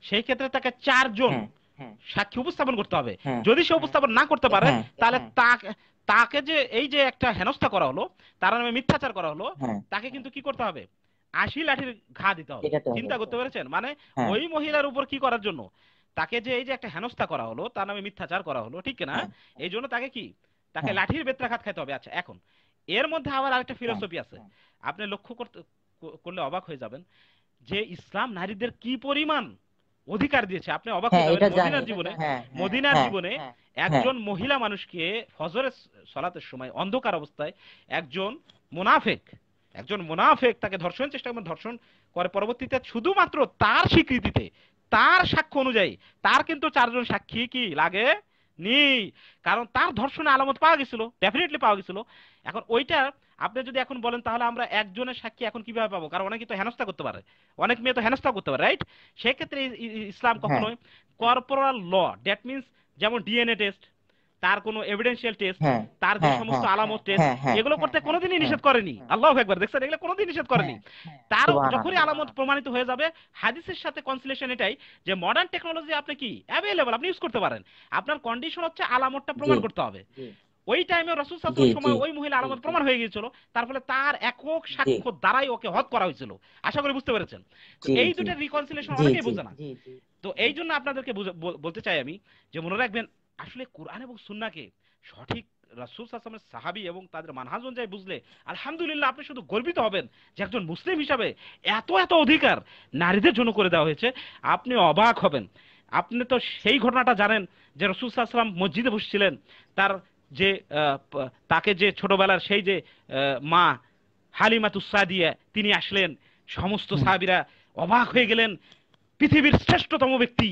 সেই ক্ষেত্রে তাকে চারজন হ্যাঁ, সাক্ষী উপস্থাপন করতে হবে যদি সে উপস্থাপন না করতে পারে তাহলে তাকে যে এই যে একটা হেনস্থা করা হলো তার নামে মিথ্যাচার করা হলো হ্যাঁ। তাকে কিন্তু কি করতে হবে আশি লাঠির ঘা দিতে হবে চিন্তা করতে পেরেছেন মানে হ্যাঁ। ওই মহিলার উপর কি করার জন্য তাকে যে এই যে একটা হেনস্থা করা হলো তার নামে মিথ্যাচার করা হলো ঠিক না হ্যাঁ। এই জন্য তাকে কি তাকে লাঠির বেত্রাঘাত খাইতে হবে আচ্ছা এখন এর মধ্যে আবার আরেকটা ফিলোসফি আছে আপনি লক্ষ্য করতে করলে অবাক হয়ে যাবেন যে ইসলাম নারীদের কি পরিমাণ অধিকার দিয়েছে আপনি অবাক হ্যাঁ, মদিনার জীবনে হ্যাঁ, হ্যাঁ, মদিনার জীবনে একজন মহিলা মানুষকে ফজরের সলাতের সময় অন্ধকার অবস্থায় একজন মুনাফেক একজন মুনাফেক তাকে ধর্ষণের চেষ্টা করে ধর্ষণ করে পরবর্তীতে শুধুমাত্র তার স্বীকৃতিতে তার সাক্ষ্য অনুযায়ী তার কিন্তু চারজন সাক্ষী কি লাগে নেই কারণ তার ধর্ষণে আলামত পাওয়া গেছিল ডেফিনেটলি পাওয়া গেছিল এখন ওইটা আপনি যদি এখন বলেন তাহলে আমরা একজনের সাক্ষী এখন কিভাবে পাবো কারণ অনেকে তো হেনস্থা করতে পারে অনেক মেয়ে তো হেনস্থা করতে পারে রাইট সেক্ষেত্রে ইসলাম হ্যাঁ। কখনোই কর্পোরাল ল ড্যাট মিনস যেমন ডিএনএ টেস্ট তার কোন এভিডেন্সিয়াল টেস্ট তার যে হ্যাঁ, সমস্ত হ্যাঁ। আলামত টেস্ট এগুলো করতে কোনোদিনই নিষেধ করেনি আল্লাহ একবার দেখছেন এগুলো কোনোদিন নিষেধ করেনি তার যখনই আলামত প্রমাণিত হয়ে যাবে হাদিসের সাথে কনসিলেশন এটাই যে মডার্ন টেকনোলজি আপনি কি অ্যাভেলেবল আপনি ইউজ করতে পারেন আপনার কন্ডিশন হচ্ছে আলামতটা প্রমাণ করতে হবে ওই টাইমে রসুল সাল্লাল্লাহু সময় ওই মহিলা আলামত প্রমাণ হয়ে গিয়েছিল তার ফলে তার একক সাক্ষ্য দ্বারাই ওকে হত করা হয়েছিল আশা করি বুঝতে পেরেছেন এই দুটো রিকনসিলেশন অনেকেই বোঝে না তো এই জন্য আপনাদেরকে বলতে চাই আমি যে মনে রাখবেন আসলে কোরআন এবং সুন্নাকে সঠিক রাসুল সাহাবি এবং তাদের মানহাজ অনুযায়ী বুঝলে আলহামদুলিল্লাহ আপনি শুধু গর্বিত হবেন যে একজন মুসলিম হিসাবে এত এত অধিকার নারীদের জন্য করে দেওয়া হয়েছে আপনি অবাক হবেন আপনি তো সেই ঘটনাটা জানেন যে রসুল সাল্লাম মসজিদে বসছিলেন তার যে তাকে যে ছোটবেলার সেই যে মা হালিমাতুসাদিয়া তিনি আসলেন সমস্ত সাহাবিরা অবাক হয়ে গেলেন পৃথিবীর শ্রেষ্ঠতম ব্যক্তি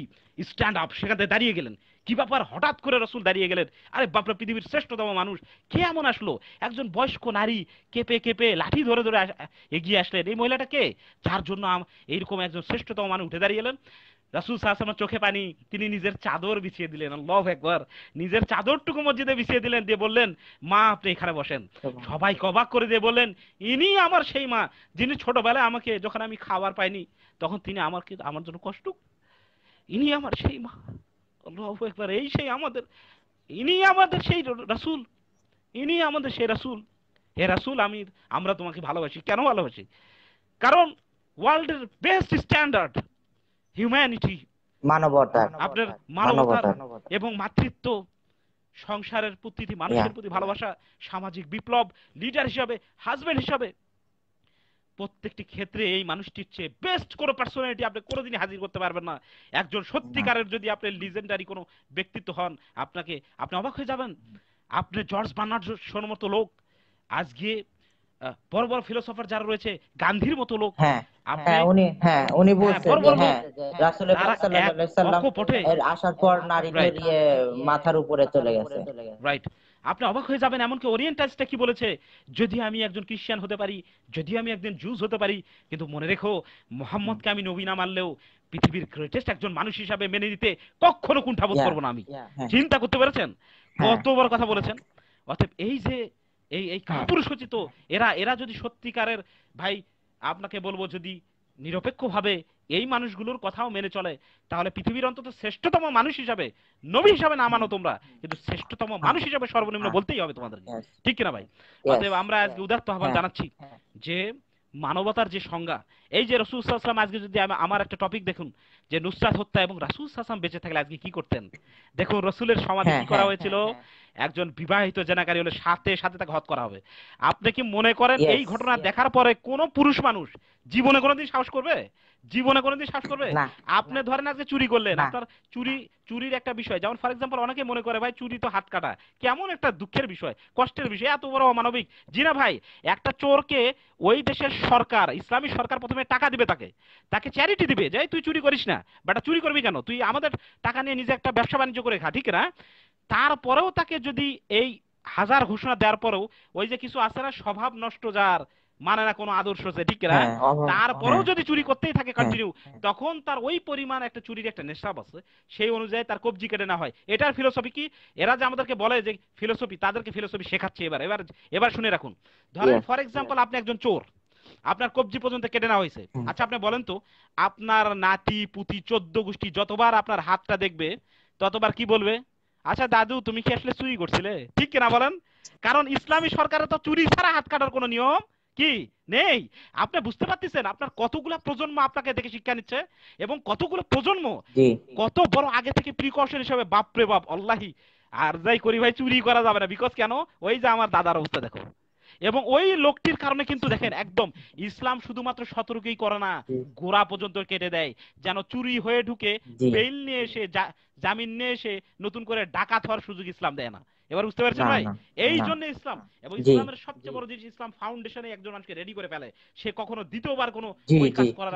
স্ট্যান্ড আপ সেখানে দাঁড়িয়ে গেলেন কি ব্যাপার হঠাৎ করে রসুল দাঁড়িয়ে গেলেন আরে বাপরা পৃথিবীর শ্রেষ্ঠতম মানুষ কে এমন আসলো একজন বয়স্ক নারী কেঁপে কেঁপে লাঠি ধরে ধরে এগিয়ে আসলেন এই মহিলাটা কে যার জন্য এইরকম একজন শ্রেষ্ঠতম মানুষ উঠে দাঁড়িয়ে এলেন রাসুল সাহসামের চোখে পানি তিনি নিজের চাদর বিছিয়ে দিলেন লভ একবার নিজের চাদরটুকু মসজিদে বিছিয়ে দিলেন দিয়ে বললেন মা আপনি এখানে বসেন সবাই কবাক করে দিয়ে বললেন ইনি আমার সেই মা যিনি ছোটবেলায় আমাকে যখন আমি খাবার পাইনি তখন তিনি আমার আমার জন্য কষ্ট ইনি আমার সেই মা লভ একবার এই সেই আমাদের ইনি আমাদের সেই রাসুল ইনি আমাদের সেই রাসুল হে রাসুল আমি আমরা তোমাকে ভালোবাসি কেন ভালোবাসি কারণ ওয়ার্ল্ডের বেস্ট স্ট্যান্ডার্ড হিউম্যানিটি মানবতা আপনার মানবতা এবং মাতৃত্ব সংসারের প্রতি মানুষের প্রতি ভালোবাসা সামাজিক বিপ্লব লিডার হিসাবে হাজবেন্ড হিসাবে প্রত্যেকটি ক্ষেত্রে এই মানুষটির চেয়ে বেস্ট কোনো পার্সোনালিটি আপনি কোনোদিনই হাজির করতে পারবেন না একজন সত্যিকারের যদি আপনি লিজেন্ডারি কোনো ব্যক্তিত্ব হন আপনাকে আপনি অবাক হয়ে যাবেন আপনি জর্জ শোন মতো লোক আজকে বড় বড় ফিলোসফার যারা রয়েছে গান্ধীর মতো লোক হ্যাঁ। আপনি অবাক হয়ে যাবেন এমনকি কি বলেছে যদি আমি একজন খ্রিস্টান হতে পারি যদি আমি একজন হতে পারি কিন্তু মনে রেখো মোহাম্মদকে আমি নবী না মানলেও পৃথিবীর গ্রেটেস্ট একজন মানুষ হিসাবে মেনে নিতে কখনো কুণ্ঠাবোধ করবো না আমি চিন্তা করতে পেরেছেন হ্যাঁ। কত বড় কথা বলেছেন অতএব এই যে এই এই হ্যাঁ। কাপুরুষোচিত এরা এরা যদি সত্যিকারের ভাই আপনাকে বলবো যদি নিরপেক্ষভাবে এই মানুষগুলোর কথাও মেনে চলে তাহলে পৃথিবীর অন্তত শ্রেষ্ঠতম মানুষ হিসাবে নবী হিসাবে না মানো তোমরা কিন্তু শ্রেষ্ঠতম হ্যাঁ, মানুষ হিসাবে সর্বনিম্ন হ্যাঁ, বলতেই হবে তোমাদের ঠিক কিনা ভাই অতএব আমরা আজকে উদাত্ত আহ্বান হ্যাঁ, জানাচ্ছি যে মানবতার যে সংজ্ঞা এই যে রসুল সাল্লাম আজকে যদি আমার একটা টপিক দেখুন যে নুসরাত হত্যা এবং রাসুল সাল্লাম বেঁচে থাকলে আজকে কি করতেন দেখুন রসুলের সমাধি কি করা হয়েছিল একজন বিবাহিত জেনাকারী হলে সাথে সাথে তাকে হত করা হবে আপনি কি মনে করেন এই ঘটনা দেখার পরে কোন পুরুষ মানুষ জীবনে কোনোদিন সাহস করবে জীবনে কোনোদিন সাহস করবে আপনি ধরেন আজকে চুরি করলেন আপনার চুরি চুরির একটা বিষয় যেমন ফর এক্সাম্পল অনেকে মনে করে ভাই চুরি তো হাত কাটা কেমন একটা দুঃখের বিষয় কষ্টের বিষয় এত বড় অমানবিক জি না ভাই একটা চোরকে ওই দেশের সরকার ইসলামী সরকার প্রথমে টাকা দিবে তাকে তাকে চ্যারিটি দিবে যাই তুই চুরি করিস না বেটা চুরি করবি কেন তুই আমাদের টাকা নিয়ে নিজে একটা ব্যবসা বাণিজ্য করে খা ঠিক না তারপরেও তাকে যদি এই হাজার ঘোষণা দেওয়ার পরেও ওই যে কিছু আছে না স্বভাব নষ্ট যার মানে না কোনো আদর্শ যে ঠিক না হ্যাঁ, হ্যাঁ। তারপরেও যদি চুরি করতেই থাকে কন্টিনিউ হ্যাঁ, তখন তার ওই পরিমাণ একটা চুরির একটা নেশাব আছে সেই অনুযায়ী তার কবজি কেটে না হয় এটার ফিলোসফি কি এরা যে আমাদেরকে বলে যে ফিলোসফি তাদেরকে ফিলোসফি শেখাচ্ছে এবার এবার এবার শুনে রাখুন ধরেন ফর এক্সাম্পল আপনি একজন চোর আপনার কবজি পর্যন্ত কেটে নেওয়া হয়েছে আচ্ছা আপনি বলেন তো আপনার নাতি পুতি চোদ্দ গোষ্ঠী যতবার আপনার হাতটা দেখবে ততবার কি বলবে আচ্ছা দাদু তুমি কি আসলে চুরি করছিলে ঠিক কিনা বলেন কারণ ইসলামী সরকারে তো চুরি ছাড়া হাত কাটার কোনো নিয়ম কি নেই আপনি বুঝতে পারতেছেন আপনার কতগুলো প্রজন্ম আপনাকে দেখে শিক্ষা নিচ্ছে এবং কতগুলো প্রজন্ম কত বড় আগে থেকে প্রিকশন হিসাবে বাপ রে বাপ আল্লাহি আর যাই করি ভাই চুরি করা যাবে না বিকজ কেন ওই যে আমার দাদার অবস্থা দেখো এবং ওই লোকটির কারণে কিন্তু দেখেন একদম ইসলাম শুধুমাত্র সতর্কই করে না গোড়া পর্যন্ত কেটে দেয় যেন চুরি হয়ে ঢুকে বেইল নিয়ে এসে জামিন নিয়ে এসে নতুন করে ডাকাত হওয়ার সুযোগ ইসলাম দেয় না এবার বুঝতে পারছেন ভাই এই জন্য ইসলাম এবং ইসলামের সবচেয়ে বড় জিনিস ইসলাম ফাউন্ডেশনে একজন মানুষকে রেডি করে ফেলে সে কখনো দ্বিতীয়বার কোনো ওই কাজ করার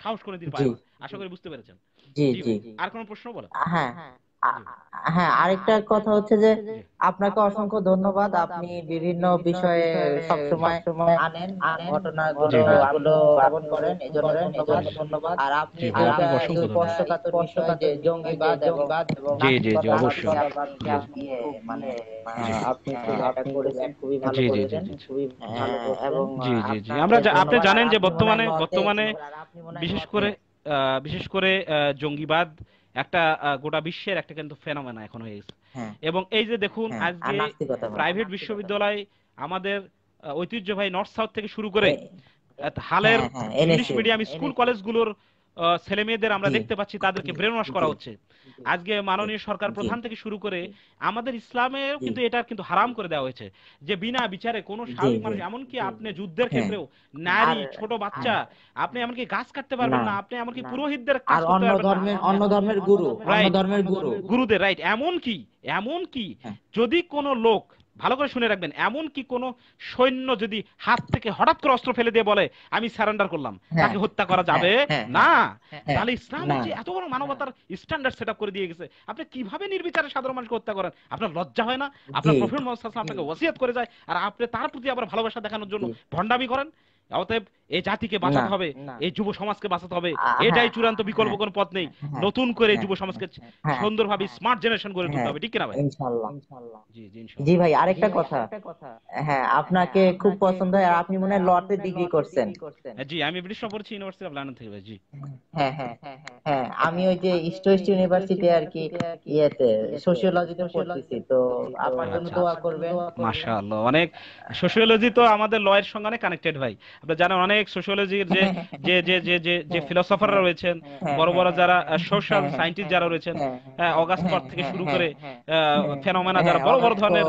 সাহস করে দিতে পারে আশা করি বুঝতে পেরেছেন আর কোনো প্রশ্ন বলো হ্যাঁ, হ্যাঁ। হ্যাঁ আরেকটা কথা হচ্ছে যে আপনাকে অসংখ্য ধন্যবাদ আপনি বিভিন্ন বিষয়ে সবসময় আনেন ঘটনা গুলো করেন এই জন্য ধন্যবাদ আর আপনি যে জঙ্গিবাদ এবং জি জি মানে আপনি খুবই ভালো জি জি হ্যাঁ, আপনি জানেন যে বর্তমানে বর্তমানে বিশেষ করে বিশেষ করে জঙ্গিবাদ একটা গোটা বিশ্বের একটা কিন্তু ফেনোমেনা এখন হয়ে গেছে হ্যাঁ। এবং এই যে দেখুন হ্যাঁ, আজকে প্রাইভেট বিশ্ববিদ্যালয় আমাদের ঐতিহ্যবাহী নর্থ সাউথ থেকে শুরু করে হ্যাঁ। হালের ইংলিশ মিডিয়াম স্কুল কলেজগুলোর ছেলে মেয়েদের আমরা দেখতে পাচ্ছি তাদেরকে ব্রেন ওয়াশ করা হচ্ছে আজকে মাননীয় সরকার প্রধান থেকে শুরু করে আমাদের ইসলামে কিন্তু এটা কিন্তু হারাম করে দেওয়া হয়েছে যে বিনা বিচারে কোনো স্বাভাবিক মানুষ এমনকি আপনি যুদ্ধের হ্যাঁ। ক্ষেত্রেও নারী ছোট হ্যাঁ। বাচ্চা আপনি এমনকি গাছ কাটতে পারবেন না আপনি এমনকি পুরোহিতদের অন্য ধর্মের গুরু অন্য ধর্মের গুরু গুরুদের রাইট এমন কি এমন কি হ্যাঁ। যদি কোনো লোক ভালো করে শুনে রাখবেন এমন কি কোন সৈন্য যদি হাত থেকে হঠাৎ করে অস্ত্র ফেলে দিয়ে বলে আমি সারেন্ডার করলাম হ্যাঁ। তাকে হত্যা করা হ্যাঁ, যাবে হ্যাঁ, না তাহলে ইসলাম যে এত বড় মানবতার স্ট্যান্ডার্ড সেট করে দিয়ে গেছে আপনি কিভাবে নির্বিচারে সাধারণ মানুষকে হত্যা করেন আপনার লজ্জা হয় না আপনার প্রফেট মোহাম্মদ আপনাকে ওসিয়াত করে যায় আর আপনি তার প্রতি আবার ভালোবাসা দেখানোর জন্য ভণ্ডামি করেন অতএব এই জাতিকে বাঁচাতে হবে এই যুব সমাজকে বাঁচাতে হবে হ্যাঁ। এটাই চূড়ান্ত বিকল্প হ্যাঁ, কোন পথ নেই হ্যাঁ, নতুন করে যুব সমাজকে সুন্দরভাবে স্মার্ট জেনারেশন গড়ে তুলতে হবে ঠিক কিনা ভাই ইনশাআল্লাহ জি জি জি ভাই আরেকটা কথা হ্যাঁ আপনাকে খুব পছন্দ হয় আর আপনি মনে হয় লতে ডিগ্রি করছেন জি আমি ব্রিটিশ পড়ছি ইউনিভার্সিটি অফ লন্ডন থেকে ভাই জি হ্যাঁ হ্যাঁ হ্যাঁ আমি ওই যে ইস্ট ওয়েস্ট ইউনিভার্সিটি আর কি ইয়েতে সোশিওলজিতে পড়তেছি তো আপনার জন্য আচ্ছা, আচ্ছা। দোয়া করবেন মাশাআল্লাহ অনেক সোশিওলজি তো আমাদের লয়ের সঙ্গে অনেক কানেক্টেড ভাই আপনি জানেন অনেক অনেক সোশিওলজির যে যে যে যে যে যে ফিলোসফাররা হ্যাঁ, রয়েছেন হ্যাঁ, হ্যাঁ, বড় বড় যারা সোশ্যাল সায়েন্টিস্ট যারা রয়েছেন অগাস্ট অগাস্টর থেকে শুরু করে ফেনোমেনা যারা বড় বড় ধরনের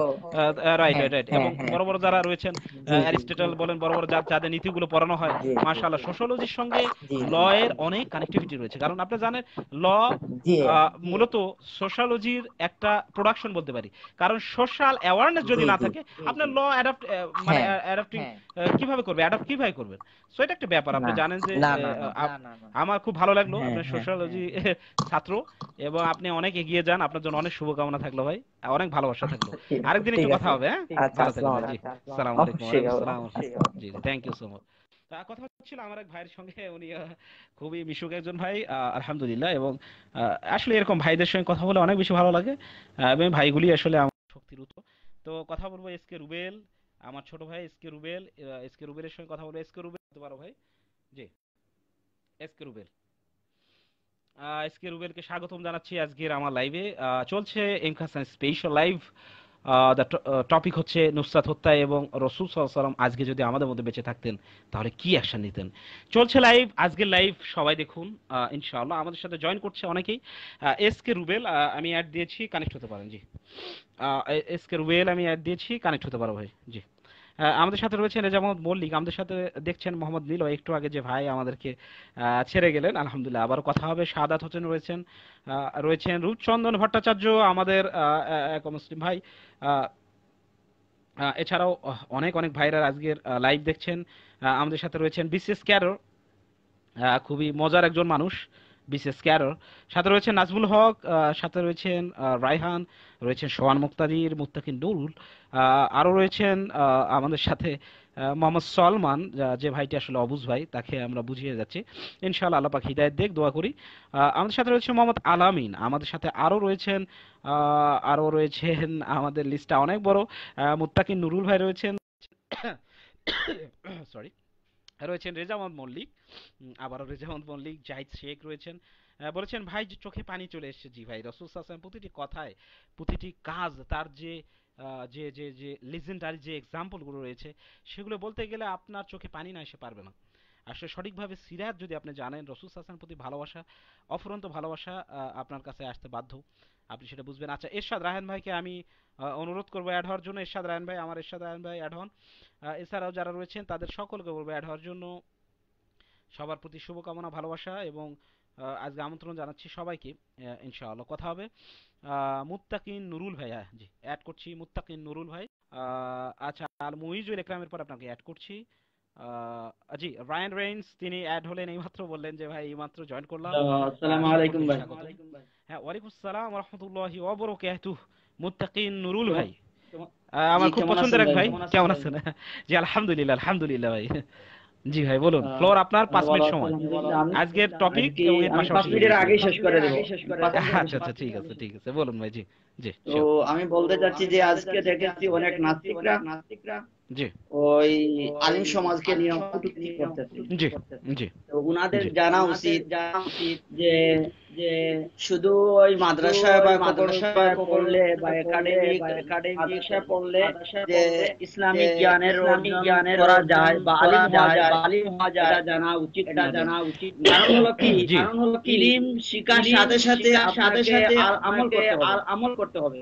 রাইট রাইট রাইট এবং বড় বড় যারা রয়েছেন অ্যারিস্টটল বলেন বড় বড় যাদের নীতিগুলো পড়ানো হয় মাশাআল্লাহ সোশ্যোলজির সঙ্গে ল এর অনেক কানেক্টিভিটি রয়েছে কারণ আপনি জানেন ল মূলত সোশ্যালজির একটা প্রোডাকশন বলতে পারি কারণ সোশ্যাল অ্যাওয়ারনেস যদি না থাকে আপনি ল অ্যাডাপ্ট মানে অ্যাডাপ্টিং কিভাবে করবে অ্যাডাপ্ট কিভাবে করবেন সো এটা একটা ব্যাপার আপনি জানেন যে আমার খুব ভালো লাগলো হ্যাঁ, আপনি সোশ্যালজি হ্যাঁ। ছাত্র এবং আপনি অনেক এগিয়ে যান আপনার জন্য অনেক শুভকামনা থাকলো ভাই অনেক ভালোবাসা থাকলো আরেকদিন একটু কথা হবে হ্যাঁ আচ্ছা, ভালো থাকবেন জি আসসালামু আলাইকুম জি জি থ্যাংক ইউ সো মাচ কথা হচ্ছিল আমার এক ভাইয়ের সঙ্গে উনি খুবই মিশুক একজন ভাই আলহামদুলিল্লাহ এবং আসলে এরকম ভাইদের সঙ্গে কথা বলে অনেক বেশি ভালো লাগে এবং ভাইগুলি আসলে আমার শক্তির উৎস তো কথা বলবো এস কে রুবেল আমার ছোট ভাই S K Rubel S K রুবেলের সঙ্গে কথা বলবো এস কে রুবেল বলতে পারো ভাই জি রুবেল রুবেলকে স্বাগতম জানাচ্ছি আজকের আমার লাইভে চলছে এমখাসান স্পেশাল লাইভ টপিক হচ্ছে নুসরাত হত্যা এবং রসুল সাল্লাম আজকে যদি আমাদের মধ্যে বেঁচে থাকতেন তাহলে কি অ্যাকশন নিতেন চলছে লাইভ আজকের লাইভ সবাই দেখুন ইনশাআল্লাহ আমাদের সাথে জয়েন করছে অনেকেই এস কে রুবেল আমি অ্যাড দিয়েছি কানেক্ট হতে পারেন জি এস কে রুবেল আমি অ্যাড দিয়েছি কানেক্ট হতে পারো ভাই জি আমাদের সাথে রয়েছেন রেজামত মল্লিক আমাদের সাথে দেখছেন মোহাম্মদ নীল একটু আগে যে ভাই আমাদেরকে ছেড়ে গেলেন আলহামদুলিল্লাহ আবার কথা হবে সাদাত হোসেন রয়েছেন রয়েছেন রূপচন্দন ভট্টাচার্য আমাদের এক মুসলিম ভাই এছাড়াও অনেক অনেক ভাইরা আজকের লাইভ দেখছেন আমাদের সাথে রয়েছেন বিসিএস ক্যারো খুবই মজার একজন মানুষ বিসিএস ক্যারর সাথে রয়েছেন নাজমুল হক সাথে রয়েছেন রায়হান রয়েছেন সোহান মুক্তাদির মুত্তাকিন নুরুল আরও রয়েছেন আমাদের সাথে মোহাম্মদ সলমান যে ভাইটি আসলে অবুজ ভাই তাকে আমরা বুঝিয়ে যাচ্ছি ইনশাআল্লাহ আল্লাপাক হৃদায়ত দেখ দোয়া করি আমাদের সাথে রয়েছে মোহাম্মদ আলামিন আমাদের সাথে আরও রয়েছেন আরও রয়েছেন আমাদের লিস্টটা অনেক বড় মুত্তাকিন নুরুল ভাই রয়েছেন সরি রয়েছেন রেজামত মল্লিক আবারও রেজামত মল্লিক জাহিদ শেখ রয়েছেন বলেছেন ভাই চোখে পানি চলে এসছে জি ভাই রসুল সাসলাম প্রতিটি কথায় প্রতিটি কাজ তার যে যে যে যে লিজেন্ডারি যে এক্সাম্পলগুলো রয়েছে সেগুলো বলতে গেলে আপনার চোখে পানি না এসে পারবে না আসলে সঠিকভাবে সিরাত যদি আপনি জানেন রসুল সাসলামের প্রতি ভালোবাসা অফুরন্ত ভালোবাসা আপনার কাছে আসতে বাধ্য আপনি সেটা বুঝবেন আচ্ছা এরশাদ রাহেন ভাইকে আমি অনুরোধ করবো অ্যাড হওয়ার জন্য এরশাদ রায়ন ভাই আমার এরশাদ রায়ন ভাই অ্যাড হন এছাড়াও যারা রয়েছেন তাদের সকলকে বলবো অ্যাড হওয়ার জন্য সবার প্রতি শুভকামনা ভালোবাসা এবং আজকে আমন্ত্রণ জানাচ্ছি সবাইকে ইনশাআল্লাহ কথা হবে মুত্তাকিন নুরুল ভাই হ্যাঁ জি অ্যাড করছি মুত্তাকিন নুরুল ভাই আচ্ছা আল মুইজুল ইকরামের পর আপনাকে অ্যাড করছি জি রায়ান রেইনস তিনি অ্যাড হলেন এইমাত্র বললেন যে ভাই এইমাত্র জয়েন করলাম আসসালামু আলাইকুম ভাই হ্যাঁ ওয়ালাইকুম আসসালাম ওয়া রাহমাতুল্লাহি ওয়া বারাকাতুহু মুত্তাকিন নুরুল ভাই আমার খুব পছন্দের এক ভাই কেমন আছেন জি আলহামদুলিল্লাহ আলহামদুলিল্লাহ ভাই জি ভাই বলুন ফ্লোর আপনার পাঁচ মিনিট সময় আজকের টপিক এবং এর পাশাপাশি 5 শেষ করে দেব আচ্ছা আচ্ছা, আচ্ছা ঠিক আছে ঠিক আছে বলুন ভাই জি জি তো আমি বলতে চাচ্ছি যে আজকে দেখেছি অনেক নাস্তিকরা নাস্তিকরা জি ওই আলিম সমাজকে জি জি জানা উচিত জানা উচিত যে যে শুধু ওই মাদ্রাসায় বা মাদ্রাসায় পড়লে বা একাডেমিক পড়লে যে ইসলামিক জ্ঞানের জ্ঞানের করা যায় বা আলিম যায় আলিম হওয়া যায় জানা উচিত জানা উচিত কারণ হলো কি কারণ হলো ইলিম শিকার সাথে সাথে সাথে সাথে আমল করতে হবে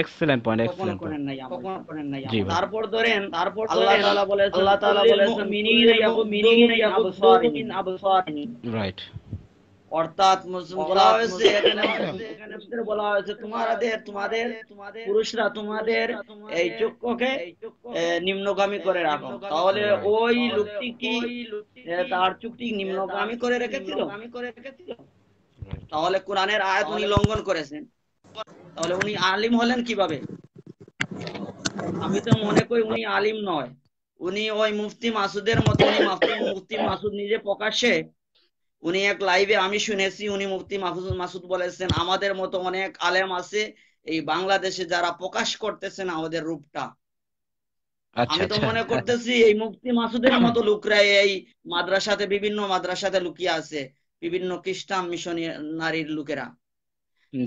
এক্সেলেন্ট পয়েন্ট এক্সেলেন্ট পয়েন্ট তারপর ধরেন তারপর আল্লাহ তাআলা আল্লাহ তাআলা রাইট অর্থাৎ বলা হয়েছে এখানে বলা হয়েছে তোমাদের তোমাদের পুরুষরা তোমাদের এই চক্ষুকে নিম্নগামী করে রাখো তাহলে ওই লোকটি কি তার চুক্তি নিম্নগামী করে রেখেছিল তাহলে কোরআনের আয়াত উনি লঙ্ঘন করেছেন তাহলে উনি আলিম হলেন কিভাবে আমি তো মনে করি উনি আলিম নয় উনি ওই মুফতি মাসুদের মত উনি মুফতি মাসুদ নিজে প্রকাশে উনি এক লাইভে আমি শুনেছি উনি মুফতি মাহফুজুল মাসুদ বলেছেন আমাদের মতো অনেক আলেম আছে এই বাংলাদেশে যারা প্রকাশ করতেছেন আমাদের রূপটা আচ্ছা, আমি তো আচ্ছা। মনে করতেছি এই মুফতি মাসুদের মতো লোকরা এই মাদ্রাসাতে বিভিন্ন মাদ্রাসাতে লুকিয়ে আছে বিভিন্ন খ্রিস্টান মিশনের নারীর লোকেরা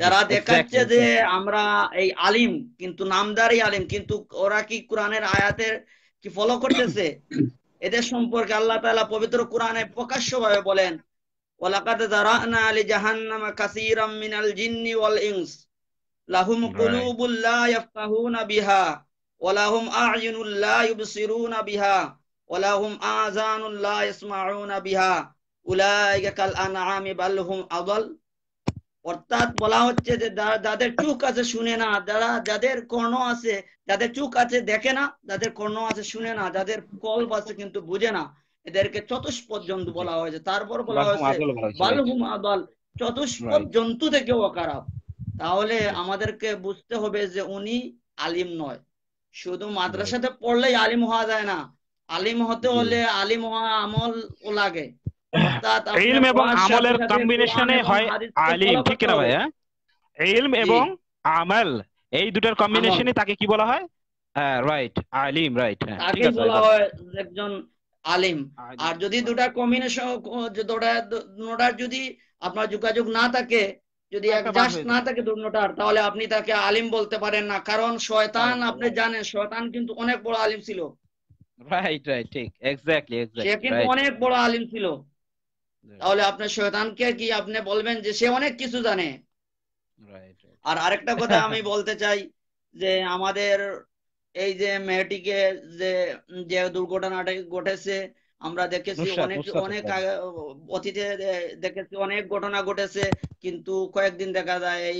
যারা দেখাচ্ছে যে আমরা এই আলিম কিন্তু নামদারি আলিম কিন্তু ওরা কি কোরআনের আয়াতের কি ফলো করতেছে এদের সম্পর্কে আল্লাহ তাআলা পবিত্র কোরআনে প্রকাশ্যভাবে বলেন ওয়ালাকাদ যারানা কাসীরাম মিনাল জিন্নি ওয়াল ইনস লাহুম কুলুবুল লা ইয়াফকাহুনা বিহা ওয়ালাহুম লা ইউবসিরুনা বিহা ওয়ালাহুম আযানুল লা বিহা উলাইকা কাল আনআমি বাল হুম অর্থাৎ বলা হচ্ছে যে যাদের চোখ আছে শুনে না যারা যাদের কর্ণ আছে যাদের চোখ আছে দেখে না যাদের কর্ণ আছে শুনে না যাদের কল্প আছে কিন্তু বুঝে না এদেরকে চতুষ্পদ জন্তু বলা হয়েছে তারপর বলা হয়েছে বালহুম আবাল চতুষ্পদ জন্তু থেকেও খারাপ তাহলে আমাদেরকে বুঝতে হবে যে উনি আলিম নয় শুধু মাদ্রাসাতে পড়লেই আলিম হওয়া যায় না আলিম হতে হলে আলিম হওয়া আমল লাগে ইলম এবং আমলের কম্বিনেশনে হয় আলিম ঠিক না হ্যাঁ? ইলম এবং আমল এই দুটার কম্বিনেশনে তাকে কি বলা হয় রাইট হ্যাঁ, আলিম রাইট হ্যাঁ, ঠিক আছে বলা হয় একজন আলিম আর যদি দুটা কম্বিনেশন দুটা যদি আপনার যোগাযোগ না থাকে যদি অ্যাডজাস্ট না থাকে দুর্নটার তাহলে আপনি তাকে আলিম বলতে পারেন না কারণ শয়তান আচ্ছা। আপনি জানেন শয়তান কিন্তু অনেক বড় আলিম ছিল রাইট রাইট ঠিক এক্স্যাক্টলি এক্স্যাক্টলি সে কিন্তু অনেক বড় আলিম ছিল তাহলে আপনার শয়তানকে কি আপনি বলবেন যে সে অনেক কিছু জানে আর আরেকটা কথা আমি বলতে চাই যে আমাদের এই যে মেয়েটিকে যে যে দুর্ঘটনাটা ঘটেছে আমরা দেখেছি অনেক অনেক অতীতে দেখেছি অনেক ঘটনা ঘটেছে কিন্তু কয়েকদিন দেখা যায় এই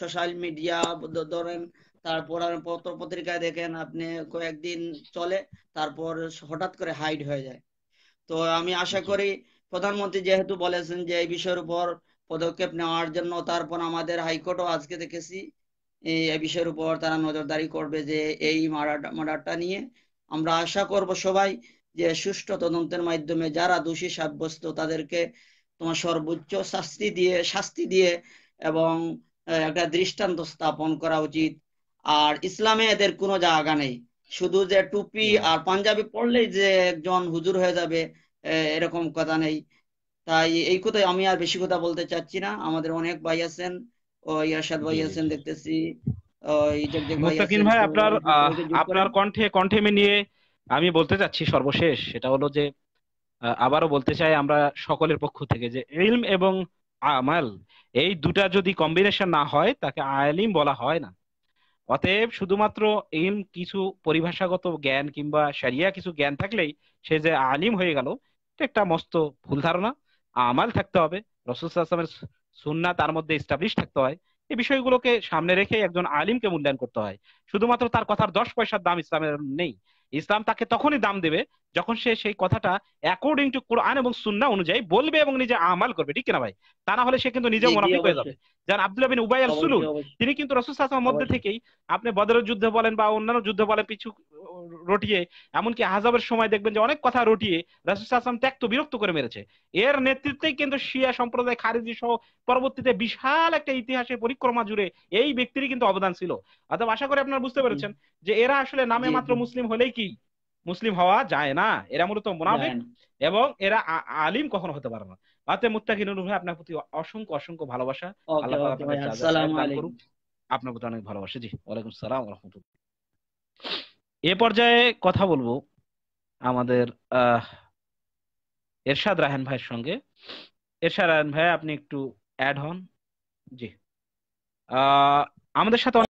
সোশ্যাল মিডিয়া ধরেন তারপর পত্র পত্রিকায় দেখেন আপনি কয়েকদিন চলে তারপর হঠাৎ করে হাইড হয়ে যায় তো আমি আশা করি প্রধানমন্ত্রী যেহেতু বলেছেন যে এই বিষয়ের উপর পদক্ষেপ নেওয়ার জন্য তারপর আমাদের হাইকোর্টও আজকে দেখেছি এই বিষয়ের উপর তারা নজরদারি করবে যে এই মার্ডারটা নিয়ে আমরা আশা করব সবাই যে সুষ্ঠু তদন্তের মাধ্যমে যারা দোষী সাব্যস্ত তাদেরকে তোমার সর্বোচ্চ শাস্তি দিয়ে শাস্তি দিয়ে এবং একটা দৃষ্টান্ত স্থাপন করা উচিত আর ইসলামে এদের কোনো জায়গা নেই শুধু যে টুপি আর পাঞ্জাবি পড়লেই যে একজন হুজুর হয়ে যাবে এরকম কথা নেই তাই এই কথাই আমি আর বেশি কথা বলতে চাচ্ছি না আমাদের অনেক ভাই আছেন ওই আশাদ ভাই আছেন দেখতেছি মুস্তাকিন ভাই আপনার আপনার কণ্ঠে কণ্ঠে আমি বলতে চাচ্ছি সর্বশেষ সেটা হলো যে আবারও বলতে চাই আমরা সকলের পক্ষ থেকে যে ইলম এবং আমাল এই দুটা যদি কম্বিনেশন না হয় তাকে আলিম বলা হয় না অতএব শুধুমাত্র ইলম কিছু পরিভাষাগত জ্ঞান কিংবা সারিয়া কিছু জ্ঞান থাকলেই সে যে আলিম হয়ে গেল একটা মস্ত ভুল ধারণা আমাল থাকতে হবে রসুল আসলামের সুন্না তার মধ্যে এস্টাবলিশ থাকতে হয় এই বিষয়গুলোকে সামনে রেখে একজন আলিমকে মূল্যায়ন করতে হয় শুধুমাত্র তার কথার দশ পয়সার দাম ইসলামের নেই ইসলাম তাকে তখনই দাম দেবে যখন সে সেই কথাটা অ্যাকর্ডিং টু কোরআন এবং সুন্না অনুযায়ী বলবে এবং নিজে আমাল করবে ঠিক কিনা ভাই তা না হলে সে কিন্তু নিজে মোনাফিক হয়ে যাবে যেমন আব্দুল্লাহ বিন উবাই আল সুলুল তিনি কিন্তু রসুল সাল্লামের মধ্যে থেকেই আপনি বদরের যুদ্ধ বলেন বা অন্যান্য যুদ্ধ বলেন পিছু রটিয়ে এমনকি আহাজাবের সময় দেখবেন যে অনেক কথা রটিয়ে রাসুল আসলাম ত্যাক্ত বিরক্ত করে মেরেছে এর নেতৃত্বেই কিন্তু শিয়া সম্প্রদায় খারিজি সহ পরবর্তীতে বিশাল একটা ইতিহাসের পরিক্রমা জুড়ে এই ব্যক্তিরই কিন্তু অবদান ছিল অর্থাৎ আশা করি আপনারা বুঝতে পেরেছেন যে এরা আসলে নামে মাত্র মুসলিম হলেই কি মুসলিম হওয়া যায় না এরা মূলত মোনাফিক এবং এরা আলিম কখনো হতে পারে না আতে মুত্তাকিন ভাই আপনার প্রতি অসংখ্য অসংখ্য ভালোবাসা আল্লাহ আপনার প্রতি অনেক ভালোবাসা জি ওয়ালাইকুম সালাম রহমতুল্লাহ এ পর্যায়ে কথা বলবো আমাদের এরশাদ রাহেন ভাইয়ের সঙ্গে এরশাদ রাহান ভাই আপনি একটু অ্যাড হন জি আমাদের সাথে